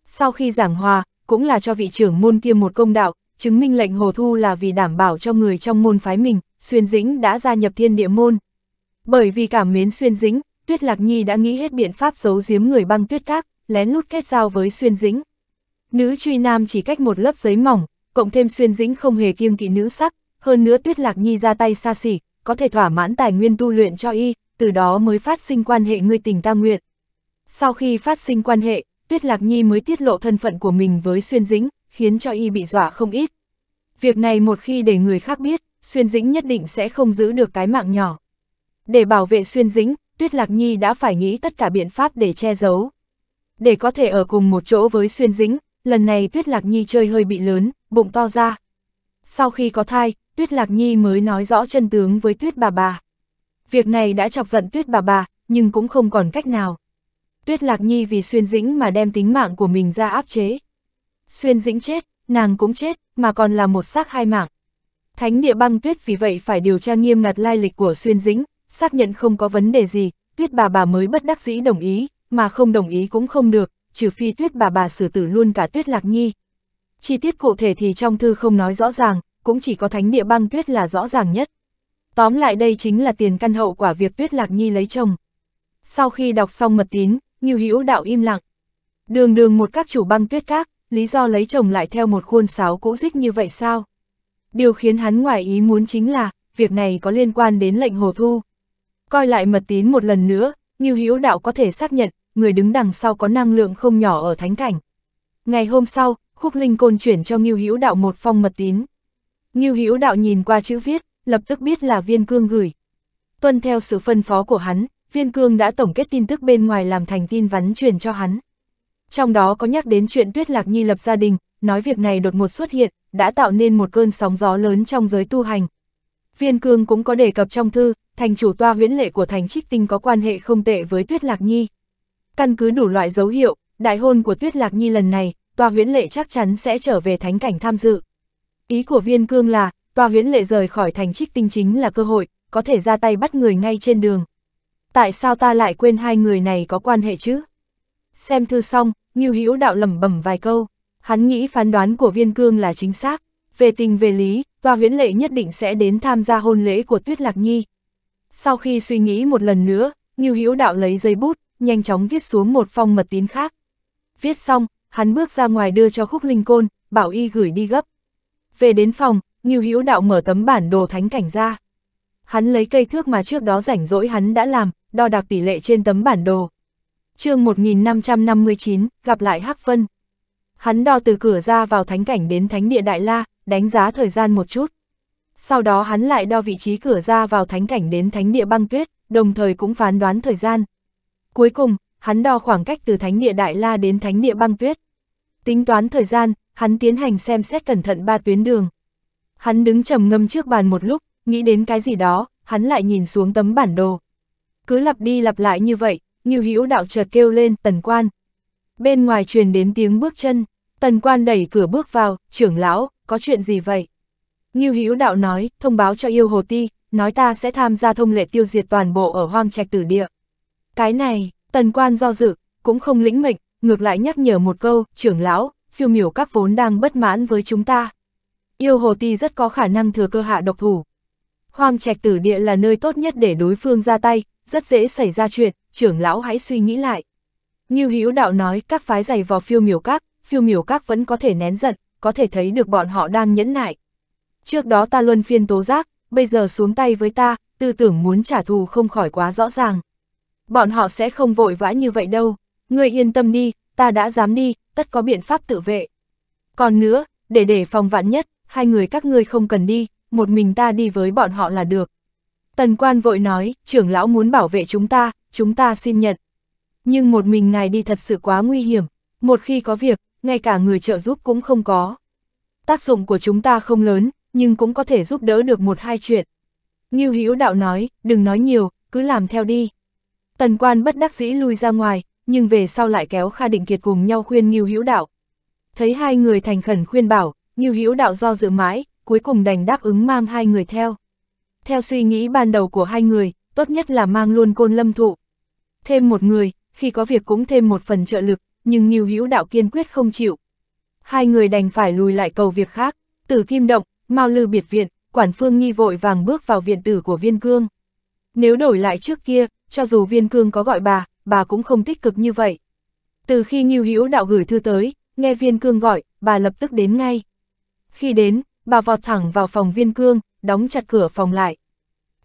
Sau khi giảng hòa, cũng là cho vị trưởng môn kia một công đạo, chứng minh lệnh Hồ Thu là vì đảm bảo cho người trong môn phái mình, Xuyên Dĩnh đã gia nhập thiên địa môn. Bởi vì cảm mến Xuyên Dĩnh, Tuyết Lạc Nhi đã nghĩ hết biện pháp giấu giếm người băng tuyết các, lén lút kết giao với Xuyên Dĩnh. Nữ truy nam chỉ cách một lớp giấy mỏng, cộng thêm Xuyên Dĩnh không hề kiêng kỵ nữ sắc, hơn nữa Tuyết Lạc Nhi ra tay xa xỉ, có thể thỏa mãn tài nguyên tu luyện cho y, từ đó mới phát sinh quan hệ ngươi tình ta nguyện. Sau khi phát sinh quan hệ, Tuyết Lạc Nhi mới tiết lộ thân phận của mình với Xuyên Dĩnh, khiến cho y bị dọa không ít. Việc này một khi để người khác biết, Xuyên Dĩnh nhất định sẽ không giữ được cái mạng nhỏ. Để bảo vệ Xuyên Dĩnh, Tuyết Lạc Nhi đã phải nghĩ tất cả biện pháp để che giấu. Để có thể ở cùng một chỗ với Xuyên Dĩnh, lần này Tuyết Lạc Nhi chơi hơi bị lớn, bụng to ra. Sau khi có thai, Tuyết Lạc Nhi mới nói rõ chân tướng với Tuyết bà bà. Việc này đã chọc giận tuyết bà bà, nhưng cũng không còn cách nào. Tuyết lạc nhi vì xuyên dĩnh mà đem tính mạng của mình ra áp chế. Xuyên dĩnh chết, nàng cũng chết, mà còn là một xác hai mạng. Thánh địa băng tuyết vì vậy phải điều tra nghiêm ngặt lai lịch của xuyên dĩnh, xác nhận không có vấn đề gì, tuyết bà bà mới bất đắc dĩ đồng ý, mà không đồng ý cũng không được, trừ phi tuyết bà bà xử tử luôn cả tuyết lạc nhi. Chi tiết cụ thể thì trong thư không nói rõ ràng, cũng chỉ có thánh địa băng tuyết là rõ ràng nhất. Tóm lại đây chính là tiền căn hậu quả việc Tuyết Lạc Nhi lấy chồng. Sau khi đọc xong mật tín, Ngưu Hữu Đạo im lặng. Đường đường một các chủ băng tuyết các, lý do lấy chồng lại theo một khuôn sáo cũ dích như vậy sao? Điều khiến hắn ngoài ý muốn chính là, việc này có liên quan đến lệnh hồ thu. Coi lại mật tín một lần nữa, Ngưu Hữu Đạo có thể xác nhận, người đứng đằng sau có năng lượng không nhỏ ở thánh cảnh. Ngày hôm sau, Khúc Linh Côn chuyển cho Ngưu Hữu Đạo một phong mật tín. Ngưu Hữu Đạo nhìn qua chữ viết, lập tức biết là viên cương gửi. Tuân theo sự phân phó của hắn, viên cương đã tổng kết tin tức bên ngoài làm thành tin vắn truyền cho hắn. Trong đó có nhắc đến chuyện Tuyết Lạc Nhi lập gia đình, nói việc này đột ngột xuất hiện, đã tạo nên một cơn sóng gió lớn trong giới tu hành. Viên cương cũng có đề cập trong thư, thành chủ toa huyễn lệ của thành trích tinh có quan hệ không tệ với Tuyết Lạc Nhi. Căn cứ đủ loại dấu hiệu, đại hôn của Tuyết Lạc Nhi lần này, toa huyễn lệ chắc chắn sẽ trở về thánh cảnh tham dự. Ý của viên cương là, tòa huyễn lệ rời khỏi thành trích tinh chính là cơ hội, có thể ra tay bắt người ngay trên đường. Tại sao ta lại quên hai người này có quan hệ chứ? Xem thư xong, Ngưu Hữu đạo lẩm bẩm vài câu, hắn nghĩ phán đoán của Viên Cương là chính xác, về tình về lý, tòa huyễn lệ nhất định sẽ đến tham gia hôn lễ của Tuyết Lạc Nhi. Sau khi suy nghĩ một lần nữa, Ngưu Hữu đạo lấy giấy bút, nhanh chóng viết xuống một phong mật tín khác. Viết xong, hắn bước ra ngoài đưa cho Khúc Linh Côn, bảo y gửi đi gấp. Về đến phòng, Ngưu Hữu Đạo mở tấm bản đồ thánh cảnh ra. Hắn lấy cây thước mà trước đó rảnh rỗi hắn đã làm, đo đạc tỷ lệ trên tấm bản đồ. chương 1559, gặp lại Hắc Vân. Hắn đo từ cửa ra vào thánh cảnh đến thánh địa Đại La, đánh giá thời gian một chút. Sau đó hắn lại đo vị trí cửa ra vào thánh cảnh đến thánh địa băng tuyết, đồng thời cũng phán đoán thời gian. Cuối cùng, hắn đo khoảng cách từ thánh địa Đại La đến thánh địa băng tuyết. Tính toán thời gian, hắn tiến hành xem xét cẩn thận ba tuyến đường. Hắn đứng trầm ngâm trước bàn một lúc, nghĩ đến cái gì đó, hắn lại nhìn xuống tấm bản đồ. Cứ lặp đi lặp lại như vậy, Ngưu Hữu đạo chợt kêu lên, "Tần quan." Bên ngoài truyền đến tiếng bước chân, Tần quan đẩy cửa bước vào, "Trưởng lão, có chuyện gì vậy?" Ngưu Hữu đạo nói, "Thông báo cho yêu Hồ Ti, nói ta sẽ tham gia thông lệ tiêu diệt toàn bộ ở Hoang Trạch Tử Địa." Cái này, Tần quan do dự, cũng không lĩnh mệnh, ngược lại nhắc nhở một câu, "Trưởng lão, phiêu miểu các vốn đang bất mãn với chúng ta." yêu hồ ti rất có khả năng thừa cơ hạ độc thủ. Hoang trạch tử địa là nơi tốt nhất để đối phương ra tay, rất dễ xảy ra chuyện, trưởng lão hãy suy nghĩ lại. Như Hữu đạo nói các phái giày vào phiêu miểu các, phiêu miểu các vẫn có thể nén giận, có thể thấy được bọn họ đang nhẫn nại. Trước đó ta luân phiên tố giác, bây giờ xuống tay với ta, tư tưởng muốn trả thù không khỏi quá rõ ràng. Bọn họ sẽ không vội vã như vậy đâu, ngươi yên tâm đi, ta đã dám đi, tất có biện pháp tự vệ. Còn nữa, để để phòng vạn nhất, hai người các ngươi không cần đi, một mình ta đi với bọn họ là được. Tần quan vội nói, trưởng lão muốn bảo vệ chúng ta, chúng ta xin nhận. Nhưng một mình ngài đi thật sự quá nguy hiểm, một khi có việc, ngay cả người trợ giúp cũng không có. Tác dụng của chúng ta không lớn, nhưng cũng có thể giúp đỡ được một hai chuyện. Ngưu Hữu Đạo nói, đừng nói nhiều, cứ làm theo đi. Tần quan bất đắc dĩ lui ra ngoài, nhưng về sau lại kéo Kha Định Kiệt cùng nhau khuyên Ngưu Hữu Đạo. Thấy hai người thành khẩn khuyên bảo, Ngưu Hữu Đạo do dự mãi, cuối cùng đành đáp ứng mang hai người theo. Theo suy nghĩ ban đầu của hai người, tốt nhất là mang luôn côn lâm thụ. Thêm một người, khi có việc cũng thêm một phần trợ lực, nhưng Ngưu Hữu Đạo kiên quyết không chịu. Hai người đành phải lùi lại cầu việc khác, từ kim động, mau lư biệt viện, quản phương nghi vội vàng bước vào viện tử của viên cương. Nếu đổi lại trước kia, cho dù viên cương có gọi bà, bà cũng không tích cực như vậy. Từ khi Ngưu Hữu Đạo gửi thư tới, nghe viên cương gọi, bà lập tức đến ngay. Khi đến, bà vọt thẳng vào phòng viên cương, đóng chặt cửa phòng lại.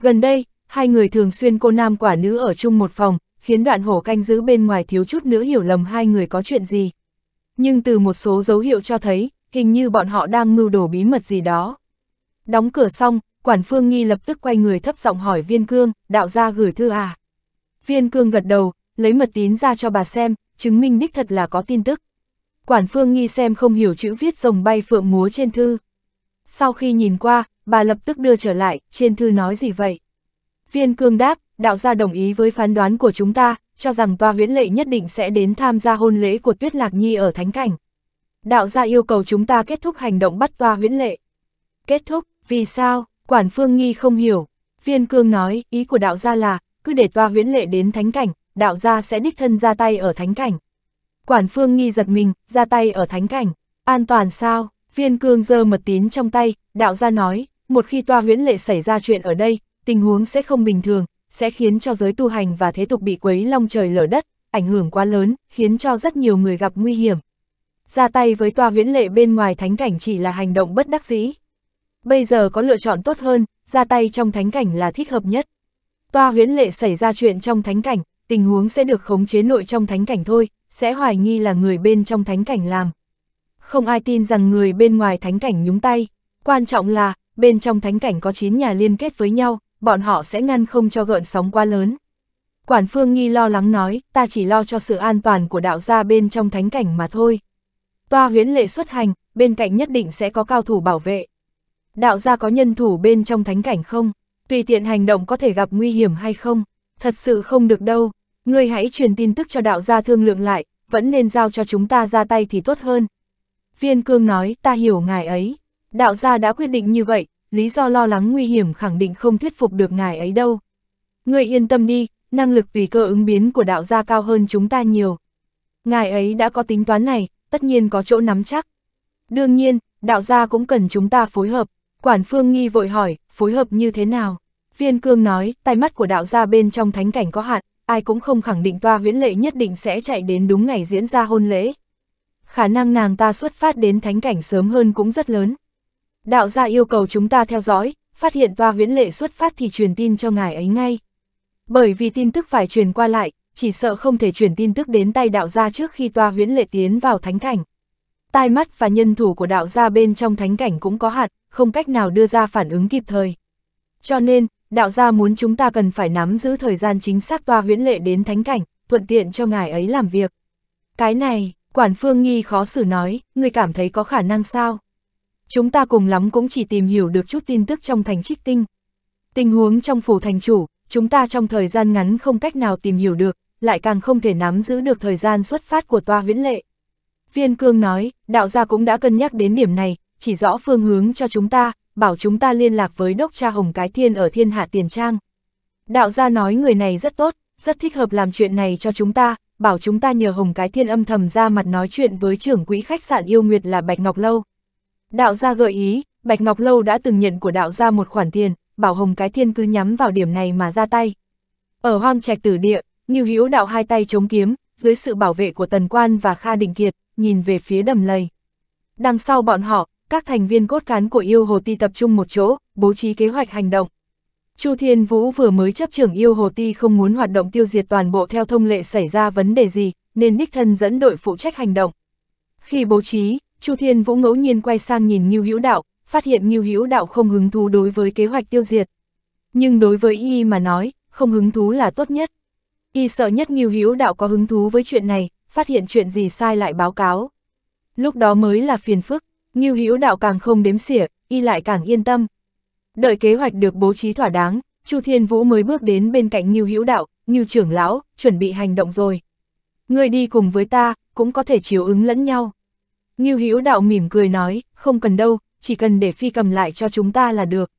Gần đây, hai người thường xuyên cô nam quả nữ ở chung một phòng, khiến đoạn hổ canh giữ bên ngoài thiếu chút nữa hiểu lầm hai người có chuyện gì. Nhưng từ một số dấu hiệu cho thấy, hình như bọn họ đang mưu đồ bí mật gì đó. Đóng cửa xong, quản phương nghi lập tức quay người thấp giọng hỏi viên cương, đạo gia gửi thư à. Viên cương gật đầu, lấy mật tín ra cho bà xem, chứng minh đích thật là có tin tức quản phương nghi xem không hiểu chữ viết rồng bay phượng múa trên thư. Sau khi nhìn qua, bà lập tức đưa trở lại, trên thư nói gì vậy? Viên cương đáp, đạo gia đồng ý với phán đoán của chúng ta, cho rằng toa huyễn lệ nhất định sẽ đến tham gia hôn lễ của Tuyết Lạc Nhi ở Thánh Cảnh. Đạo gia yêu cầu chúng ta kết thúc hành động bắt toa huyễn lệ. Kết thúc, vì sao? Quản Phương Nghi không hiểu. Viên Cương nói, ý của đạo gia là, cứ để toa huyễn lệ đến Thánh Cảnh, đạo gia sẽ đích thân ra tay ở Thánh Cảnh. Quản phương nghi giật mình, ra tay ở thánh cảnh. An toàn sao? Viên cương dơ mật tín trong tay, đạo gia nói, một khi toa huyễn lệ xảy ra chuyện ở đây, tình huống sẽ không bình thường, sẽ khiến cho giới tu hành và thế tục bị quấy long trời lở đất, ảnh hưởng quá lớn, khiến cho rất nhiều người gặp nguy hiểm. Ra tay với toa huyễn lệ bên ngoài thánh cảnh chỉ là hành động bất đắc dĩ. Bây giờ có lựa chọn tốt hơn, ra tay trong thánh cảnh là thích hợp nhất. Toa huyễn lệ xảy ra chuyện trong thánh cảnh, tình huống sẽ được khống chế nội trong thánh cảnh thôi, sẽ hoài nghi là người bên trong thánh cảnh làm. Không ai tin rằng người bên ngoài thánh cảnh nhúng tay, quan trọng là, bên trong thánh cảnh có 9 nhà liên kết với nhau, bọn họ sẽ ngăn không cho gợn sóng quá lớn. Quản Phương Nghi lo lắng nói, ta chỉ lo cho sự an toàn của đạo gia bên trong thánh cảnh mà thôi. Toa huyễn lệ xuất hành, bên cạnh nhất định sẽ có cao thủ bảo vệ. Đạo gia có nhân thủ bên trong thánh cảnh không? Tùy tiện hành động có thể gặp nguy hiểm hay không? Thật sự không được đâu, Ngươi hãy truyền tin tức cho đạo gia thương lượng lại, vẫn nên giao cho chúng ta ra tay thì tốt hơn. Viên cương nói, ta hiểu ngài ấy. Đạo gia đã quyết định như vậy, lý do lo lắng nguy hiểm khẳng định không thuyết phục được ngài ấy đâu. Ngươi yên tâm đi, năng lực vì cơ ứng biến của đạo gia cao hơn chúng ta nhiều. Ngài ấy đã có tính toán này, tất nhiên có chỗ nắm chắc. Đương nhiên, đạo gia cũng cần chúng ta phối hợp. Quản phương nghi vội hỏi, phối hợp như thế nào? Viên cương nói, tai mắt của đạo gia bên trong thánh cảnh có hạn, ai cũng không khẳng định toa huyễn lệ nhất định sẽ chạy đến đúng ngày diễn ra hôn lễ. Khả năng nàng ta xuất phát đến thánh cảnh sớm hơn cũng rất lớn. Đạo gia yêu cầu chúng ta theo dõi, phát hiện toa huyễn lệ xuất phát thì truyền tin cho ngài ấy ngay. Bởi vì tin tức phải truyền qua lại, chỉ sợ không thể truyền tin tức đến tay đạo gia trước khi toa huyễn lệ tiến vào thánh cảnh. Tai mắt và nhân thủ của đạo gia bên trong thánh cảnh cũng có hạn, không cách nào đưa ra phản ứng kịp thời. Cho nên, đạo gia muốn chúng ta cần phải nắm giữ thời gian chính xác toa huyễn lệ đến thánh cảnh, thuận tiện cho ngài ấy làm việc. Cái này, quản phương nghi khó xử nói, người cảm thấy có khả năng sao? Chúng ta cùng lắm cũng chỉ tìm hiểu được chút tin tức trong thành trích tinh. Tình huống trong phủ thành chủ, chúng ta trong thời gian ngắn không cách nào tìm hiểu được, lại càng không thể nắm giữ được thời gian xuất phát của toa huyễn lệ. Viên cương nói, đạo gia cũng đã cân nhắc đến điểm này, chỉ rõ phương hướng cho chúng ta, bảo chúng ta liên lạc với đốc cha Hồng Cái Thiên ở thiên hạ tiền trang. Đạo gia nói người này rất tốt, rất thích hợp làm chuyện này cho chúng ta, bảo chúng ta nhờ Hồng Cái Thiên âm thầm ra mặt nói chuyện với trưởng quỹ khách sạn yêu nguyệt là Bạch Ngọc Lâu. Đạo gia gợi ý, Bạch Ngọc Lâu đã từng nhận của đạo gia một khoản tiền, bảo Hồng Cái Thiên cứ nhắm vào điểm này mà ra tay. Ở hoang trạch tử địa, Ngưu Hữu đạo hai tay chống kiếm, dưới sự bảo vệ của Tần Quan và Kha định Kiệt, nhìn về phía đầm lầy. Đằng sau bọn họ, các thành viên cốt cán của yêu hồ ti tập trung một chỗ, bố trí kế hoạch hành động. Chu Thiên Vũ vừa mới chấp trưởng yêu hồ ti không muốn hoạt động tiêu diệt toàn bộ theo thông lệ xảy ra vấn đề gì, nên đích thân dẫn đội phụ trách hành động. Khi bố trí, Chu Thiên Vũ ngẫu nhiên quay sang nhìn Ngưu Hữu Đạo, phát hiện Ngưu Hữu Đạo không hứng thú đối với kế hoạch tiêu diệt. Nhưng đối với y mà nói, không hứng thú là tốt nhất. Y sợ nhất Ngưu Hữu Đạo có hứng thú với chuyện này, phát hiện chuyện gì sai lại báo cáo. Lúc đó mới là phiền phức. Ngưu Hữu Đạo càng không đếm xỉa, y lại càng yên tâm. Đợi kế hoạch được bố trí thỏa đáng, Chu Thiên Vũ mới bước đến bên cạnh Ngưu Hữu Đạo, "Ngưu trưởng lão, chuẩn bị hành động rồi. Ngươi đi cùng với ta, cũng có thể chiếu ứng lẫn nhau." Ngưu Hữu Đạo mỉm cười nói, "Không cần đâu, chỉ cần để phi cầm lại cho chúng ta là được.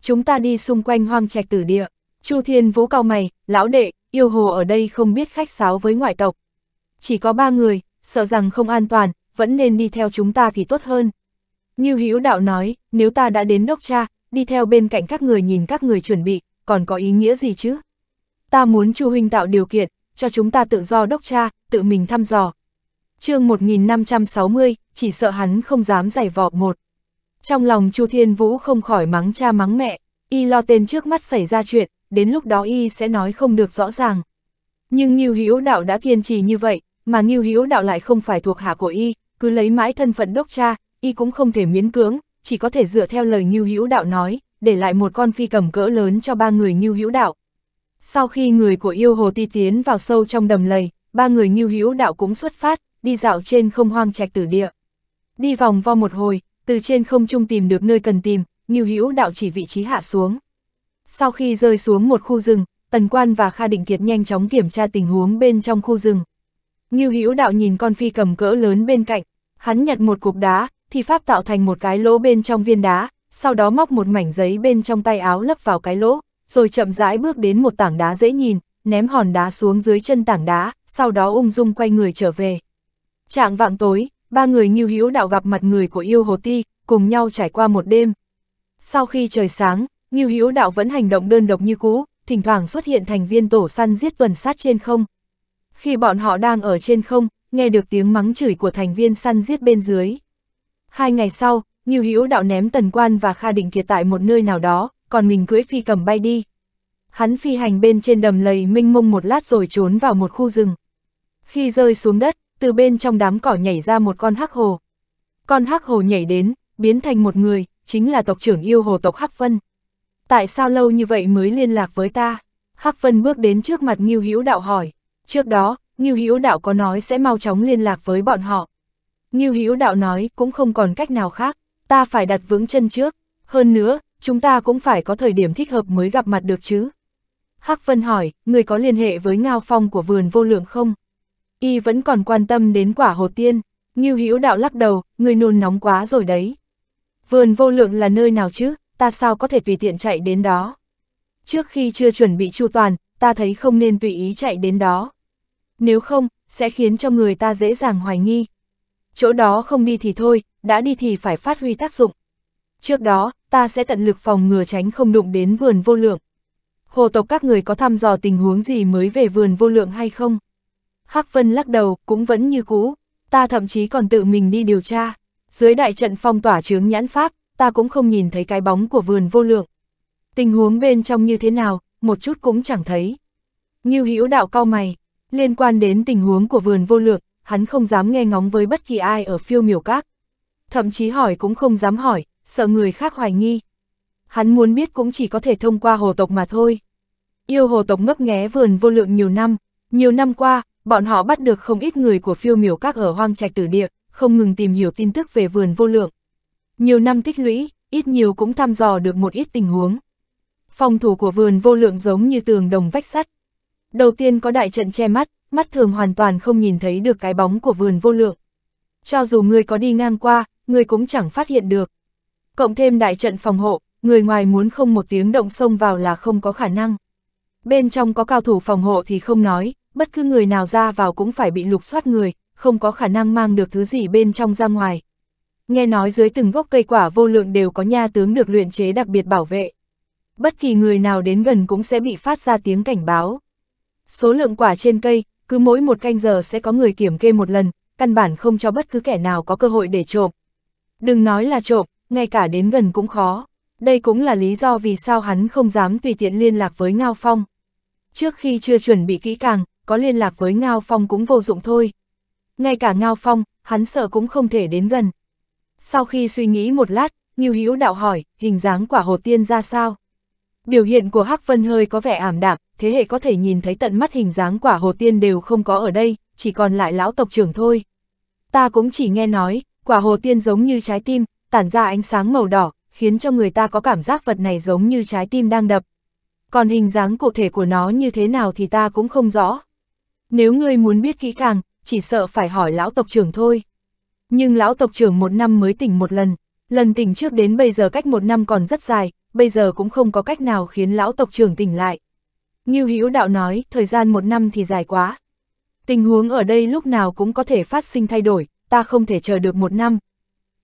Chúng ta đi xung quanh hoang trạch tử địa." Chu Thiên Vũ cau mày, "Lão đệ, yêu hồ ở đây không biết khách sáo với ngoại tộc. Chỉ có ba người, sợ rằng không an toàn, vẫn nên đi theo chúng ta thì tốt hơn. Như Hữu đạo nói, nếu ta đã đến đốc cha, đi theo bên cạnh các người nhìn các người chuẩn bị, còn có ý nghĩa gì chứ? Ta muốn Chu Huynh tạo điều kiện, cho chúng ta tự do đốc cha, tự mình thăm dò. chương 1560, chỉ sợ hắn không dám giày vọ một. Trong lòng Chu Thiên Vũ không khỏi mắng cha mắng mẹ, y lo tên trước mắt xảy ra chuyện, đến lúc đó y sẽ nói không được rõ ràng. Nhưng Nhiêu Hữu Đạo đã kiên trì như vậy, mà Nhiêu Hữu Đạo lại không phải thuộc hạ của y, cứ lấy mãi thân phận đốc cha, y cũng không thể miễn cưỡng, chỉ có thể dựa theo lời Ngưu Hữu Đạo nói, để lại một con phi cầm cỡ lớn cho ba người Ngưu Hữu Đạo. Sau khi người của yêu hồ ti tiến vào sâu trong đầm lầy, ba người Ngưu Hữu Đạo cũng xuất phát, đi dạo trên không hoang trạch tử địa. Đi vòng vo một hồi, từ trên không trung tìm được nơi cần tìm, Ngưu Hữu Đạo chỉ vị trí hạ xuống. Sau khi rơi xuống một khu rừng, Tần Quan và Kha Định Kiệt nhanh chóng kiểm tra tình huống bên trong khu rừng, Ngưu Hữu Đạo nhìn con phi cầm cỡ lớn bên cạnh, hắn nhặt một cục đá, thì pháp tạo thành một cái lỗ bên trong viên đá, sau đó móc một mảnh giấy bên trong tay áo lấp vào cái lỗ, rồi chậm rãi bước đến một tảng đá dễ nhìn, ném hòn đá xuống dưới chân tảng đá, sau đó ung dung quay người trở về. Trạng vạng tối, ba người Ngưu Hữu Đạo gặp mặt người của yêu Hồ Ti, cùng nhau trải qua một đêm. Sau khi trời sáng, Ngưu Hữu Đạo vẫn hành động đơn độc như cũ, thỉnh thoảng xuất hiện thành viên tổ săn giết tuần sát trên không, khi bọn họ đang ở trên không, nghe được tiếng mắng chửi của thành viên săn giết bên dưới. Hai ngày sau, Nghiêu Hữu đạo ném Tần Quan và Kha định Kiệt tại một nơi nào đó, còn mình cưỡi phi cầm bay đi. Hắn phi hành bên trên đầm lầy minh mông một lát rồi trốn vào một khu rừng. Khi rơi xuống đất, từ bên trong đám cỏ nhảy ra một con hắc hồ. Con hắc hồ nhảy đến, biến thành một người, chính là tộc trưởng yêu hồ tộc Hắc Vân. Tại sao lâu như vậy mới liên lạc với ta? Hắc Vân bước đến trước mặt Nghiêu Hữu đạo hỏi. Trước đó, Ngưu Hữu Đạo có nói sẽ mau chóng liên lạc với bọn họ. Ngưu Hữu Đạo nói cũng không còn cách nào khác, ta phải đặt vững chân trước, hơn nữa, chúng ta cũng phải có thời điểm thích hợp mới gặp mặt được chứ. Hắc Vân hỏi, người có liên hệ với Ngao Phong của vườn vô lượng không? Y vẫn còn quan tâm đến quả hồ tiên, Ngưu Hữu Đạo lắc đầu, người nôn nóng quá rồi đấy. Vườn vô lượng là nơi nào chứ, ta sao có thể tùy tiện chạy đến đó? Trước khi chưa chuẩn bị chu toàn, ta thấy không nên tùy ý chạy đến đó nếu không, sẽ khiến cho người ta dễ dàng hoài nghi. Chỗ đó không đi thì thôi, đã đi thì phải phát huy tác dụng. Trước đó, ta sẽ tận lực phòng ngừa tránh không đụng đến vườn vô lượng. Hồ tộc các người có thăm dò tình huống gì mới về vườn vô lượng hay không? Hắc Vân lắc đầu, cũng vẫn như cũ. Ta thậm chí còn tự mình đi điều tra. Dưới đại trận phong tỏa chướng nhãn pháp, ta cũng không nhìn thấy cái bóng của vườn vô lượng. Tình huống bên trong như thế nào, một chút cũng chẳng thấy. như Hữu đạo cao mày, Liên quan đến tình huống của vườn vô lược, hắn không dám nghe ngóng với bất kỳ ai ở phiêu miểu các. Thậm chí hỏi cũng không dám hỏi, sợ người khác hoài nghi. Hắn muốn biết cũng chỉ có thể thông qua hồ tộc mà thôi. Yêu hồ tộc ngấp nghé vườn vô lượng nhiều năm. Nhiều năm qua, bọn họ bắt được không ít người của phiêu miểu các ở hoang trạch tử địa, không ngừng tìm hiểu tin tức về vườn vô lượng. Nhiều năm tích lũy, ít nhiều cũng thăm dò được một ít tình huống. Phòng thủ của vườn vô lượng giống như tường đồng vách sắt, Đầu tiên có đại trận che mắt, mắt thường hoàn toàn không nhìn thấy được cái bóng của vườn vô lượng. Cho dù người có đi ngang qua, người cũng chẳng phát hiện được. Cộng thêm đại trận phòng hộ, người ngoài muốn không một tiếng động xông vào là không có khả năng. Bên trong có cao thủ phòng hộ thì không nói, bất cứ người nào ra vào cũng phải bị lục soát người, không có khả năng mang được thứ gì bên trong ra ngoài. Nghe nói dưới từng gốc cây quả vô lượng đều có nha tướng được luyện chế đặc biệt bảo vệ. Bất kỳ người nào đến gần cũng sẽ bị phát ra tiếng cảnh báo số lượng quả trên cây, cứ mỗi một canh giờ sẽ có người kiểm kê một lần, căn bản không cho bất cứ kẻ nào có cơ hội để trộm. Đừng nói là trộm, ngay cả đến gần cũng khó. Đây cũng là lý do vì sao hắn không dám tùy tiện liên lạc với Ngao Phong. Trước khi chưa chuẩn bị kỹ càng, có liên lạc với Ngao Phong cũng vô dụng thôi. Ngay cả Ngao Phong, hắn sợ cũng không thể đến gần. Sau khi suy nghĩ một lát, Nghiêu Hữu đạo hỏi, hình dáng quả hồ tiên ra sao? Biểu hiện của Hắc Vân hơi có vẻ ảm đạm, thế hệ có thể nhìn thấy tận mắt hình dáng quả hồ tiên đều không có ở đây, chỉ còn lại lão tộc trưởng thôi. Ta cũng chỉ nghe nói, quả hồ tiên giống như trái tim, tản ra ánh sáng màu đỏ, khiến cho người ta có cảm giác vật này giống như trái tim đang đập. Còn hình dáng cụ thể của nó như thế nào thì ta cũng không rõ. Nếu ngươi muốn biết kỹ càng, chỉ sợ phải hỏi lão tộc trưởng thôi. Nhưng lão tộc trưởng một năm mới tỉnh một lần, lần tỉnh trước đến bây giờ cách một năm còn rất dài, bây giờ cũng không có cách nào khiến lão tộc trưởng tỉnh lại. Như Hữu đạo nói, thời gian một năm thì dài quá. Tình huống ở đây lúc nào cũng có thể phát sinh thay đổi, ta không thể chờ được một năm.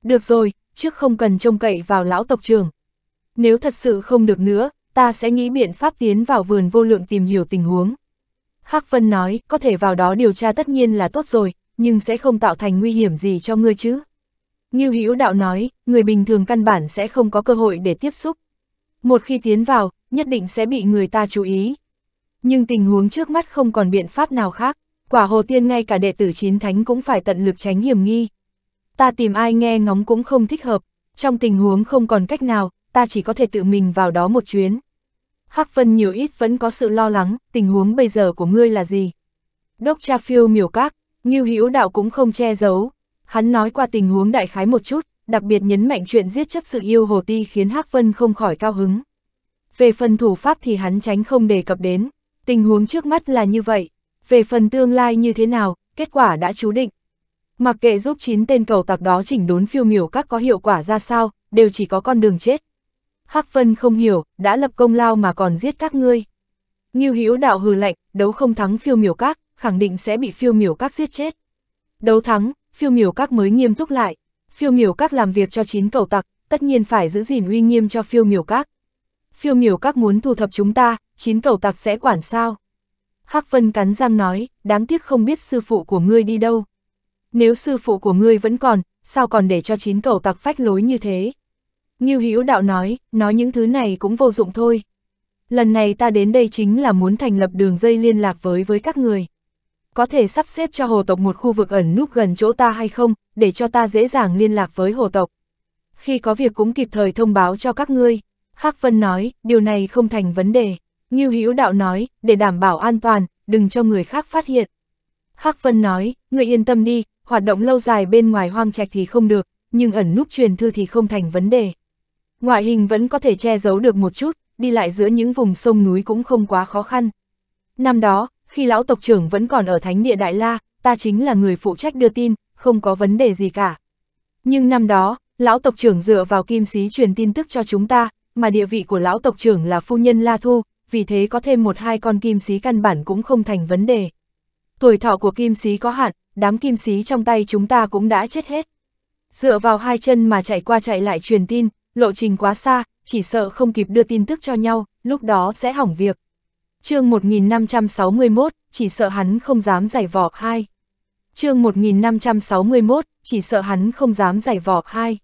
Được rồi, trước không cần trông cậy vào lão tộc trưởng. Nếu thật sự không được nữa, ta sẽ nghĩ biện pháp tiến vào vườn vô lượng tìm hiểu tình huống. Hắc Vân nói, có thể vào đó điều tra tất nhiên là tốt rồi, nhưng sẽ không tạo thành nguy hiểm gì cho ngươi chứ. Như Hữu đạo nói, người bình thường căn bản sẽ không có cơ hội để tiếp xúc. Một khi tiến vào, nhất định sẽ bị người ta chú ý. Nhưng tình huống trước mắt không còn biện pháp nào khác, quả hồ tiên ngay cả đệ tử chín thánh cũng phải tận lực tránh hiểm nghi. Ta tìm ai nghe ngóng cũng không thích hợp, trong tình huống không còn cách nào, ta chỉ có thể tự mình vào đó một chuyến. Hắc phân nhiều ít vẫn có sự lo lắng, tình huống bây giờ của ngươi là gì? Đốc cha phiêu miểu các, Ngưu Hữu Đạo cũng không che giấu. Hắn nói qua tình huống đại khái một chút, đặc biệt nhấn mạnh chuyện giết chấp sự yêu Hồ Ti khiến Hắc Vân không khỏi cao hứng. Về phần thủ pháp thì hắn tránh không đề cập đến, tình huống trước mắt là như vậy, về phần tương lai như thế nào, kết quả đã chú định. Mặc kệ giúp chín tên cầu tặc đó chỉnh đốn phiêu miểu các có hiệu quả ra sao, đều chỉ có con đường chết. Hắc Vân không hiểu, đã lập công lao mà còn giết các ngươi. Như hữu đạo hừ lạnh, đấu không thắng phiêu miểu các, khẳng định sẽ bị phiêu miểu các giết chết. Đấu thắng, phiêu miểu các mới nghiêm túc lại. Phiêu miểu các làm việc cho chín cầu tặc, tất nhiên phải giữ gìn uy nghiêm cho phiêu miểu các. Phiêu miểu các muốn thu thập chúng ta, chín cầu tặc sẽ quản sao. Hắc Vân cắn răng nói, đáng tiếc không biết sư phụ của ngươi đi đâu. Nếu sư phụ của ngươi vẫn còn, sao còn để cho chín cầu tặc phách lối như thế? Ngưu Hữu Đạo nói, nói những thứ này cũng vô dụng thôi. Lần này ta đến đây chính là muốn thành lập đường dây liên lạc với với các người có thể sắp xếp cho hồ tộc một khu vực ẩn núp gần chỗ ta hay không, để cho ta dễ dàng liên lạc với hồ tộc. Khi có việc cũng kịp thời thông báo cho các ngươi. Hắc Vân nói, điều này không thành vấn đề. Ngưu Hữu Đạo nói, để đảm bảo an toàn, đừng cho người khác phát hiện. Hắc Vân nói, người yên tâm đi, hoạt động lâu dài bên ngoài hoang trạch thì không được, nhưng ẩn núp truyền thư thì không thành vấn đề. Ngoại hình vẫn có thể che giấu được một chút, đi lại giữa những vùng sông núi cũng không quá khó khăn. Năm đó, khi lão tộc trưởng vẫn còn ở Thánh địa Đại La, ta chính là người phụ trách đưa tin, không có vấn đề gì cả. Nhưng năm đó, lão tộc trưởng dựa vào kim sĩ truyền tin tức cho chúng ta, mà địa vị của lão tộc trưởng là phu nhân La Thu, vì thế có thêm một hai con kim sĩ căn bản cũng không thành vấn đề. Tuổi thọ của kim sĩ có hạn, đám kim sĩ trong tay chúng ta cũng đã chết hết. Dựa vào hai chân mà chạy qua chạy lại truyền tin, lộ trình quá xa, chỉ sợ không kịp đưa tin tức cho nhau, lúc đó sẽ hỏng việc chương 1561, chỉ sợ hắn không dám giải vỏ hai. chương 1561, chỉ sợ hắn không dám giải vỏ hai.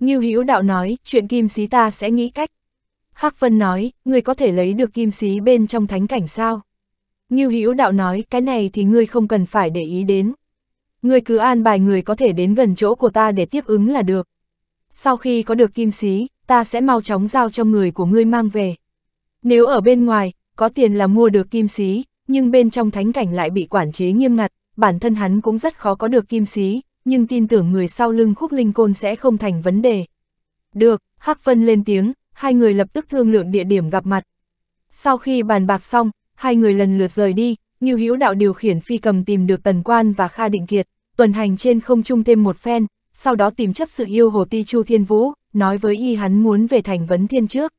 Ngưu Hữu đạo nói, chuyện kim sĩ ta sẽ nghĩ cách. Hắc Vân nói, ngươi có thể lấy được kim sĩ bên trong thánh cảnh sao? Ngưu Hữu đạo nói, cái này thì ngươi không cần phải để ý đến. Ngươi cứ an bài người có thể đến gần chỗ của ta để tiếp ứng là được. Sau khi có được kim sĩ, ta sẽ mau chóng giao cho người của ngươi mang về. Nếu ở bên ngoài, có tiền là mua được kim xí, nhưng bên trong thánh cảnh lại bị quản chế nghiêm ngặt, bản thân hắn cũng rất khó có được kim xí, nhưng tin tưởng người sau lưng khúc linh côn sẽ không thành vấn đề. Được, Hắc Vân lên tiếng, hai người lập tức thương lượng địa điểm gặp mặt. Sau khi bàn bạc xong, hai người lần lượt rời đi, như hữu đạo điều khiển phi cầm tìm được Tần Quan và Kha Định Kiệt, tuần hành trên không trung thêm một phen, sau đó tìm chấp sự yêu Hồ Ti Chu Thiên Vũ, nói với y hắn muốn về thành vấn thiên trước.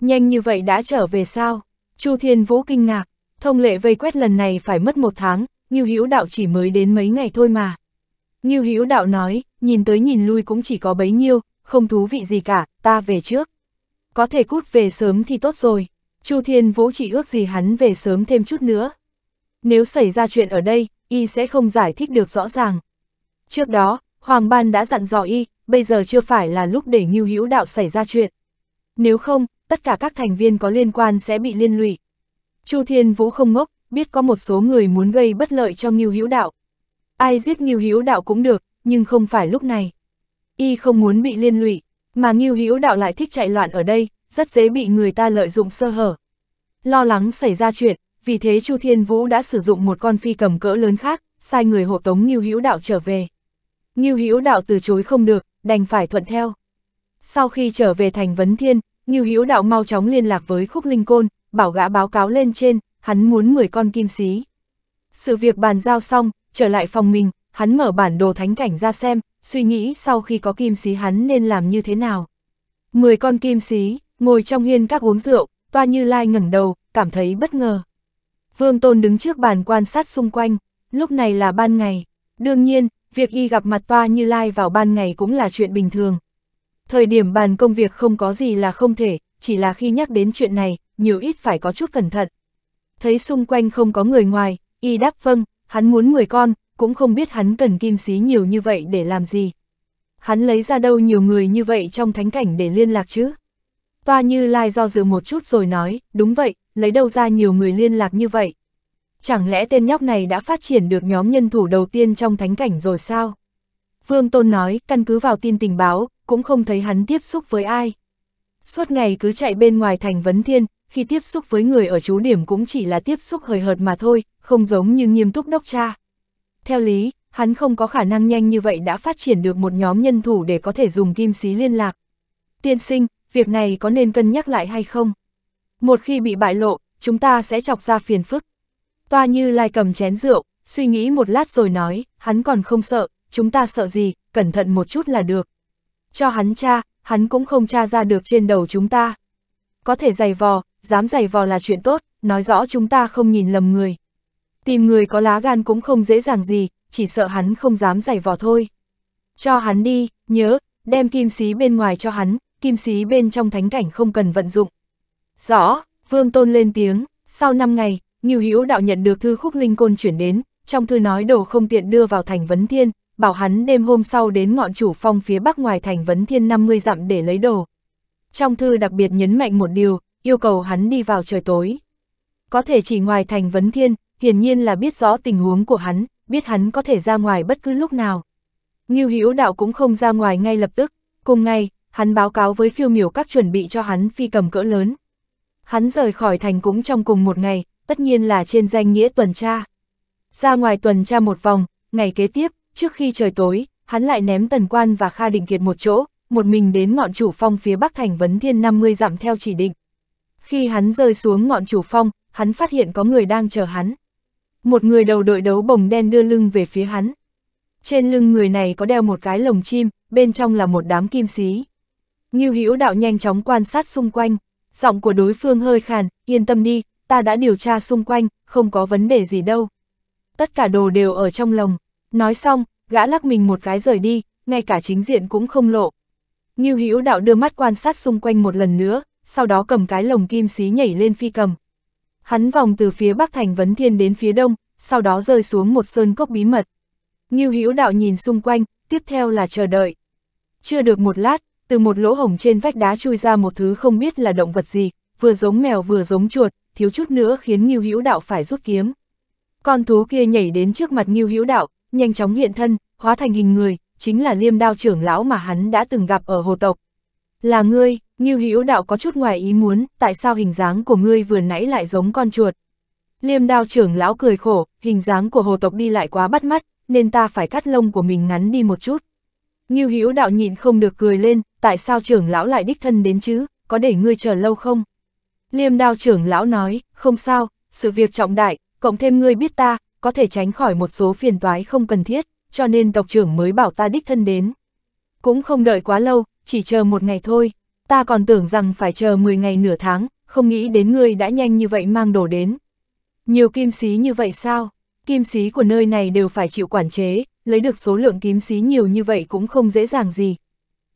Nhanh như vậy đã trở về sao? Chu Thiên Vũ kinh ngạc, thông lệ vây quét lần này phải mất một tháng, Ngưu Hữu Đạo chỉ mới đến mấy ngày thôi mà. Ngưu Hữu Đạo nói, nhìn tới nhìn lui cũng chỉ có bấy nhiêu, không thú vị gì cả, ta về trước. Có thể cút về sớm thì tốt rồi, Chu Thiên Vũ chỉ ước gì hắn về sớm thêm chút nữa. Nếu xảy ra chuyện ở đây, y sẽ không giải thích được rõ ràng. Trước đó, Hoàng Ban đã dặn dò y, bây giờ chưa phải là lúc để Ngưu Hữu Đạo xảy ra chuyện. Nếu không, tất cả các thành viên có liên quan sẽ bị liên lụy. Chu Thiên Vũ không ngốc, biết có một số người muốn gây bất lợi cho Ngưu Hữu Đạo. Ai giết Ngưu Hữu Đạo cũng được, nhưng không phải lúc này. Y không muốn bị liên lụy, mà Ngưu Hữu Đạo lại thích chạy loạn ở đây, rất dễ bị người ta lợi dụng sơ hở. Lo lắng xảy ra chuyện, vì thế Chu Thiên Vũ đã sử dụng một con phi cầm cỡ lớn khác, sai người hộ tống Ngưu Hữu Đạo trở về. Ngưu Hữu Đạo từ chối không được, đành phải thuận theo. Sau khi trở về thành Vấn Thiên, Ngưu Hiếu Đạo mau chóng liên lạc với Khúc Linh Côn, bảo gã báo cáo lên trên, hắn muốn 10 con kim xí. Sự việc bàn giao xong, trở lại phòng mình, hắn mở bản đồ thánh cảnh ra xem, suy nghĩ sau khi có kim xí hắn nên làm như thế nào. 10 con kim xí, ngồi trong hiên các uống rượu, toa như lai ngẩng đầu, cảm thấy bất ngờ. Vương Tôn đứng trước bàn quan sát xung quanh, lúc này là ban ngày. Đương nhiên, việc y gặp mặt toa như lai vào ban ngày cũng là chuyện bình thường. Thời điểm bàn công việc không có gì là không thể, chỉ là khi nhắc đến chuyện này, nhiều ít phải có chút cẩn thận. Thấy xung quanh không có người ngoài, y đáp vâng, hắn muốn 10 con, cũng không biết hắn cần kim xí nhiều như vậy để làm gì. Hắn lấy ra đâu nhiều người như vậy trong thánh cảnh để liên lạc chứ? Toa Như Lai do dự một chút rồi nói, đúng vậy, lấy đâu ra nhiều người liên lạc như vậy? Chẳng lẽ tên nhóc này đã phát triển được nhóm nhân thủ đầu tiên trong thánh cảnh rồi sao? Vương Tôn nói, căn cứ vào tin tình báo, cũng không thấy hắn tiếp xúc với ai. Suốt ngày cứ chạy bên ngoài thành Vấn Thiên, khi tiếp xúc với người ở chú điểm cũng chỉ là tiếp xúc hời hợt mà thôi, không giống như nghiêm túc đốc cha. Theo lý, hắn không có khả năng nhanh như vậy đã phát triển được một nhóm nhân thủ để có thể dùng kim xí liên lạc. Tiên sinh, việc này có nên cân nhắc lại hay không? Một khi bị bại lộ, chúng ta sẽ chọc ra phiền phức. Toa như lai cầm chén rượu, suy nghĩ một lát rồi nói, hắn còn không sợ, chúng ta sợ gì, cẩn thận một chút là được. Cho hắn cha, hắn cũng không tra ra được trên đầu chúng ta. Có thể giày vò, dám giày vò là chuyện tốt, nói rõ chúng ta không nhìn lầm người. Tìm người có lá gan cũng không dễ dàng gì, chỉ sợ hắn không dám giày vò thôi. Cho hắn đi, nhớ, đem kim xí bên ngoài cho hắn, kim xí bên trong thánh cảnh không cần vận dụng. Rõ, Vương Tôn lên tiếng, sau 5 ngày, Ngưu Hữu đạo nhận được thư khúc linh côn chuyển đến, trong thư nói đồ không tiện đưa vào thành vấn thiên, bảo hắn đêm hôm sau đến ngọn chủ phong phía bắc ngoài thành vấn thiên 50 dặm để lấy đồ. Trong thư đặc biệt nhấn mạnh một điều, yêu cầu hắn đi vào trời tối. Có thể chỉ ngoài thành vấn thiên, hiển nhiên là biết rõ tình huống của hắn, biết hắn có thể ra ngoài bất cứ lúc nào. Ngưu Hữu Đạo cũng không ra ngoài ngay lập tức, cùng ngày, hắn báo cáo với phiêu miểu các chuẩn bị cho hắn phi cầm cỡ lớn. Hắn rời khỏi thành cũng trong cùng một ngày, tất nhiên là trên danh nghĩa tuần tra. Ra ngoài tuần tra một vòng, ngày kế tiếp, Trước khi trời tối, hắn lại ném Tần Quan và Kha Đình Kiệt một chỗ, một mình đến ngọn chủ phong phía Bắc Thành Vấn Thiên 50 dặm theo chỉ định. Khi hắn rơi xuống ngọn chủ phong, hắn phát hiện có người đang chờ hắn. Một người đầu đội đấu bồng đen đưa lưng về phía hắn. Trên lưng người này có đeo một cái lồng chim, bên trong là một đám kim xí. Ngưu Hữu Đạo nhanh chóng quan sát xung quanh, giọng của đối phương hơi khàn, yên tâm đi, ta đã điều tra xung quanh, không có vấn đề gì đâu. Tất cả đồ đều ở trong lồng. Nói xong, gã lắc mình một cái rời đi, ngay cả chính diện cũng không lộ. Ngưu Hữu Đạo đưa mắt quan sát xung quanh một lần nữa, sau đó cầm cái lồng kim xí nhảy lên phi cầm. Hắn vòng từ phía bắc thành Vấn Thiên đến phía đông, sau đó rơi xuống một sơn cốc bí mật. Ngưu Hữu Đạo nhìn xung quanh, tiếp theo là chờ đợi. Chưa được một lát, từ một lỗ hổng trên vách đá chui ra một thứ không biết là động vật gì, vừa giống mèo vừa giống chuột, thiếu chút nữa khiến Ngưu Hữu Đạo phải rút kiếm. Con thú kia nhảy đến trước mặt Ngưu Hữu Đạo, nhanh chóng hiện thân, hóa thành hình người, chính là liêm đao trưởng lão mà hắn đã từng gặp ở hồ tộc. Là ngươi, Ngưu Hữu Đạo có chút ngoài ý muốn, tại sao hình dáng của ngươi vừa nãy lại giống con chuột? Liêm đao trưởng lão cười khổ, hình dáng của hồ tộc đi lại quá bắt mắt, nên ta phải cắt lông của mình ngắn đi một chút. Ngưu Hữu Đạo nhịn không được cười lên, tại sao trưởng lão lại đích thân đến chứ, có để ngươi chờ lâu không? Liêm đao trưởng lão nói, không sao, sự việc trọng đại, cộng thêm ngươi biết ta, có thể tránh khỏi một số phiền toái không cần thiết, cho nên tộc trưởng mới bảo ta đích thân đến. Cũng không đợi quá lâu, chỉ chờ một ngày thôi, ta còn tưởng rằng phải chờ 10 ngày nửa tháng, không nghĩ đến ngươi đã nhanh như vậy mang đồ đến. Nhiều kim xí như vậy sao? Kim xí của nơi này đều phải chịu quản chế, lấy được số lượng kim xí nhiều như vậy cũng không dễ dàng gì.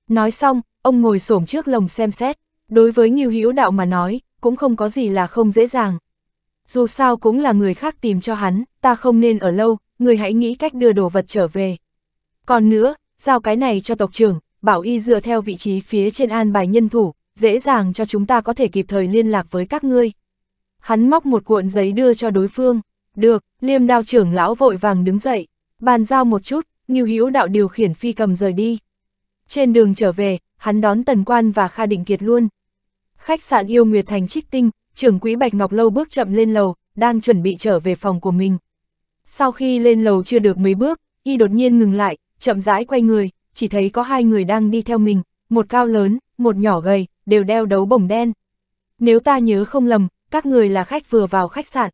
Nói xong, ông ngồi xổm trước lồng xem xét, đối với Nghiêu Hữu Đạo mà nói, cũng không có gì là không dễ dàng dù sao cũng là người khác tìm cho hắn, ta không nên ở lâu, người hãy nghĩ cách đưa đồ vật trở về. Còn nữa, giao cái này cho tộc trưởng, bảo y dựa theo vị trí phía trên an bài nhân thủ, dễ dàng cho chúng ta có thể kịp thời liên lạc với các ngươi. Hắn móc một cuộn giấy đưa cho đối phương. Được, liêm đao trưởng lão vội vàng đứng dậy, bàn giao một chút, Ngưu Hữu đạo điều khiển phi cầm rời đi. Trên đường trở về, hắn đón Tần Quan và Kha Định Kiệt luôn. Khách sạn Yêu Nguyệt Thành Trích Tinh, trưởng quỹ Bạch Ngọc Lâu bước chậm lên lầu, đang chuẩn bị trở về phòng của mình. Sau khi lên lầu chưa được mấy bước, y đột nhiên ngừng lại, chậm rãi quay người, chỉ thấy có hai người đang đi theo mình, một cao lớn, một nhỏ gầy, đều đeo đấu bổng đen. Nếu ta nhớ không lầm, các người là khách vừa vào khách sạn.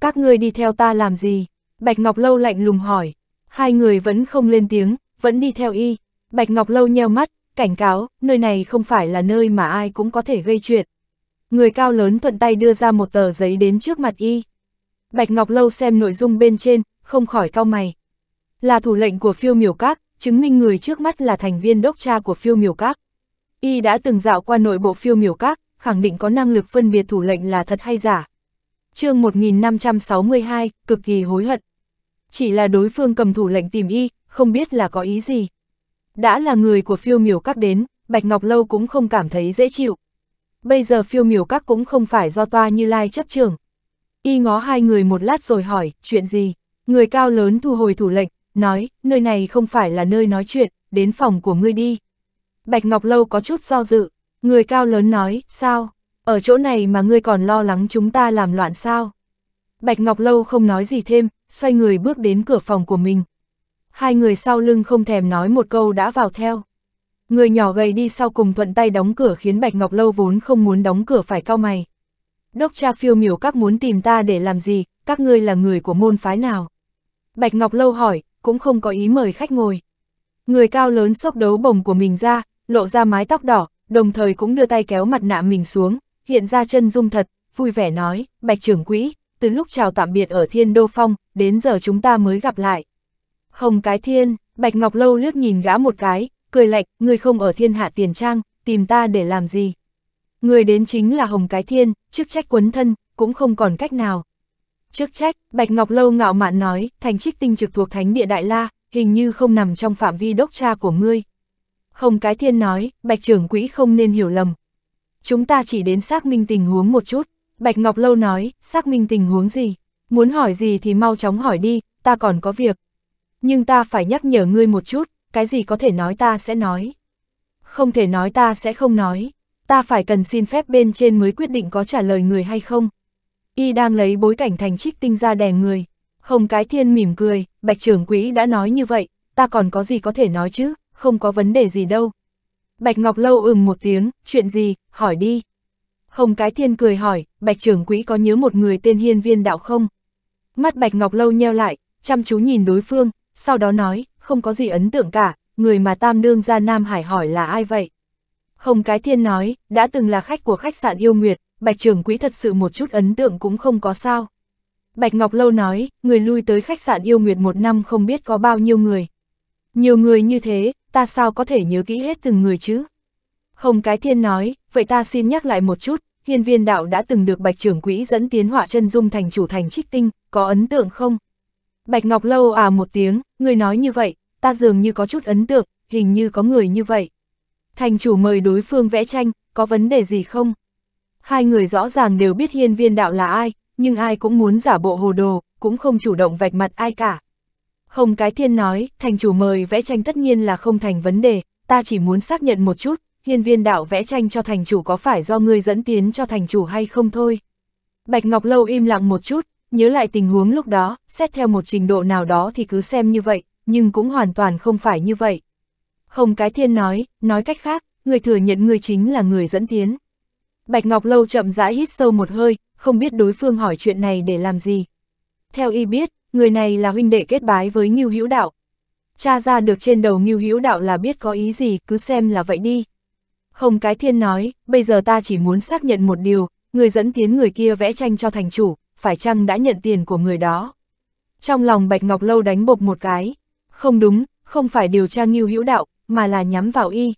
Các người đi theo ta làm gì? Bạch Ngọc Lâu lạnh lùng hỏi. Hai người vẫn không lên tiếng, vẫn đi theo y. Bạch Ngọc Lâu nheo mắt, cảnh cáo, nơi này không phải là nơi mà ai cũng có thể gây chuyện. Người cao lớn thuận tay đưa ra một tờ giấy đến trước mặt y. Bạch Ngọc Lâu xem nội dung bên trên, không khỏi cau mày. Là thủ lệnh của phiêu miểu các, chứng minh người trước mắt là thành viên đốc tra của phiêu miểu các. Y đã từng dạo qua nội bộ phiêu miểu các, khẳng định có năng lực phân biệt thủ lệnh là thật hay giả. chương 1562, cực kỳ hối hận. Chỉ là đối phương cầm thủ lệnh tìm y, không biết là có ý gì. Đã là người của phiêu miểu các đến, Bạch Ngọc Lâu cũng không cảm thấy dễ chịu bây giờ phiêu miểu các cũng không phải do toa như lai chấp trưởng Y ngó hai người một lát rồi hỏi, chuyện gì? Người cao lớn thu hồi thủ lệnh, nói, nơi này không phải là nơi nói chuyện, đến phòng của ngươi đi. Bạch Ngọc Lâu có chút do dự, người cao lớn nói, sao? Ở chỗ này mà ngươi còn lo lắng chúng ta làm loạn sao? Bạch Ngọc Lâu không nói gì thêm, xoay người bước đến cửa phòng của mình. Hai người sau lưng không thèm nói một câu đã vào theo. Người nhỏ gầy đi sau cùng thuận tay đóng cửa khiến Bạch Ngọc Lâu vốn không muốn đóng cửa phải cao mày. Đốc cha phiêu miểu các muốn tìm ta để làm gì, các ngươi là người của môn phái nào? Bạch Ngọc Lâu hỏi, cũng không có ý mời khách ngồi. Người cao lớn xốc đấu bồng của mình ra, lộ ra mái tóc đỏ, đồng thời cũng đưa tay kéo mặt nạ mình xuống, hiện ra chân dung thật, vui vẻ nói, Bạch trưởng quỹ, từ lúc chào tạm biệt ở Thiên Đô Phong, đến giờ chúng ta mới gặp lại. Hồng cái thiên, Bạch Ngọc Lâu lướt nhìn gã một cái, cười lạnh, người không ở thiên hạ tiền trang, tìm ta để làm gì. Người đến chính là Hồng Cái Thiên, chức trách quấn thân, cũng không còn cách nào. Trước trách, Bạch Ngọc Lâu ngạo mạn nói, thành trích tinh trực thuộc Thánh Địa Đại La, hình như không nằm trong phạm vi đốc tra của ngươi. Hồng Cái Thiên nói, Bạch trưởng quỹ không nên hiểu lầm. Chúng ta chỉ đến xác minh tình huống một chút. Bạch Ngọc Lâu nói, xác minh tình huống gì? Muốn hỏi gì thì mau chóng hỏi đi, ta còn có việc. Nhưng ta phải nhắc nhở ngươi một chút, cái gì có thể nói ta sẽ nói. Không thể nói ta sẽ không nói, ta phải cần xin phép bên trên mới quyết định có trả lời người hay không. Y đang lấy bối cảnh thành trích tinh ra đè người. Hồng Cái Thiên mỉm cười, Bạch trưởng quỹ đã nói như vậy, ta còn có gì có thể nói chứ, không có vấn đề gì đâu. Bạch Ngọc Lâu ừm một tiếng, chuyện gì, hỏi đi. Hồng Cái Thiên cười hỏi, Bạch trưởng quỹ có nhớ một người tên hiên viên đạo không? Mắt Bạch Ngọc Lâu nheo lại, chăm chú nhìn đối phương, sau đó nói, không có gì ấn tượng cả, người mà Tam đương ra Nam Hải hỏi là ai vậy? Hồng Cái Thiên nói, đã từng là khách của khách sạn Yêu Nguyệt, Bạch Trường Quý thật sự một chút ấn tượng cũng không có sao. Bạch Ngọc Lâu nói, người lui tới khách sạn Yêu Nguyệt một năm không biết có bao nhiêu người. Nhiều người như thế, ta sao có thể nhớ kỹ hết từng người chứ? Hồng Cái Thiên nói, vậy ta xin nhắc lại một chút, hiên viên đạo đã từng được Bạch trường quý dẫn tiến họa chân dung thành chủ thành trích tinh, có ấn tượng không? Bạch Ngọc Lâu à một tiếng, người nói như vậy, ta dường như có chút ấn tượng, hình như có người như vậy. Thành chủ mời đối phương vẽ tranh, có vấn đề gì không? Hai người rõ ràng đều biết hiên viên đạo là ai, nhưng ai cũng muốn giả bộ hồ đồ, cũng không chủ động vạch mặt ai cả. Hồng Cái Thiên nói, thành chủ mời vẽ tranh tất nhiên là không thành vấn đề, ta chỉ muốn xác nhận một chút, hiên viên đạo vẽ tranh cho thành chủ có phải do ngươi dẫn tiến cho thành chủ hay không thôi. Bạch Ngọc Lâu im lặng một chút, Nhớ lại tình huống lúc đó, xét theo một trình độ nào đó thì cứ xem như vậy, nhưng cũng hoàn toàn không phải như vậy. Hồng Cái Thiên nói, nói cách khác, người thừa nhận người chính là người dẫn tiến. Bạch Ngọc Lâu chậm rãi hít sâu một hơi, không biết đối phương hỏi chuyện này để làm gì. Theo y biết, người này là huynh đệ kết bái với Ngưu Hữu Đạo. Cha ra được trên đầu Ngưu Hữu Đạo là biết có ý gì, cứ xem là vậy đi. Hồng Cái Thiên nói, bây giờ ta chỉ muốn xác nhận một điều, người dẫn tiến người kia vẽ tranh cho thành chủ, phải chăng đã nhận tiền của người đó. Trong lòng Bạch Ngọc Lâu đánh bột một cái, không đúng, không phải điều tra nghiêu hữu đạo, mà là nhắm vào y.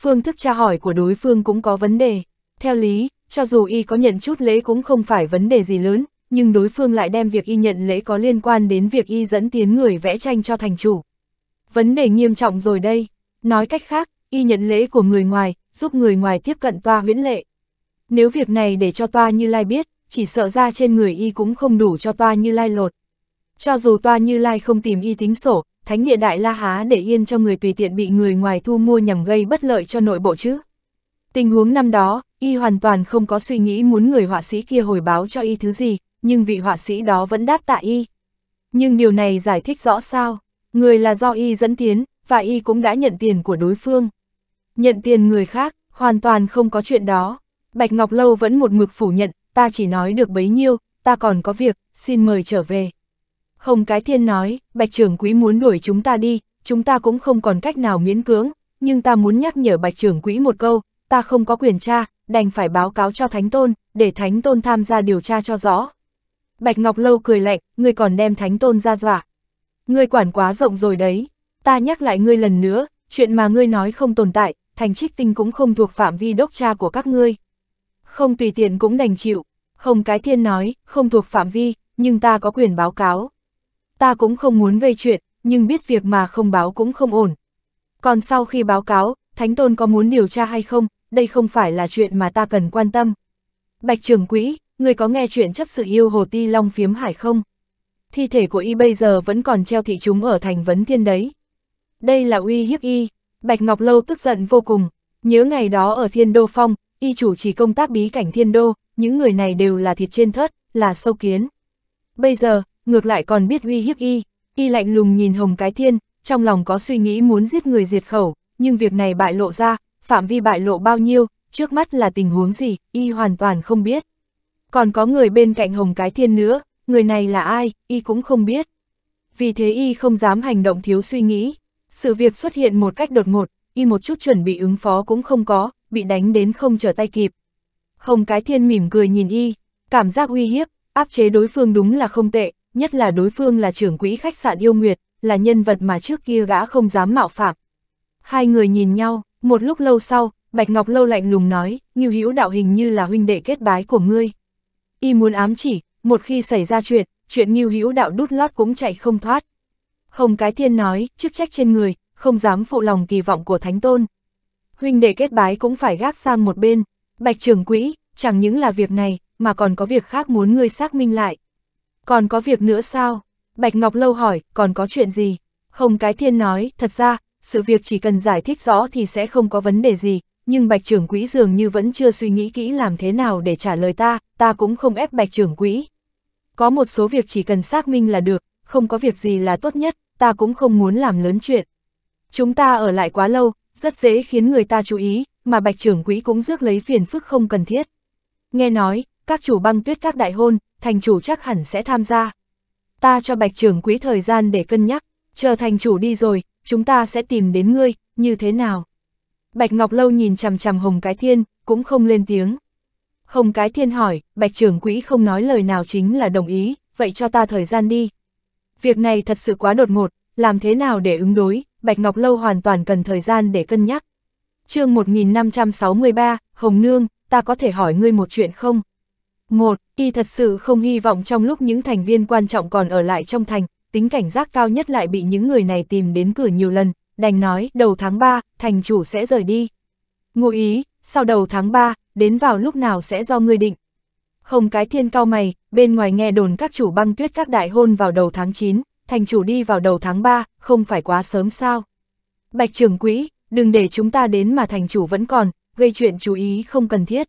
Phương thức tra hỏi của đối phương cũng có vấn đề, theo lý, cho dù y có nhận chút lễ cũng không phải vấn đề gì lớn, nhưng đối phương lại đem việc y nhận lễ có liên quan đến việc y dẫn tiến người vẽ tranh cho thành chủ. Vấn đề nghiêm trọng rồi đây, nói cách khác, y nhận lễ của người ngoài, giúp người ngoài tiếp cận toa huyễn lệ. Nếu việc này để cho toa như lai biết, chỉ sợ ra trên người y cũng không đủ cho toa như lai lột. Cho dù toa như lai không tìm y tính sổ, thánh địa đại la há để yên cho người tùy tiện bị người ngoài thu mua nhằm gây bất lợi cho nội bộ chứ. Tình huống năm đó, y hoàn toàn không có suy nghĩ muốn người họa sĩ kia hồi báo cho y thứ gì, nhưng vị họa sĩ đó vẫn đáp tạ y. Nhưng điều này giải thích rõ sao, người là do y dẫn tiến, và y cũng đã nhận tiền của đối phương. Nhận tiền người khác, hoàn toàn không có chuyện đó. Bạch Ngọc Lâu vẫn một mực phủ nhận, ta chỉ nói được bấy nhiêu, ta còn có việc, xin mời trở về. Hồng Cái Thiên nói, Bạch trưởng quỹ muốn đuổi chúng ta đi, chúng ta cũng không còn cách nào miễn cưỡng, nhưng ta muốn nhắc nhở Bạch trưởng quỹ một câu, ta không có quyền tra, đành phải báo cáo cho Thánh Tôn, để Thánh Tôn tham gia điều tra cho rõ. Bạch Ngọc Lâu cười lạnh, ngươi còn đem Thánh Tôn ra dọa. Ngươi quản quá rộng rồi đấy, ta nhắc lại ngươi lần nữa, chuyện mà ngươi nói không tồn tại, thành trích tinh cũng không thuộc phạm vi đốc tra của các ngươi không tùy tiện cũng đành chịu. Không cái thiên nói, không thuộc phạm vi, nhưng ta có quyền báo cáo. Ta cũng không muốn gây chuyện, nhưng biết việc mà không báo cũng không ổn. Còn sau khi báo cáo, Thánh Tôn có muốn điều tra hay không, đây không phải là chuyện mà ta cần quan tâm. Bạch trưởng quỹ, người có nghe chuyện chấp sự yêu Hồ Ti Long phiếm hải không? Thi thể của y bây giờ vẫn còn treo thị chúng ở thành vấn thiên đấy. Đây là uy hiếp y, Bạch Ngọc Lâu tức giận vô cùng, nhớ ngày đó ở thiên đô phong, y chủ chỉ công tác bí cảnh thiên đô, những người này đều là thịt trên thớt, là sâu kiến. Bây giờ, ngược lại còn biết uy hiếp y, y lạnh lùng nhìn Hồng Cái Thiên, trong lòng có suy nghĩ muốn giết người diệt khẩu, nhưng việc này bại lộ ra, phạm vi bại lộ bao nhiêu, trước mắt là tình huống gì, y hoàn toàn không biết. Còn có người bên cạnh Hồng Cái Thiên nữa, người này là ai, y cũng không biết. Vì thế y không dám hành động thiếu suy nghĩ. Sự việc xuất hiện một cách đột ngột, y một chút chuẩn bị ứng phó cũng không có, bị đánh đến không trở tay kịp. Hồng Cái Thiên mỉm cười nhìn y, cảm giác uy hiếp, áp chế đối phương đúng là không tệ, nhất là đối phương là trưởng quỹ khách sạn yêu nguyệt, là nhân vật mà trước kia gã không dám mạo phạm. Hai người nhìn nhau, một lúc lâu sau, Bạch Ngọc Lâu lạnh lùng nói, như hữu đạo hình như là huynh đệ kết bái của ngươi. Y muốn ám chỉ, một khi xảy ra chuyện, chuyện như hữu đạo đút lót cũng chạy không thoát. Hồng Cái Thiên nói, chức trách trên người, không dám phụ lòng kỳ vọng của Thánh Tôn, huynh đệ kết bái cũng phải gác sang một bên, bạch trưởng quỹ, chẳng những là việc này, mà còn có việc khác muốn ngươi xác minh lại. Còn có việc nữa sao? Bạch Ngọc Lâu hỏi, còn có chuyện gì? Hồng Cái Thiên nói, thật ra, sự việc chỉ cần giải thích rõ thì sẽ không có vấn đề gì, nhưng Bạch Trưởng Quỹ dường như vẫn chưa suy nghĩ kỹ làm thế nào để trả lời ta, ta cũng không ép Bạch Trưởng Quỹ. Có một số việc chỉ cần xác minh là được, không có việc gì là tốt nhất, ta cũng không muốn làm lớn chuyện. Chúng ta ở lại quá lâu, rất dễ khiến người ta chú ý, mà bạch trưởng quỹ cũng rước lấy phiền phức không cần thiết. Nghe nói, các chủ băng tuyết các đại hôn, thành chủ chắc hẳn sẽ tham gia. Ta cho bạch trưởng quỹ thời gian để cân nhắc, chờ thành chủ đi rồi, chúng ta sẽ tìm đến ngươi, như thế nào? Bạch Ngọc Lâu nhìn chằm chằm Hồng Cái Thiên, cũng không lên tiếng. Hồng Cái Thiên hỏi, bạch trưởng quỹ không nói lời nào chính là đồng ý, vậy cho ta thời gian đi. Việc này thật sự quá đột ngột, làm thế nào để ứng đối, Bạch Ngọc Lâu hoàn toàn cần thời gian để cân nhắc. chương 1563, Hồng Nương, ta có thể hỏi ngươi một chuyện không? Một, y thật sự không hy vọng trong lúc những thành viên quan trọng còn ở lại trong thành, tính cảnh giác cao nhất lại bị những người này tìm đến cửa nhiều lần, đành nói đầu tháng 3, thành chủ sẽ rời đi. Ngụ ý, sau đầu tháng 3, đến vào lúc nào sẽ do ngươi định. Hồng cái thiên cao mày, bên ngoài nghe đồn các chủ băng tuyết các đại hôn vào đầu tháng 9, thành chủ đi vào đầu tháng 3, không phải quá sớm sao. Bạch trưởng quỹ, đừng để chúng ta đến mà thành chủ vẫn còn, gây chuyện chú ý không cần thiết.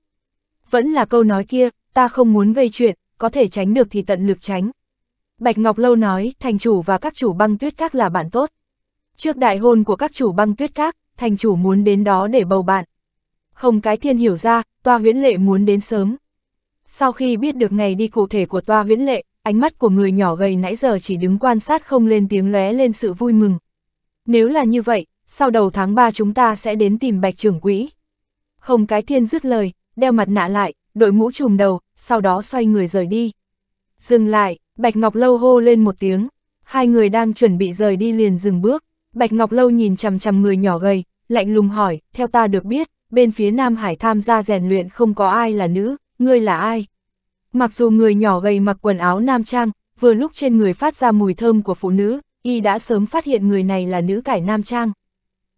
Vẫn là câu nói kia, ta không muốn gây chuyện, có thể tránh được thì tận lực tránh. Bạch Ngọc Lâu nói, thành chủ và các chủ băng tuyết các là bạn tốt. Trước đại hôn của các chủ băng tuyết các, thành chủ muốn đến đó để bầu bạn. Hồng Cái Thiên hiểu ra, toa huyễn lệ muốn đến sớm. Sau khi biết được ngày đi cụ thể của toa huyễn lệ, ánh mắt của người nhỏ gầy nãy giờ chỉ đứng quan sát không lên tiếng lóe lên sự vui mừng. Nếu là như vậy, sau đầu tháng 3 chúng ta sẽ đến tìm bạch trưởng quỹ. Hồng Cái Thiên dứt lời, đeo mặt nạ lại, đội mũ trùm đầu, sau đó xoay người rời đi. Dừng lại, Bạch Ngọc Lâu hô lên một tiếng, hai người đang chuẩn bị rời đi liền dừng bước. Bạch Ngọc Lâu nhìn chằm chằm người nhỏ gầy, lạnh lùng hỏi, theo ta được biết, bên phía Nam Hải tham gia rèn luyện không có ai là nữ, ngươi là ai? Mặc dù người nhỏ gầy mặc quần áo nam trang, vừa lúc trên người phát ra mùi thơm của phụ nữ, y đã sớm phát hiện người này là nữ cải nam trang.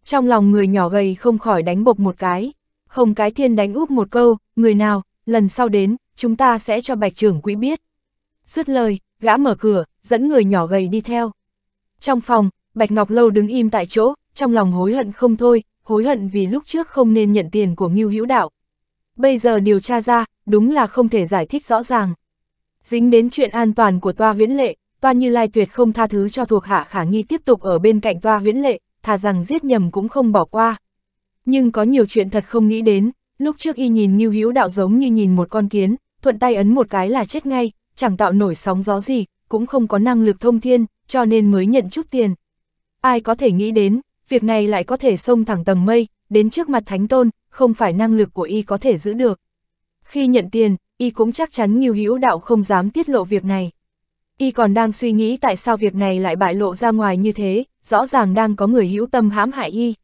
Trong lòng người nhỏ gầy không khỏi đánh bộc một cái. Hồng Cái Thiên đánh úp một câu, người nào, lần sau đến, chúng ta sẽ cho bạch trưởng quỹ biết. Dứt lời, gã mở cửa, dẫn người nhỏ gầy đi theo. Trong phòng, Bạch Ngọc Lâu đứng im tại chỗ, trong lòng hối hận không thôi, hối hận vì lúc trước không nên nhận tiền của Ngưu Hữu Đạo, bây giờ điều tra ra, đúng là không thể giải thích rõ ràng. Dính đến chuyện an toàn của toa huyễn lệ, toa như lai tuyệt không tha thứ cho thuộc hạ khả nghi tiếp tục ở bên cạnh toa huyễn lệ, thà rằng giết nhầm cũng không bỏ qua. Nhưng có nhiều chuyện thật không nghĩ đến, lúc trước y nhìn như hữu đạo giống như nhìn một con kiến, thuận tay ấn một cái là chết ngay, chẳng tạo nổi sóng gió gì, cũng không có năng lực thông thiên, cho nên mới nhận chút tiền. Ai có thể nghĩ đến, việc này lại có thể xông thẳng tầng mây, đến trước mặt Thánh Tôn, không phải năng lực của y có thể giữ được. Khi nhận tiền, y cũng chắc chắn Ngưu Hữu Đạo không dám tiết lộ việc này. Y còn đang suy nghĩ tại sao việc này lại bại lộ ra ngoài như thế, rõ ràng đang có người hữu tâm hãm hại y.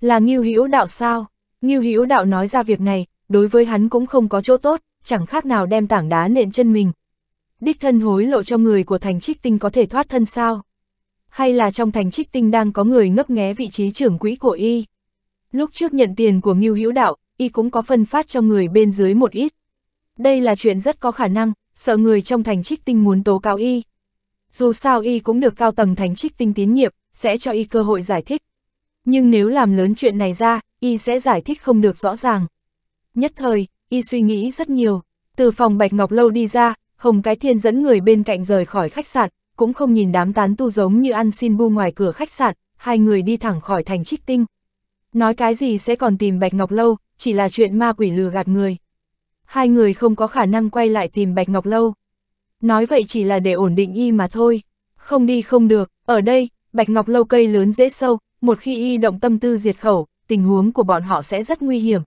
Là Ngưu Hữu Đạo sao? Ngưu Hữu Đạo nói ra việc này, đối với hắn cũng không có chỗ tốt, chẳng khác nào đem tảng đá nện chân mình. Đích thân hối lộ cho người của thành trích tinh có thể thoát thân sao? Hay là trong thành trích tinh đang có người ngấp nghé vị trí trưởng quỹ của y? Lúc trước nhận tiền của Ngưu Hữu Đạo, y cũng có phân phát cho người bên dưới một ít. Đây là chuyện rất có khả năng, sợ người trong thành trích tinh muốn tố cáo y. Dù sao y cũng được cao tầng thành trích tinh tín nhiệm, sẽ cho y cơ hội giải thích. Nhưng nếu làm lớn chuyện này ra, y sẽ giải thích không được rõ ràng. Nhất thời, y suy nghĩ rất nhiều. Từ phòng Bạch Ngọc Lâu đi ra, Hồng Cái Thiên dẫn người bên cạnh rời khỏi khách sạn, cũng không nhìn đám tán tu giống như ăn xin bu ngoài cửa khách sạn, hai người đi thẳng khỏi thành trích tinh. Nói cái gì sẽ còn tìm Bạch Ngọc Lâu, chỉ là chuyện ma quỷ lừa gạt người. Hai người không có khả năng quay lại tìm Bạch Ngọc Lâu. Nói vậy chỉ là để ổn định y mà thôi. Không đi không được, ở đây, Bạch Ngọc Lâu cây lớn dễ sâu, một khi y động tâm tư diệt khẩu, tình huống của bọn họ sẽ rất nguy hiểm.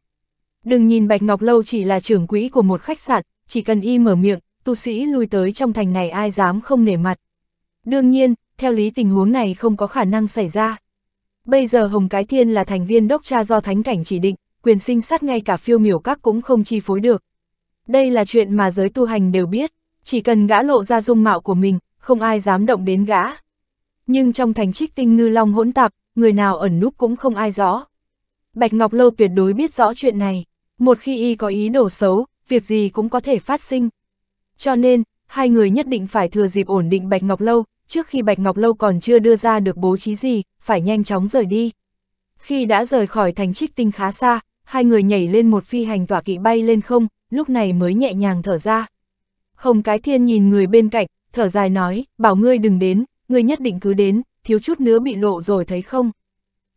Đừng nhìn Bạch Ngọc Lâu chỉ là trưởng quỹ của một khách sạn, chỉ cần y mở miệng, tu sĩ lui tới trong thành này ai dám không nể mặt. Đương nhiên, theo lý tình huống này không có khả năng xảy ra. Bây giờ Hồng Cái Thiên là thành viên đốc cha do thánh cảnh chỉ định, quyền sinh sát ngay cả phiêu miểu các cũng không chi phối được. Đây là chuyện mà giới tu hành đều biết, chỉ cần gã lộ ra dung mạo của mình, không ai dám động đến gã. Nhưng trong thành trích tinh ngư long hỗn tạp, người nào ẩn núp cũng không ai rõ. Bạch Ngọc Lâu tuyệt đối biết rõ chuyện này, một khi y có ý đồ xấu, việc gì cũng có thể phát sinh. Cho nên, hai người nhất định phải thừa dịp ổn định Bạch Ngọc Lâu, trước khi Bạch Ngọc Lâu còn chưa đưa ra được bố trí gì, phải nhanh chóng rời đi. Khi đã rời khỏi thành trích tinh khá xa, hai người nhảy lên một phi hành tỏa kỵ bay lên không, lúc này mới nhẹ nhàng thở ra. Hồng Cái Thiên nhìn người bên cạnh, thở dài nói, bảo ngươi đừng đến, ngươi nhất định cứ đến, thiếu chút nữa bị lộ rồi thấy không.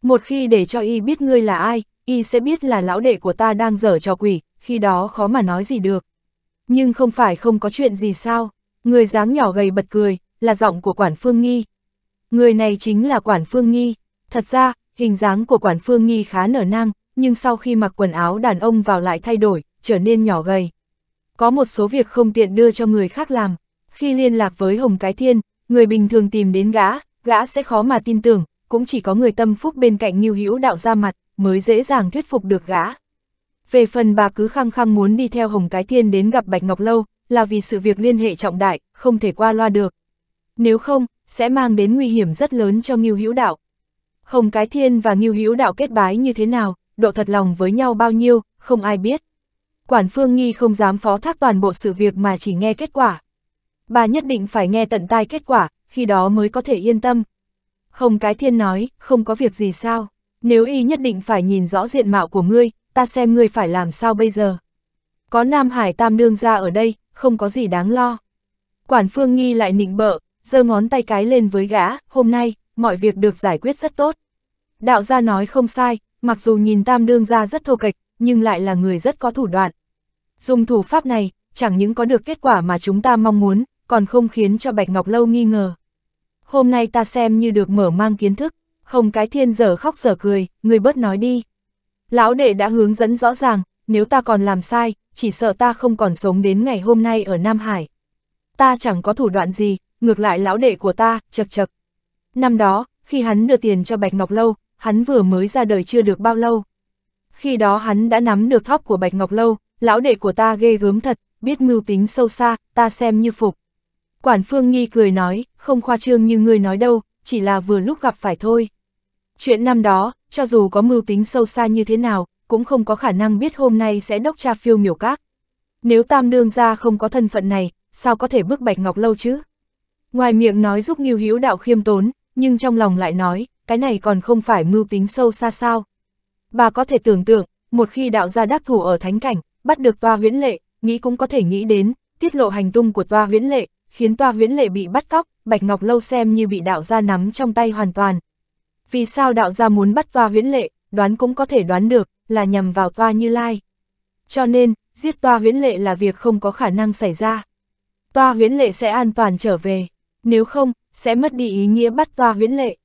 Một khi để cho y biết ngươi là ai, y sẽ biết là lão đệ của ta đang dở trò quỷ, khi đó khó mà nói gì được. Nhưng không phải không có chuyện gì sao, người dáng nhỏ gầy bật cười, là giọng của Quản Phương Nghi. Người này chính là Quản Phương Nghi. Thật ra, hình dáng của Quản Phương Nghi khá nở nang, nhưng sau khi mặc quần áo đàn ông vào lại thay đổi, trở nên nhỏ gầy. Có một số việc không tiện đưa cho người khác làm. Khi liên lạc với Hồng Cái Thiên, người bình thường tìm đến gã, gã sẽ khó mà tin tưởng, cũng chỉ có người tâm phúc bên cạnh Nhiêu Hữu Đạo ra mặt, mới dễ dàng thuyết phục được gã. Về phần bà cứ khăng khăng muốn đi theo Hồng Cái Thiên đến gặp Bạch Ngọc Lâu, là vì sự việc liên hệ trọng đại, không thể qua loa được, nếu không, sẽ mang đến nguy hiểm rất lớn cho Ngưu Hữu Đạo. Hồng Cái Thiên và Ngưu Hữu Đạo kết bái như thế nào, độ thật lòng với nhau bao nhiêu, không ai biết. Quản Phương Nghi không dám phó thác toàn bộ sự việc mà chỉ nghe kết quả. Bà nhất định phải nghe tận tai kết quả, khi đó mới có thể yên tâm. Hồng Cái Thiên nói, không có việc gì sao, nếu y nhất định phải nhìn rõ diện mạo của ngươi, ta xem ngươi phải làm sao bây giờ. Có Nam Hải Tam Nương ra ở đây, không có gì đáng lo. Quản Phương Nghi lại nịnh bợ, giơ ngón tay cái lên với gã, hôm nay, mọi việc được giải quyết rất tốt. Đạo gia nói không sai, mặc dù nhìn tam đương gia rất thô kịch, nhưng lại là người rất có thủ đoạn. Dùng thủ pháp này, chẳng những có được kết quả mà chúng ta mong muốn, còn không khiến cho Bạch Ngọc Lâu nghi ngờ. Hôm nay ta xem như được mở mang kiến thức, không cái thiên giờ khóc giờ cười, người bớt nói đi. Lão đệ đã hướng dẫn rõ ràng, nếu ta còn làm sai, chỉ sợ ta không còn sống đến ngày hôm nay ở Nam Hải. Ta chẳng có thủ đoạn gì, ngược lại lão đệ của ta, chật chật. Năm đó, khi hắn đưa tiền cho Bạch Ngọc Lâu, hắn vừa mới ra đời chưa được bao lâu. Khi đó hắn đã nắm được thóp của Bạch Ngọc Lâu, lão đệ của ta ghê gớm thật, biết mưu tính sâu xa, ta xem như phục. Quản Phương Nhi cười nói, không khoa trương như ngươi nói đâu, chỉ là vừa lúc gặp phải thôi. Chuyện năm đó, cho dù có mưu tính sâu xa như thế nào, cũng không có khả năng biết hôm nay sẽ đốc tra phiêu miểu các. Nếu Tam Đương gia không có thân phận này, sao có thể bước Bạch Ngọc Lâu chứ? Ngoài miệng nói giúp Ngưu Hữu Đạo khiêm tốn, nhưng trong lòng lại nói, cái này còn không phải mưu tính sâu xa sao. Bà có thể tưởng tượng, một khi đạo gia đắc thủ ở thánh cảnh, bắt được toa huyễn lệ, nghĩ cũng có thể nghĩ đến, tiết lộ hành tung của toa huyễn lệ, khiến toa huyễn lệ bị bắt cóc, Bạch Ngọc Lâu xem như bị đạo gia nắm trong tay hoàn toàn. Vì sao đạo gia muốn bắt toa huyễn lệ, đoán cũng có thể đoán được, là nhằm vào toa như lai. Cho nên, giết toa huyễn lệ là việc không có khả năng xảy ra. Toa huyễn lệ sẽ an toàn trở về. Nếu không, sẽ mất đi ý nghĩa bắt toa huyễn lệ.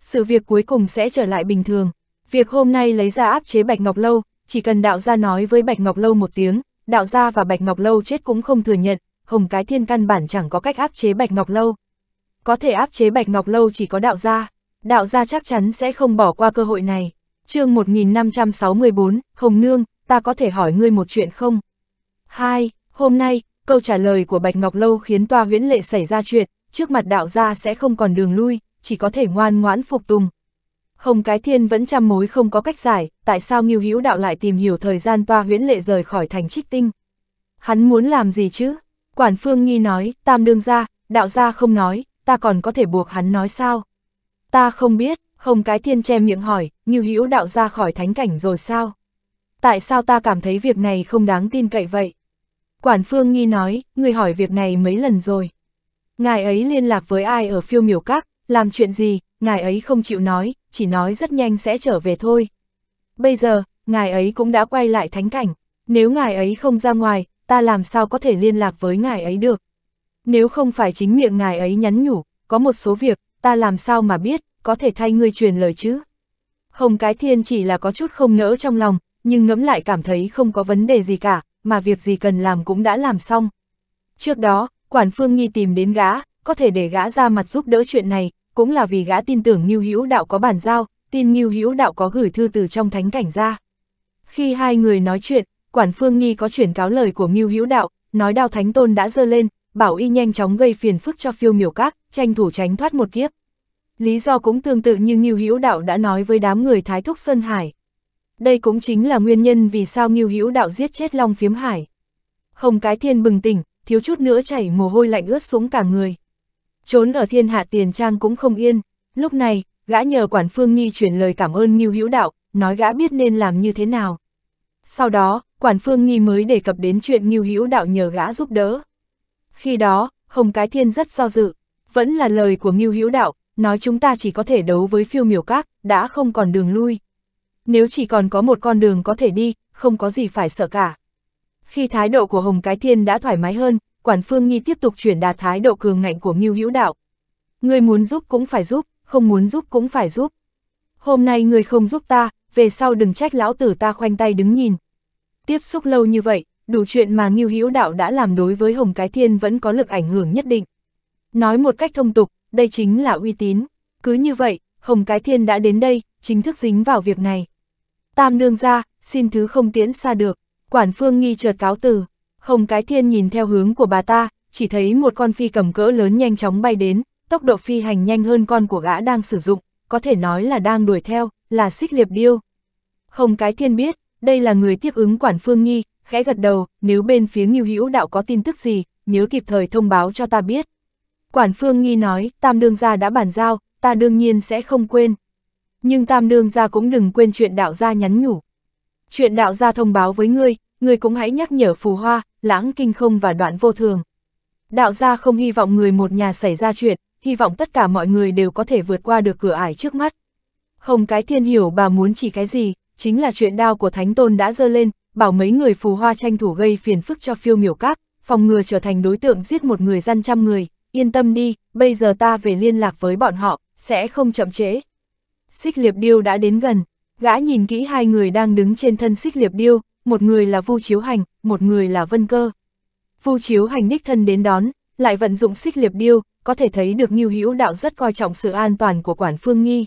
Sự việc cuối cùng sẽ trở lại bình thường. Việc hôm nay lấy ra áp chế Bạch Ngọc Lâu, chỉ cần đạo gia nói với Bạch Ngọc Lâu một tiếng, đạo gia và Bạch Ngọc Lâu chết cũng không thừa nhận, Hồng Cái Thiên căn bản chẳng có cách áp chế Bạch Ngọc Lâu. Có thể áp chế Bạch Ngọc Lâu chỉ có đạo gia, đạo gia chắc chắn sẽ không bỏ qua cơ hội này. chương 1564, Hồng Nương, ta có thể hỏi ngươi một chuyện không? 2. Hôm nay, câu trả lời của Bạch Ngọc Lâu khiến toa huyễn lệ xảy ra chuyện, trước mặt đạo gia sẽ không còn đường lui, chỉ có thể ngoan ngoãn phục tùng. Hồng Cái Thiên vẫn trăm mối không có cách giải, tại sao Ngưu Hữu Đạo lại tìm hiểu thời gian toa huyễn lệ rời khỏi thành trích tinh. Hắn muốn làm gì chứ? Quản Phương Nghi nói, tam đương ra, đạo gia không nói, ta còn có thể buộc hắn nói sao? Ta không biết, Hồng Cái Thiên che miệng hỏi, Ngưu Hữu Đạo ra khỏi thánh cảnh rồi sao? Tại sao ta cảm thấy việc này không đáng tin cậy vậy? Quản Phương Nghi nói, người hỏi việc này mấy lần rồi? Ngài ấy liên lạc với ai ở phiêu miểu các, làm chuyện gì, ngài ấy không chịu nói, chỉ nói rất nhanh sẽ trở về thôi. Bây giờ, ngài ấy cũng đã quay lại thánh cảnh, nếu ngài ấy không ra ngoài, ta làm sao có thể liên lạc với ngài ấy được. Nếu không phải chính miệng ngài ấy nhắn nhủ, có một số việc, ta làm sao mà biết, có thể thay ngươi truyền lời chứ. Hồng Cái Thiên chỉ là có chút không nỡ trong lòng, nhưng ngẫm lại cảm thấy không có vấn đề gì cả, mà việc gì cần làm cũng đã làm xong. Trước đó, Quản Phương Nhi tìm đến gã, có thể để gã ra mặt giúp đỡ chuyện này, cũng là vì gã tin tưởng Ngưu Hữu Đạo có bản giao, tin Ngưu Hữu Đạo có gửi thư từ trong thánh cảnh ra. Khi hai người nói chuyện, Quản Phương Nhi có chuyển cáo lời của Ngưu Hữu Đạo, nói Đao Thánh Tôn đã dơ lên, bảo y nhanh chóng gây phiền phức cho phiêu miểu các, tranh thủ tránh thoát một kiếp. Lý do cũng tương tự như Ngưu Hữu Đạo đã nói với đám người Thái Thúc Sơn Hải. Đây cũng chính là nguyên nhân vì sao Ngưu Hữu Đạo giết chết Long Phiếm Hải. Hồng Cái Thiên bừng tỉnh, thiếu chút nữa chảy mồ hôi lạnh ướt xuống cả người. Trốn ở thiên hạ tiền trang cũng không yên, lúc này, gã nhờ quản phương nhi chuyển lời cảm ơn Ngưu Hữu Đạo, nói gã biết nên làm như thế nào. Sau đó, quản phương nhi mới đề cập đến chuyện Ngưu Hữu Đạo nhờ gã giúp đỡ. Khi đó, Hồng Cái Thiên rất do dự, vẫn là lời của Ngưu Hữu Đạo, nói chúng ta chỉ có thể đấu với phiêu miểu các, đã không còn đường lui. Nếu chỉ còn có một con đường có thể đi, không có gì phải sợ cả. Khi thái độ của Hồng Cái Thiên đã thoải mái hơn, Quản Phương Nhi tiếp tục chuyển đạt thái độ cường ngạnh của Ngưu Hữu Đạo. Ngươi muốn giúp cũng phải giúp, không muốn giúp cũng phải giúp. Hôm nay ngươi không giúp ta, về sau đừng trách lão tử ta khoanh tay đứng nhìn. Tiếp xúc lâu như vậy, đủ chuyện mà Ngưu Hữu Đạo đã làm đối với Hồng Cái Thiên vẫn có lực ảnh hưởng nhất định. Nói một cách thông tục, đây chính là uy tín. Cứ như vậy, Hồng Cái Thiên đã đến đây, chính thức dính vào việc này. Tam Nương ra, xin thứ không tiễn xa được. Quản phương nghi trượt cáo từ, hồng cái thiên nhìn theo hướng của bà ta, chỉ thấy một con phi cầm cỡ lớn nhanh chóng bay đến, tốc độ phi hành nhanh hơn con của gã đang sử dụng, có thể nói là đang đuổi theo, là xích liệp điêu. Hồng cái thiên biết, đây là người tiếp ứng quản phương nghi, khẽ gật đầu, nếu bên phía nghiêu hữu đạo có tin tức gì, nhớ kịp thời thông báo cho ta biết. Quản phương nghi nói, tam đương gia đã bàn giao, ta đương nhiên sẽ không quên. Nhưng tam đương gia cũng đừng quên chuyện đạo gia nhắn nhủ, chuyện đạo gia thông báo với ngươi, ngươi cũng hãy nhắc nhở phù hoa, lãng kinh không và đoạn vô thường. Đạo gia không hy vọng người một nhà xảy ra chuyện, hy vọng tất cả mọi người đều có thể vượt qua được cửa ải trước mắt. Hồng cái thiên hiểu bà muốn chỉ cái gì, chính là chuyện đao của Thánh Tôn đã dơ lên, bảo mấy người phù hoa tranh thủ gây phiền phức cho phiêu miểu các, phòng ngừa trở thành đối tượng giết một người dân trăm người, yên tâm đi, bây giờ ta về liên lạc với bọn họ, sẽ không chậm trễ. Xích liệp điêu đã đến gần, Gã nhìn kỹ hai người đang đứng trên thân xích liệp điêu, một người là Vu Chiếu Hành, một người là Vân Cơ. Vu Chiếu Hành đích thân đến đón, lại vận dụng xích liệp điêu, có thể thấy được Ngưu Hữu Đạo rất coi trọng sự an toàn của Quản Phương Nghi.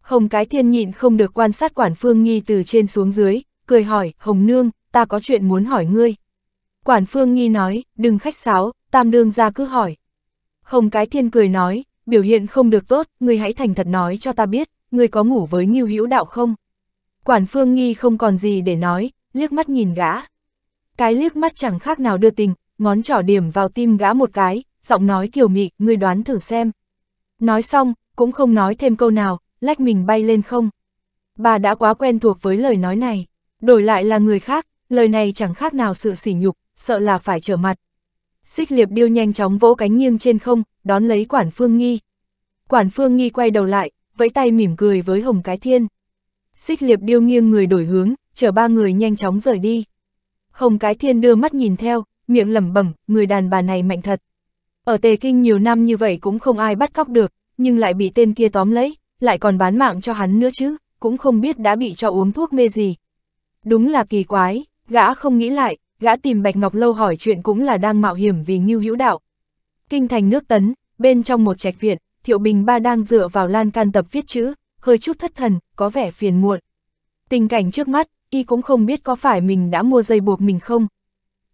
Hồng Cái Thiên nhịn không được quan sát Quản Phương Nghi từ trên xuống dưới, cười hỏi, Hồng Nương, ta có chuyện muốn hỏi ngươi. Quản Phương Nghi nói, đừng khách sáo, Tam Đương ra cứ hỏi. Hồng Cái Thiên cười nói, biểu hiện không được tốt, ngươi hãy thành thật nói cho ta biết, người có ngủ với Ngưu Hữu Đạo không? Quản Phương Nghi không còn gì để nói, liếc mắt nhìn gã. Cái liếc mắt chẳng khác nào đưa tình, ngón trỏ điểm vào tim gã một cái, giọng nói kiều mị, ngươi đoán thử xem. Nói xong, cũng không nói thêm câu nào, lách mình bay lên không. Bà đã quá quen thuộc với lời nói này, đổi lại là người khác, lời này chẳng khác nào sự sỉ nhục, sợ là phải trở mặt. Xích liệp điêu nhanh chóng vỗ cánh nghiêng trên không, đón lấy quản phương nghi. Quản phương nghi quay đầu lại, với tay mỉm cười với Hồng Cái Thiên. Xích liệp điêu nghiêng người đổi hướng, chở ba người nhanh chóng rời đi. Hồng Cái Thiên đưa mắt nhìn theo, miệng lẩm bẩm, người đàn bà này mạnh thật. Ở Tề Kinh nhiều năm như vậy cũng không ai bắt cóc được, nhưng lại bị tên kia tóm lấy, lại còn bán mạng cho hắn nữa chứ, cũng không biết đã bị cho uống thuốc mê gì. Đúng là kỳ quái, gã không nghĩ lại, gã tìm Bạch Ngọc Lâu hỏi chuyện cũng là đang mạo hiểm vì như Hữu Đạo. Kinh thành nước Tấn, bên trong một trạch viện, Thiệu Bình Ba đang dựa vào lan can tập viết chữ, hơi chút thất thần, có vẻ phiền muộn. Tình cảnh trước mắt, y cũng không biết có phải mình đã mua dây buộc mình không.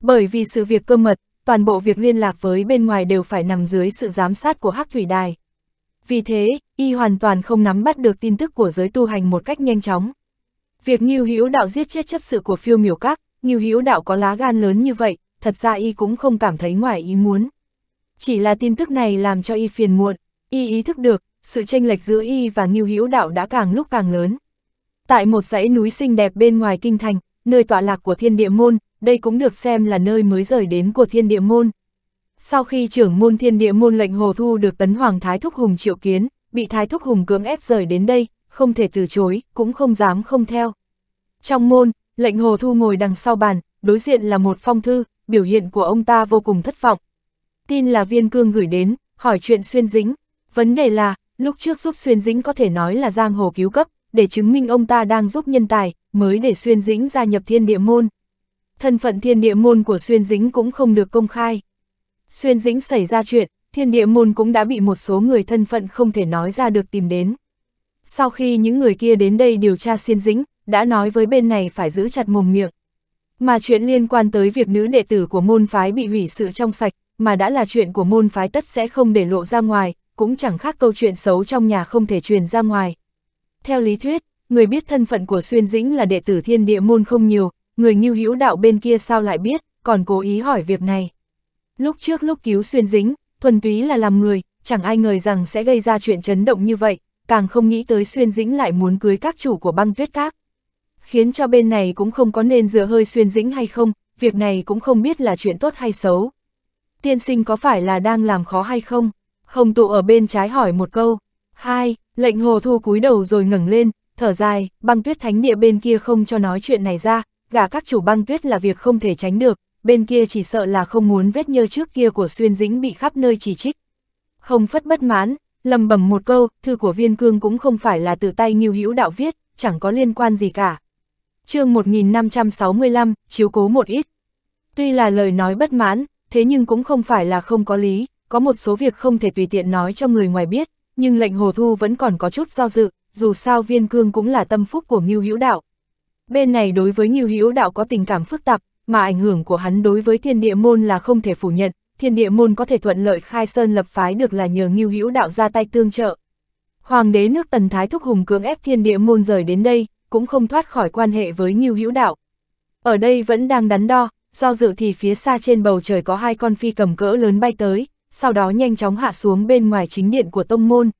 Bởi vì sự việc cơ mật, toàn bộ việc liên lạc với bên ngoài đều phải nằm dưới sự giám sát của Hắc Thủy Đài. Vì thế, y hoàn toàn không nắm bắt được tin tức của giới tu hành một cách nhanh chóng. Việc Nghiêu Hữu Đạo giết chết chấp sự của phiêu miểu các, Nghiêu Hữu Đạo có lá gan lớn như vậy, thật ra y cũng không cảm thấy ngoài ý muốn. Chỉ là tin tức này làm cho y phiền muộn, y ý thức được, sự tranh lệch giữa y và Ngưu Hữu Đạo đã càng lúc càng lớn. Tại một dãy núi xinh đẹp bên ngoài kinh thành, nơi tọa lạc của Thiên Địa Môn, đây cũng được xem là nơi mới rời đến của Thiên Địa Môn. Sau khi trưởng môn Thiên Địa Môn lệnh Hồ Thu được Tấn Hoàng Thái Thúc Hùng triệu kiến, bị Thái Thúc Hùng cưỡng ép rời đến đây, không thể từ chối, cũng không dám không theo. Trong môn, lệnh Hồ Thu ngồi đằng sau bàn, đối diện là một phong thư, biểu hiện của ông ta vô cùng thất vọng. Tin là viên cương gửi đến, hỏi chuyện xuyên dính, Vấn đề là, lúc trước giúp Xuyên Dĩnh có thể nói là giang hồ cứu cấp, để chứng minh ông ta đang giúp nhân tài, mới để Xuyên Dĩnh gia nhập thiên địa môn. Thân phận thiên địa môn của Xuyên Dĩnh cũng không được công khai. Xuyên Dĩnh xảy ra chuyện, thiên địa môn cũng đã bị một số người thân phận không thể nói ra được tìm đến. Sau khi những người kia đến đây điều tra Xuyên Dĩnh, đã nói với bên này phải giữ chặt mồm miệng. Mà chuyện liên quan tới việc nữ đệ tử của môn phái bị hủy sự trong sạch, mà đã là chuyện của môn phái tất sẽ không để lộ ra ngoài, cũng chẳng khác câu chuyện xấu trong nhà không thể truyền ra ngoài. Theo lý thuyết, người biết thân phận của Xuyên Dĩnh là đệ tử thiên địa môn không nhiều, người như hữu đạo bên kia sao lại biết, còn cố ý hỏi việc này. Lúc trước lúc cứu Xuyên Dĩnh, thuần túy là làm người, chẳng ai ngờ rằng sẽ gây ra chuyện chấn động như vậy, càng không nghĩ tới Xuyên Dĩnh lại muốn cưới các chủ của băng tuyết các. Khiến cho bên này cũng không có nên dựa hơi Xuyên Dĩnh hay không, việc này cũng không biết là chuyện tốt hay xấu. Tiên sinh có phải là đang làm khó hay không? Hồng tụ ở bên trái hỏi một câu. Hai, lệnh hồ thu cúi đầu rồi ngẩng lên, thở dài, băng tuyết thánh địa bên kia không cho nói chuyện này ra, gả các chủ băng tuyết là việc không thể tránh được, bên kia chỉ sợ là không muốn vết nhơ trước kia của xuyên dĩnh bị khắp nơi chỉ trích. Hồng phất bất mãn, lầm bầm một câu, thư của viên cương cũng không phải là từ tay nghiêu hữu đạo viết, chẳng có liên quan gì cả. chương 1565, chiếu cố một ít. Tuy là lời nói bất mãn, thế nhưng cũng không phải là không có lý, có một số việc không thể tùy tiện nói cho người ngoài biết, nhưng lệnh Hồ Thu vẫn còn có chút do dự, dù sao viên cương cũng là tâm phúc của Ngưu Hữu Đạo. Bên này đối với Ngưu Hữu Đạo có tình cảm phức tạp, mà ảnh hưởng của hắn đối với thiên địa môn là không thể phủ nhận, thiên địa môn có thể thuận lợi khai sơn lập phái được là nhờ Ngưu Hữu Đạo ra tay tương trợ. Hoàng đế nước Tần Thái Thúc Hùng cưỡng ép thiên địa môn rời đến đây, cũng không thoát khỏi quan hệ với Ngưu Hữu Đạo. Ở đây vẫn đang đắn đo, do dự thì phía xa trên bầu trời có hai con phi cầm cỡ lớn bay tới, sau đó nhanh chóng hạ xuống bên ngoài chính điện của tông môn.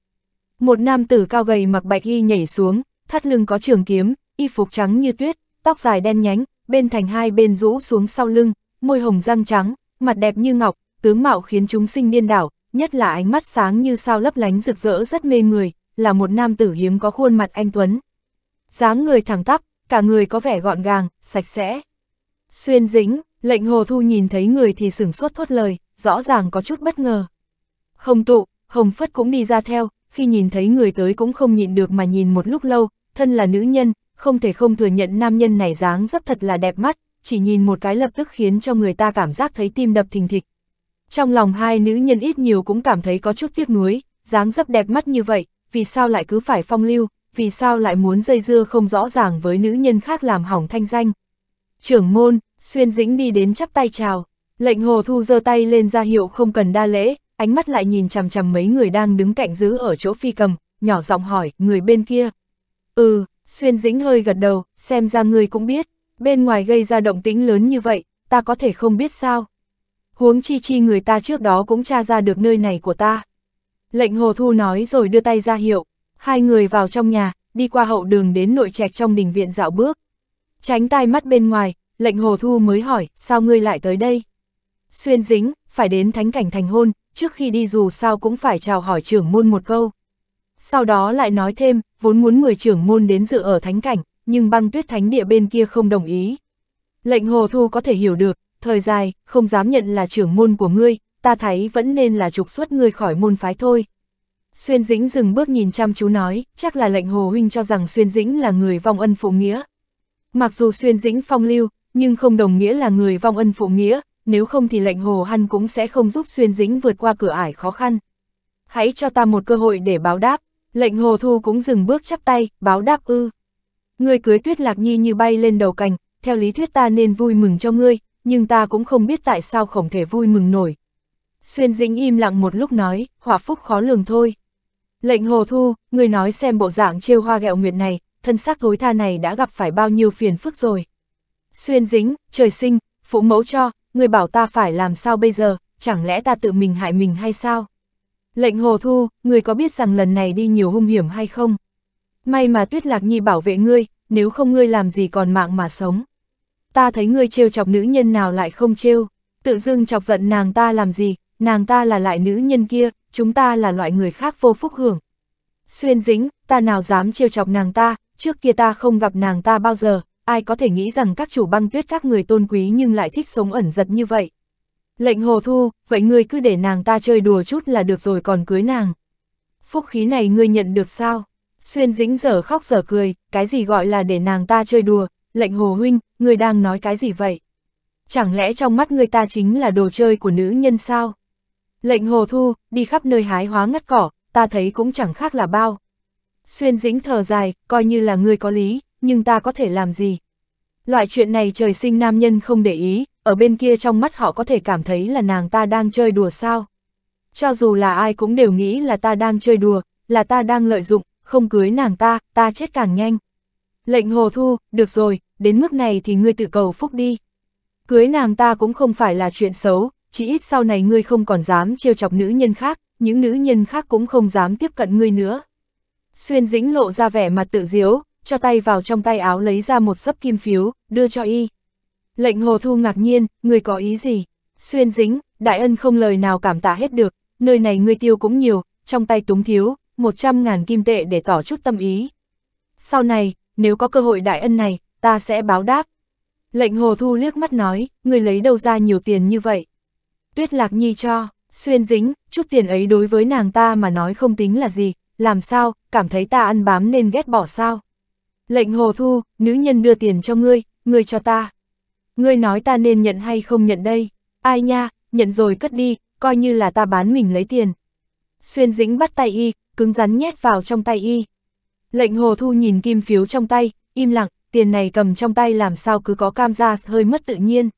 Một nam tử cao gầy mặc bạch y nhảy xuống, thắt lưng có trường kiếm, y phục trắng như tuyết, tóc dài đen nhánh, bên thành hai bên rũ xuống sau lưng, môi hồng răng trắng, mặt đẹp như ngọc, tướng mạo khiến chúng sinh điên đảo, nhất là ánh mắt sáng như sao lấp lánh rực rỡ rất mê người, là một nam tử hiếm có khuôn mặt anh Tuấn. dáng người thẳng tắp, cả người có vẻ gọn gàng, sạch sẽ. Xuyên dĩnh, lệnh hồ thu nhìn thấy người thì sửng sốt thốt lời, rõ ràng có chút bất ngờ. Hồng tụ, Hồng Phất cũng đi ra theo, khi nhìn thấy người tới cũng không nhịn được mà nhìn một lúc lâu, thân là nữ nhân, không thể không thừa nhận nam nhân này dáng rất thật là đẹp mắt, chỉ nhìn một cái lập tức khiến cho người ta cảm giác thấy tim đập thình thịch. Trong lòng hai nữ nhân ít nhiều cũng cảm thấy có chút tiếc nuối, dáng dấp đẹp mắt như vậy, vì sao lại cứ phải phong lưu, vì sao lại muốn dây dưa không rõ ràng với nữ nhân khác làm hỏng thanh danh. Trưởng môn, xuyên dĩnh đi đến chắp tay chào. Lệnh hồ thu giơ tay lên ra hiệu không cần đa lễ, ánh mắt lại nhìn chằm chằm mấy người đang đứng cạnh giữ ở chỗ phi cầm, nhỏ giọng hỏi, người bên kia. Ừ, xuyên dĩnh hơi gật đầu, xem ra người cũng biết, bên ngoài gây ra động tĩnh lớn như vậy, ta có thể không biết sao. Huống chi chi người ta trước đó cũng tra ra được nơi này của ta. Lệnh hồ thu nói rồi đưa tay ra hiệu, hai người vào trong nhà, đi qua hậu đường đến nội trạch trong đình viện dạo bước. Tránh tai mắt bên ngoài, lệnh hồ thu mới hỏi, sao ngươi lại tới đây? xuyên dính, phải đến thánh cảnh thành hôn, trước khi đi dù sao cũng phải chào hỏi trưởng môn một câu. Sau đó lại nói thêm, vốn muốn người trưởng môn đến dự ở thánh cảnh, nhưng băng tuyết thánh địa bên kia không đồng ý. Lệnh hồ thu có thể hiểu được, thời dài, không dám nhận là trưởng môn của ngươi, ta thấy vẫn nên là trục xuất ngươi khỏi môn phái thôi. Xuyên Dĩnh dừng bước nhìn chăm chú nói, chắc là lệnh Hồ Huynh cho rằng Xuyên Dĩnh là người vong ân phụ nghĩa. Mặc dù Xuyên Dĩnh phong lưu, nhưng không đồng nghĩa là người vong ân phụ nghĩa, nếu không thì lệnh Hồ Hăn cũng sẽ không giúp xuyên dính vượt qua cửa ải khó khăn. Hãy cho ta một cơ hội để báo đáp, lệnh Hồ Thu cũng dừng bước chắp tay, báo đáp ư. người cưới tuyết lạc nhi như bay lên đầu cành, theo lý thuyết ta nên vui mừng cho ngươi, nhưng ta cũng không biết tại sao không thể vui mừng nổi. Xuyên dính im lặng một lúc nói, hỏa phúc khó lường thôi. Lệnh Hồ Thu, người nói xem bộ dạng trêu hoa gẹo nguyệt này, thân xác thối tha này đã gặp phải bao nhiêu phiền phức rồi. Xuyên dính, trời sinh, phụ mẫu cho, người bảo ta phải làm sao bây giờ, chẳng lẽ ta tự mình hại mình hay sao? Lệnh hồ thu, người có biết rằng lần này đi nhiều hung hiểm hay không? May mà Tuyết Lạc Nhi bảo vệ ngươi, nếu không ngươi làm gì còn mạng mà sống. Ta thấy ngươi trêu chọc nữ nhân nào lại không trêu, tự dưng chọc giận nàng ta làm gì, nàng ta là lại nữ nhân kia, chúng ta là loại người khác vô phúc hưởng. Xuyên dính, ta nào dám trêu chọc nàng ta, trước kia ta không gặp nàng ta bao giờ, ai có thể nghĩ rằng các chủ băng tuyết các người tôn quý nhưng lại thích sống ẩn giật như vậy. Lệnh hồ thu, vậy ngươi cứ để nàng ta chơi đùa chút là được rồi còn cưới nàng. Phúc khí này ngươi nhận được sao? Xuyên dĩnh dở khóc dở cười, cái gì gọi là để nàng ta chơi đùa, lệnh hồ huynh, ngươi đang nói cái gì vậy? Chẳng lẽ trong mắt người ta chính là đồ chơi của nữ nhân sao? Lệnh hồ thu, đi khắp nơi hái hóa ngắt cỏ, ta thấy cũng chẳng khác là bao. Xuyên dĩnh thở dài, coi như là ngươi có lý, nhưng ta có thể làm gì? Loại chuyện này trời sinh nam nhân không để ý, ở bên kia trong mắt họ có thể cảm thấy là nàng ta đang chơi đùa sao. Cho dù là ai cũng đều nghĩ là ta đang chơi đùa, là ta đang lợi dụng, không cưới nàng ta, ta chết càng nhanh. Lệnh hồ thu, được rồi, đến mức này thì ngươi tự cầu phúc đi. Cưới nàng ta cũng không phải là chuyện xấu, chỉ ít sau này ngươi không còn dám trêu chọc nữ nhân khác, những nữ nhân khác cũng không dám tiếp cận ngươi nữa. Xuyên dĩnh lộ ra vẻ mặt tự diếu, cho tay vào trong tay áo lấy ra một sấp kim phiếu, đưa cho y. Lệnh hồ thu ngạc nhiên, người có ý gì? Xuyên dính, đại ân không lời nào cảm tạ hết được, nơi này người tiêu cũng nhiều, trong tay túng thiếu, 100 ngàn kim tệ để tỏ chút tâm ý. Sau này, nếu có cơ hội đại ân này, ta sẽ báo đáp. Lệnh hồ thu liếc mắt nói, người lấy đâu ra nhiều tiền như vậy? Tuyết lạc nhi cho, xuyên dính, chút tiền ấy đối với nàng ta mà nói không tính là gì, làm sao, cảm thấy ta ăn bám nên ghét bỏ sao? Lệnh hồ thu, nữ nhân đưa tiền cho ngươi, ngươi cho ta. Ngươi nói ta nên nhận hay không nhận đây? Ai nha, nhận rồi cất đi, coi như là ta bán mình lấy tiền. Xuyên dĩnh bắt tay y, cứng rắn nhét vào trong tay y. Lệnh hồ thu nhìn kim phiếu trong tay, im lặng, tiền này cầm trong tay làm sao cứ có cam ra hơi mất tự nhiên.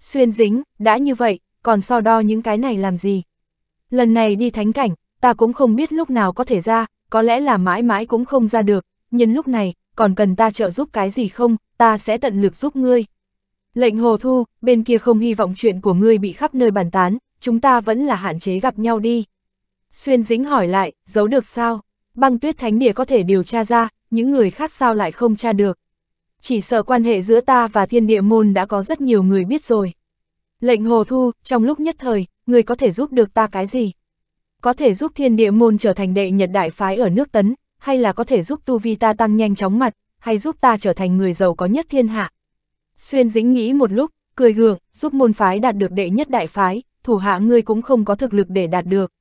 Xuyên dĩnh đã như vậy, còn so đo những cái này làm gì? Lần này đi thánh cảnh, ta cũng không biết lúc nào có thể ra, có lẽ là mãi mãi cũng không ra được, nhưng lúc này, còn cần ta trợ giúp cái gì không, ta sẽ tận lực giúp ngươi. Lệnh hồ thu, bên kia không hy vọng chuyện của ngươi bị khắp nơi bàn tán, chúng ta vẫn là hạn chế gặp nhau đi. Xuyên dính hỏi lại, giấu được sao? Băng tuyết thánh địa có thể điều tra ra, những người khác sao lại không tra được. Chỉ sợ quan hệ giữa ta và thiên địa môn đã có rất nhiều người biết rồi. Lệnh hồ thu, trong lúc nhất thời, người có thể giúp được ta cái gì? Có thể giúp thiên địa môn trở thành đệ nhật đại phái ở nước tấn, hay là có thể giúp tu vi ta tăng nhanh chóng mặt, hay giúp ta trở thành người giàu có nhất thiên hạ. Xuyên dĩnh nghĩ một lúc, cười gượng, giúp môn phái đạt được đệ nhất đại phái, thủ hạ ngươi cũng không có thực lực để đạt được.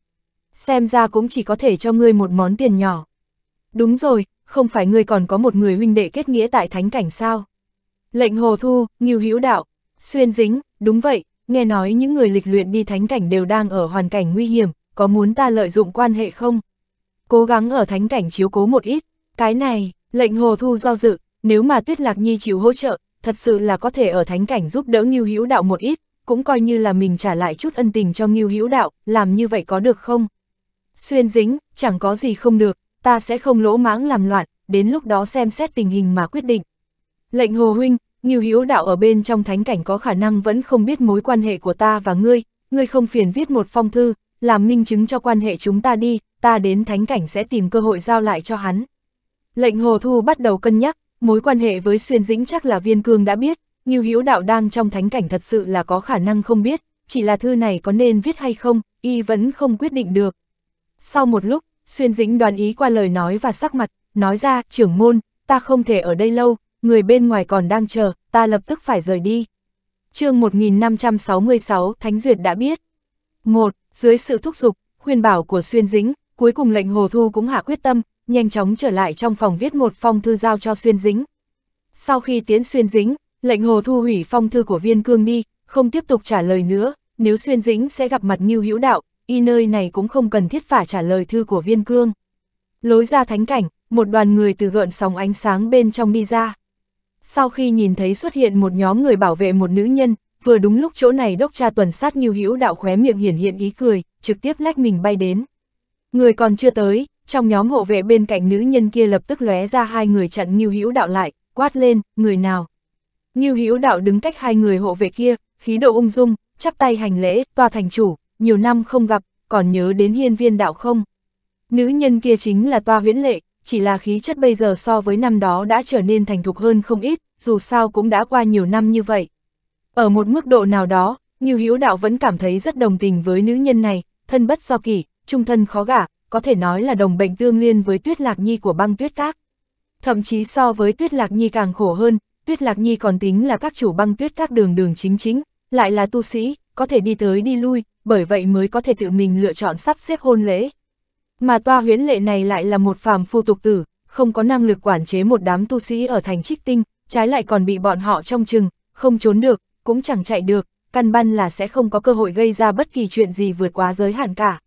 Xem ra cũng chỉ có thể cho ngươi một món tiền nhỏ. Đúng rồi, không phải ngươi còn có một người huynh đệ kết nghĩa tại thánh cảnh sao? Lệnh hồ thu, nghiêu hữu đạo, xuyên dính, đúng vậy, nghe nói những người lịch luyện đi thánh cảnh đều đang ở hoàn cảnh nguy hiểm, có muốn ta lợi dụng quan hệ không? cố gắng ở thánh cảnh chiếu cố một ít, cái này, lệnh hồ thu do dự, nếu mà Tuyết Lạc Nhi chịu hỗ trợ, thật sự là có thể ở thánh cảnh giúp đỡ Ngưu Hữu Đạo một ít, cũng coi như là mình trả lại chút ân tình cho Ngưu Hữu Đạo, làm như vậy có được không? Xuyên dính, chẳng có gì không được, ta sẽ không lỗ mãng làm loạn, đến lúc đó xem xét tình hình mà quyết định. Lệnh Hồ huynh, Ngưu Hữu Đạo ở bên trong thánh cảnh có khả năng vẫn không biết mối quan hệ của ta và ngươi, ngươi không phiền viết một phong thư, làm minh chứng cho quan hệ chúng ta đi, ta đến thánh cảnh sẽ tìm cơ hội giao lại cho hắn. Lệnh Hồ Thu bắt đầu cân nhắc, mối quan hệ với xuyên dĩnh chắc là viên cương đã biết, như hữu đạo đang trong thánh cảnh thật sự là có khả năng không biết, chỉ là thư này có nên viết hay không, y vẫn không quyết định được. Sau một lúc, xuyên dĩnh đoàn ý qua lời nói và sắc mặt, nói ra, trưởng môn, ta không thể ở đây lâu, người bên ngoài còn đang chờ, ta lập tức phải rời đi. chương 1566 Thánh Duyệt đã biết. một Dưới sự thúc giục, khuyên bảo của xuyên dĩnh, cuối cùng lệnh Hồ Thu cũng hạ quyết tâm, nhanh chóng trở lại trong phòng viết một phong thư giao cho Xuyên Dính. Sau khi tiến Xuyên Dính, lệnh Hồ Thu hủy phong thư của viên cương đi, không tiếp tục trả lời nữa, nếu Xuyên Dính sẽ gặp mặt Ngưu Hữu Đạo, y nơi này cũng không cần thiết phải trả lời thư của viên cương. Lối ra thánh cảnh, một đoàn người từ gợn sóng ánh sáng bên trong đi ra. Sau khi nhìn thấy xuất hiện một nhóm người bảo vệ một nữ nhân, vừa đúng lúc chỗ này đốc tra tuần sát Ngưu Hữu Đạo khóe miệng hiển hiện ý cười, trực tiếp lách mình bay đến. Người còn chưa tới, trong nhóm hộ vệ bên cạnh nữ nhân kia lập tức lóe ra hai người chặn Ngưu Hữu Đạo lại, quát lên, người nào. Ngưu Hữu Đạo đứng cách hai người hộ vệ kia, khí độ ung dung, chắp tay hành lễ, tòa thành chủ, nhiều năm không gặp, còn nhớ đến hiên viên đạo không? Nữ nhân kia chính là toa huyễn lệ, chỉ là khí chất bây giờ so với năm đó đã trở nên thành thục hơn không ít, dù sao cũng đã qua nhiều năm như vậy. Ở một mức độ nào đó, Ngưu Hữu Đạo vẫn cảm thấy rất đồng tình với nữ nhân này, thân bất do kỷ, trung thân khó gả, có thể nói là đồng bệnh tương liên với Tuyết Lạc Nhi của băng tuyết các. Thậm chí so với Tuyết Lạc Nhi càng khổ hơn, Tuyết Lạc Nhi còn tính là các chủ băng tuyết các đường đường chính chính, lại là tu sĩ, có thể đi tới đi lui, bởi vậy mới có thể tự mình lựa chọn sắp xếp hôn lễ. Mà toa huyễn lệ này lại là một phàm phu tục tử, không có năng lực quản chế một đám tu sĩ ở thành trích tinh, trái lại còn bị bọn họ trong chừng, không trốn được, cũng chẳng chạy được, căn ban là sẽ không có cơ hội gây ra bất kỳ chuyện gì vượt quá giới hạn cả.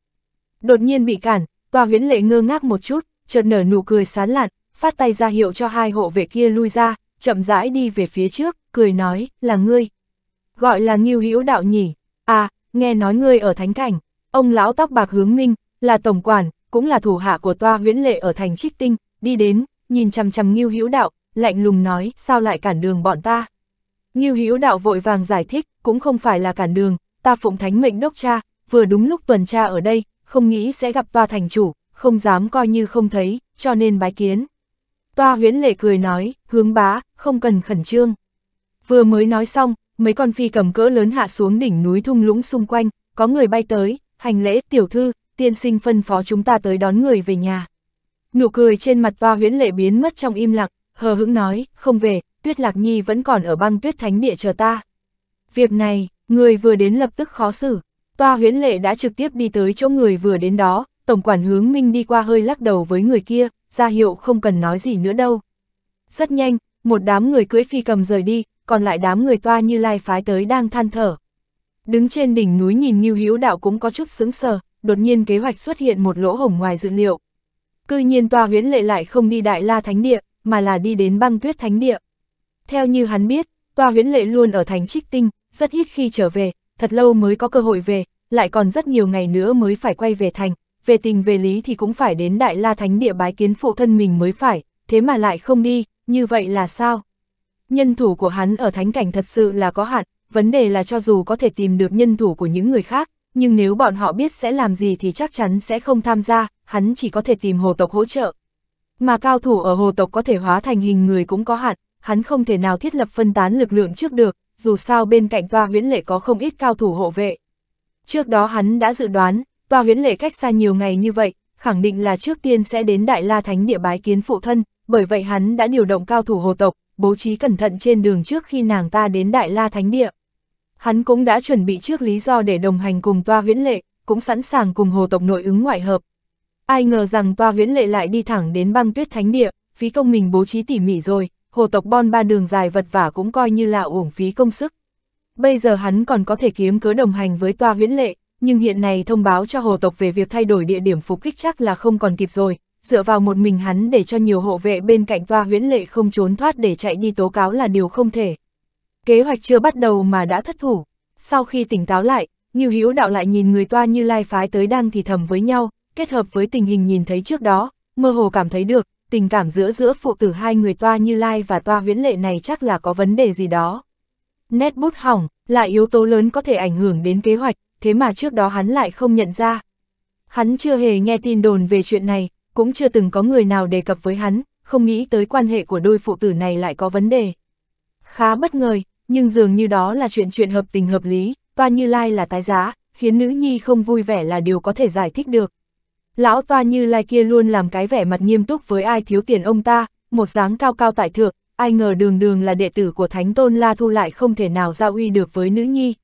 Đột nhiên bị cản, tòa huyễn lệ ngơ ngác một chút, chợt nở nụ cười sán lạn, phát tay ra hiệu cho hai hộ vệ kia lui ra, chậm rãi đi về phía trước, cười nói, là ngươi. Gọi là nghiêu hữu đạo nhỉ, à, nghe nói ngươi ở thánh cảnh, ông lão tóc bạc hướng minh, là tổng quản, cũng là thủ hạ của tòa huyễn lệ ở thành trích tinh, đi đến, nhìn chằm chằm nghiêu hữu đạo, lạnh lùng nói, sao lại cản đường bọn ta. Nghiêu hữu đạo vội vàng giải thích, cũng không phải là cản đường, ta phụng thánh mệnh đốc cha, vừa đúng lúc tuần tra ở đây, không nghĩ sẽ gặp toa thành chủ, không dám coi như không thấy, cho nên bái kiến. Toa huyễn lệ cười nói, hướng bá, không cần khẩn trương. Vừa mới nói xong, mấy con phi cầm cỡ lớn hạ xuống đỉnh núi thung lũng xung quanh, có người bay tới, hành lễ, tiểu thư, tiên sinh phân phó chúng ta tới đón người về nhà. Nụ cười trên mặt toa huyễn lệ biến mất trong im lặng, hờ hững nói, không về, tuyết lạc nhi vẫn còn ở băng tuyết thánh địa chờ ta. Việc này, người vừa đến lập tức khó xử. Toa huyễn lệ đã trực tiếp đi tới chỗ người vừa đến đó, tổng quản hướng minh đi qua hơi lắc đầu với người kia, ra hiệu không cần nói gì nữa đâu. Rất nhanh, một đám người cưỡi phi cầm rời đi, còn lại đám người toa như lai phái tới đang than thở. Đứng trên đỉnh núi nhìn Ngưu hiếu Đạo cũng có chút sững sờ, đột nhiên kế hoạch xuất hiện một lỗ hổng ngoài dự liệu. Cư nhiên toa huyễn lệ lại không đi Đại La Thánh Địa, mà là đi đến băng tuyết Thánh Địa. Theo như hắn biết, toa huyễn lệ luôn ở thành Trích Tinh, rất ít khi trở về, thật lâu mới có cơ hội về, lại còn rất nhiều ngày nữa mới phải quay về thành, về tình về lý thì cũng phải đến Đại La Thánh địa bái kiến phụ thân mình mới phải, thế mà lại không đi, như vậy là sao? Nhân thủ của hắn ở thánh cảnh thật sự là có hạn, vấn đề là cho dù có thể tìm được nhân thủ của những người khác, nhưng nếu bọn họ biết sẽ làm gì thì chắc chắn sẽ không tham gia, hắn chỉ có thể tìm hồ tộc hỗ trợ. Mà cao thủ ở hồ tộc có thể hóa thành hình người cũng có hạn, hắn không thể nào thiết lập phân tán lực lượng trước được, dù sao bên cạnh toa huyễn lệ có không ít cao thủ hộ vệ. Trước đó hắn đã dự đoán, toa huyễn lệ cách xa nhiều ngày như vậy, khẳng định là trước tiên sẽ đến Đại La Thánh địa bái kiến phụ thân, bởi vậy hắn đã điều động cao thủ hồ tộc, bố trí cẩn thận trên đường trước khi nàng ta đến Đại La Thánh địa. Hắn cũng đã chuẩn bị trước lý do để đồng hành cùng toa huyễn lệ, cũng sẵn sàng cùng hồ tộc nội ứng ngoại hợp. Ai ngờ rằng toa huyễn lệ lại đi thẳng đến băng tuyết thánh địa, phí công mình bố trí tỉ mỉ rồi, hồ tộc bon ba đường dài vật vả cũng coi như là uổng phí công sức. Bây giờ hắn còn có thể kiếm cớ đồng hành với toa huyễn lệ, nhưng hiện này thông báo cho hồ tộc về việc thay đổi địa điểm phục kích chắc là không còn kịp rồi, dựa vào một mình hắn để cho nhiều hộ vệ bên cạnh toa huyễn lệ không trốn thoát để chạy đi tố cáo là điều không thể. Kế hoạch chưa bắt đầu mà đã thất thủ. Sau khi tỉnh táo lại, Ngưu Hữu Đạo lại nhìn người toa như lai phái tới đang thì thầm với nhau, kết hợp với tình hình nhìn thấy trước đó, mơ hồ cảm thấy được, tình cảm giữa giữa phụ tử hai người toa như lai và toa huyễn lệ này chắc là có vấn đề gì đó. Nét bút hỏng, là yếu tố lớn có thể ảnh hưởng đến kế hoạch, thế mà trước đó hắn lại không nhận ra. Hắn chưa hề nghe tin đồn về chuyện này, cũng chưa từng có người nào đề cập với hắn, không nghĩ tới quan hệ của đôi phụ tử này lại có vấn đề. Khá bất ngờ, nhưng dường như đó là chuyện chuyện hợp tình hợp lý, toa như lai là tái giá, khiến nữ nhi không vui vẻ là điều có thể giải thích được. Lão toa như lai kia luôn làm cái vẻ mặt nghiêm túc với ai thiếu tiền ông ta, một dáng cao cao tại thượng, ai ngờ đường đường là đệ tử của Thánh Tôn La Thu lại không thể nào giao uy được với nữ nhi.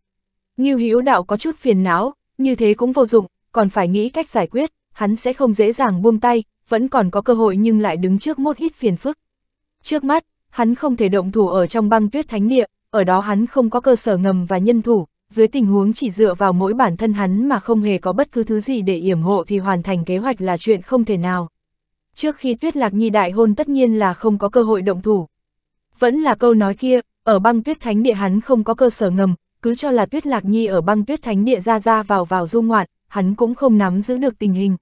Như hữu đạo có chút phiền não, như thế cũng vô dụng, còn phải nghĩ cách giải quyết, hắn sẽ không dễ dàng buông tay, vẫn còn có cơ hội nhưng lại đứng trước một ít phiền phức. Trước mắt, hắn không thể động thủ ở trong băng tuyết thánh địa, ở đó hắn không có cơ sở ngầm và nhân thủ, dưới tình huống chỉ dựa vào mỗi bản thân hắn mà không hề có bất cứ thứ gì để yểm hộ thì hoàn thành kế hoạch là chuyện không thể nào. Trước khi Tuyết Lạc Nhi đại hôn tất nhiên là không có cơ hội động thủ. Vẫn là câu nói kia, ở băng Tuyết Thánh Địa hắn không có cơ sở ngầm, cứ cho là Tuyết Lạc Nhi ở băng Tuyết Thánh Địa ra ra vào vào du ngoạn, hắn cũng không nắm giữ được tình hình.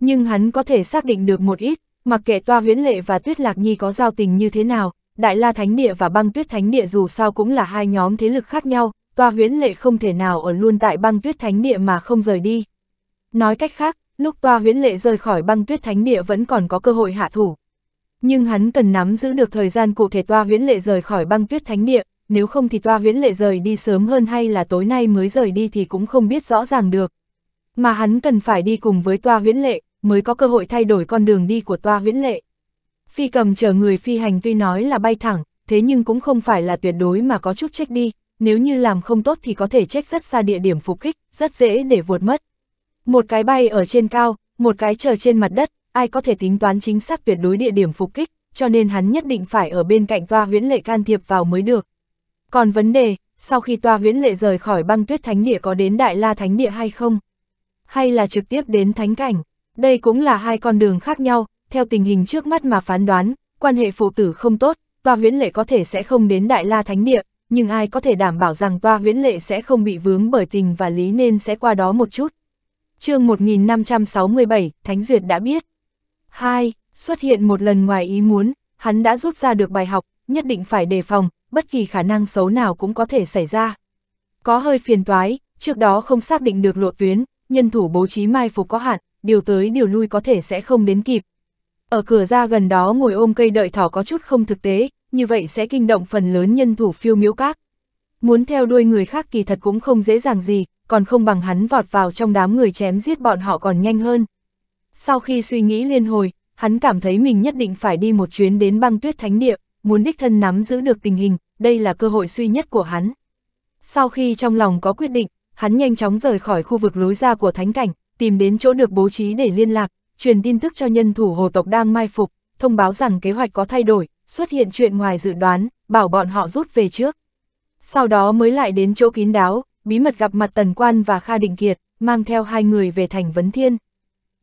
Nhưng hắn có thể xác định được một ít, mặc kệ Toa Huyễn Lệ và Tuyết Lạc Nhi có giao tình như thế nào, Đại La Thánh Địa và Băng Tuyết Thánh Địa dù sao cũng là hai nhóm thế lực khác nhau, toa huyễn lệ không thể nào ở luôn tại băng tuyết thánh địa mà không rời đi. Nói cách khác, lúc toa huyễn lệ rời khỏi băng tuyết thánh địa vẫn còn có cơ hội hạ thủ. Nhưng hắn cần nắm giữ được thời gian cụ thể toa huyễn lệ rời khỏi băng tuyết thánh địa, nếu không thì toa huyễn lệ rời đi sớm hơn hay là tối nay mới rời đi thì cũng không biết rõ ràng được. Mà hắn cần phải đi cùng với toa huyễn lệ, mới có cơ hội thay đổi con đường đi của toa huyễn lệ. Phi cầm chờ người phi hành tuy nói là bay thẳng, thế nhưng cũng không phải là tuyệt đối mà có chút trách đi, nếu như làm không tốt thì có thể trách rất xa địa điểm phục kích, rất dễ để vượt mất. Một cái bay ở trên cao, một cái chờ trên mặt đất, ai có thể tính toán chính xác tuyệt đối địa điểm phục kích, cho nên hắn nhất định phải ở bên cạnh toa huyễn lệ can thiệp vào mới được. Còn vấn đề, sau khi toa huyễn lệ rời khỏi băng tuyết thánh địa có đến Đại La Thánh địa hay không? Hay là trực tiếp đến thánh cảnh? Đây cũng là hai con đường khác nhau, theo tình hình trước mắt mà phán đoán, quan hệ phụ tử không tốt, toa huyễn lệ có thể sẽ không đến Đại La Thánh địa, nhưng ai có thể đảm bảo rằng toa huyễn lệ sẽ không bị vướng bởi tình và lý nên sẽ qua đó một chút. chương 1567, Thánh Duyệt đã biết. 2. Xuất hiện một lần ngoài ý muốn, hắn đã rút ra được bài học, nhất định phải đề phòng, bất kỳ khả năng xấu nào cũng có thể xảy ra. Có hơi phiền toái, trước đó không xác định được lộ tuyến, nhân thủ bố trí mai phục có hạn, điều tới điều lui có thể sẽ không đến kịp. Ở cửa ra gần đó ngồi ôm cây đợi thỏ có chút không thực tế, như vậy sẽ kinh động phần lớn nhân thủ phiêu miếu các. Muốn theo đuôi người khác kỳ thật cũng không dễ dàng gì, còn không bằng hắn vọt vào trong đám người chém giết bọn họ còn nhanh hơn. Sau khi suy nghĩ liên hồi, hắn cảm thấy mình nhất định phải đi một chuyến đến băng tuyết thánh địa, muốn đích thân nắm giữ được tình hình, đây là cơ hội duy nhất của hắn. Sau khi trong lòng có quyết định, hắn nhanh chóng rời khỏi khu vực lối ra của thánh cảnh, tìm đến chỗ được bố trí để liên lạc, truyền tin tức cho nhân thủ hồ tộc đang mai phục, thông báo rằng kế hoạch có thay đổi, xuất hiện chuyện ngoài dự đoán, bảo bọn họ rút về trước. Sau đó mới lại đến chỗ kín đáo, bí mật gặp mặt Tần Quan và Kha Định Kiệt, mang theo hai người về thành Vấn Thiên.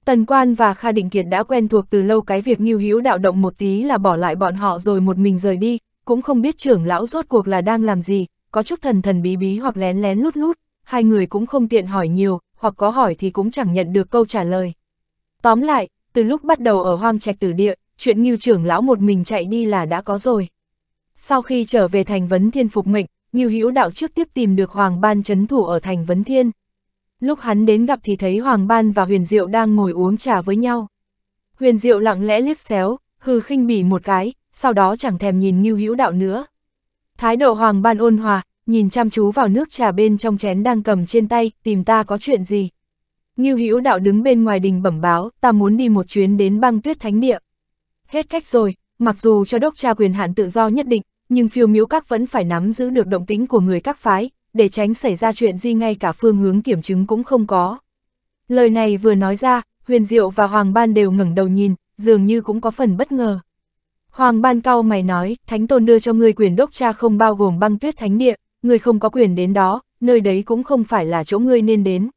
Tần Quan và Kha Định Kiệt đã quen thuộc từ lâu cái việc nghiêu hữu đạo động một tí là bỏ lại bọn họ rồi một mình rời đi, cũng không biết trưởng lão rốt cuộc là đang làm gì, có chút thần thần bí bí hoặc lén lén lút lút, hai người cũng không tiện hỏi nhiều, hoặc có hỏi thì cũng chẳng nhận được câu trả lời. Tóm lại, từ lúc bắt đầu ở hoang trạch tử địa, chuyện Ngưu trưởng lão một mình chạy đi là đã có rồi. Sau khi trở về thành vấn thiên phục mệnh, Ngưu Hữu đạo trước tiếp tìm được Hoàng Ban chấn thủ ở thành vấn thiên. Lúc hắn đến gặp thì thấy Hoàng Ban và Huyền Diệu đang ngồi uống trà với nhau. Huyền Diệu lặng lẽ liếc xéo, hừ khinh bỉ một cái, sau đó chẳng thèm nhìn Ngưu Hữu đạo nữa. Thái độ Hoàng Ban ôn hòa, nhìn chăm chú vào nước trà bên trong chén đang cầm trên tay, tìm ta có chuyện gì. Ngưu Hữu đạo đứng bên ngoài đình bẩm báo, ta muốn đi một chuyến đến băng tuyết thánh địa hết cách rồi, mặc dù cho đốc tra quyền hạn tự do nhất định, nhưng phiêu miếu các vẫn phải nắm giữ được động tính của người các phái, để tránh xảy ra chuyện gì ngay cả phương hướng kiểm chứng cũng không có. Lời này vừa nói ra, Huyền Diệu và Hoàng Ban đều ngẩng đầu nhìn, dường như cũng có phần bất ngờ. Hoàng Ban cao mày nói, Thánh Tôn đưa cho ngươi quyền đốc tra không bao gồm băng tuyết thánh địa, ngươi không có quyền đến đó, nơi đấy cũng không phải là chỗ ngươi nên đến.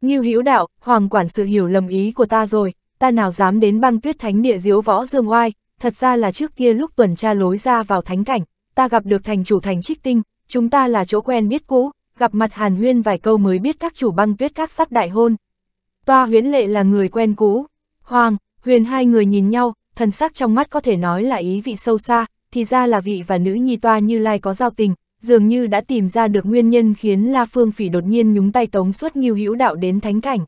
Ngưu Hữu Đạo, Hoàng quản sự hiểu lầm ý của ta rồi, ta nào dám đến băng tuyết thánh địa diếu võ dương oai, thật ra là trước kia lúc tuần tra lối ra vào thánh cảnh, ta gặp được thành chủ thành trích tinh, chúng ta là chỗ quen biết cũ, gặp mặt hàn huyên vài câu mới biết các chủ băng tuyết các sắp đại hôn. Toa huyễn lệ là người quen cũ, hoàng, huyền hai người nhìn nhau, thần sắc trong mắt có thể nói là ý vị sâu xa, thì ra là vị và nữ nhi toa như lai có giao tình, dường như đã tìm ra được nguyên nhân khiến La Phương Phỉ đột nhiên nhúng tay tống suốt nghiêu hữu đạo đến thánh cảnh.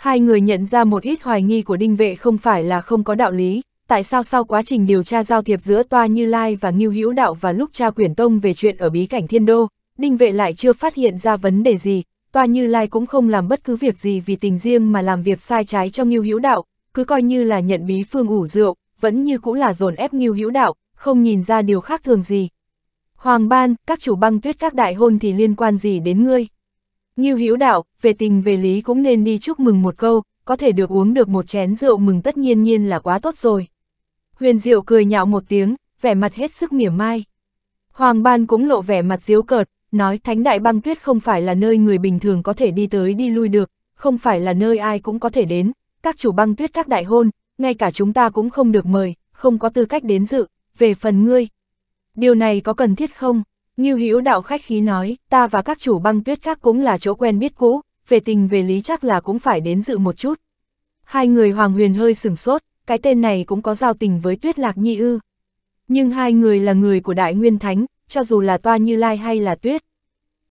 Hai người nhận ra một ít hoài nghi của đinh vệ không phải là không có đạo lý, tại sao sau quá trình điều tra giao thiệp giữa Toa Như Lai và Ngưu Hữu Đạo và lúc tra quyển tông về chuyện ở bí cảnh thiên đô, đinh vệ lại chưa phát hiện ra vấn đề gì, Toa Như Lai cũng không làm bất cứ việc gì vì tình riêng mà làm việc sai trái cho Ngưu Hữu Đạo, cứ coi như là nhận bí phương ủ rượu, vẫn như cũng là dồn ép Ngưu Hữu Đạo, không nhìn ra điều khác thường gì. Hoàng Ban, các chủ băng tuyết các đại hôn thì liên quan gì đến ngươi? như Hiếu đạo, về tình về lý cũng nên đi chúc mừng một câu, có thể được uống được một chén rượu mừng tất nhiên nhiên là quá tốt rồi. Huyền Diệu cười nhạo một tiếng, vẻ mặt hết sức mỉa mai. Hoàng Ban cũng lộ vẻ mặt diếu cợt, nói Thánh Đại Băng Tuyết không phải là nơi người bình thường có thể đi tới đi lui được, không phải là nơi ai cũng có thể đến, các chủ băng tuyết các đại hôn, ngay cả chúng ta cũng không được mời, không có tư cách đến dự, về phần ngươi. Điều này có cần thiết không? như Hữu đạo khách khí nói, ta và các chủ băng tuyết khác cũng là chỗ quen biết cũ, về tình về lý chắc là cũng phải đến dự một chút. Hai người Hoàng Huyền hơi sửng sốt, cái tên này cũng có giao tình với Tuyết Lạc Nhi ư. Nhưng hai người là người của Đại Nguyên Thánh, cho dù là Toa Như Lai hay là Tuyết,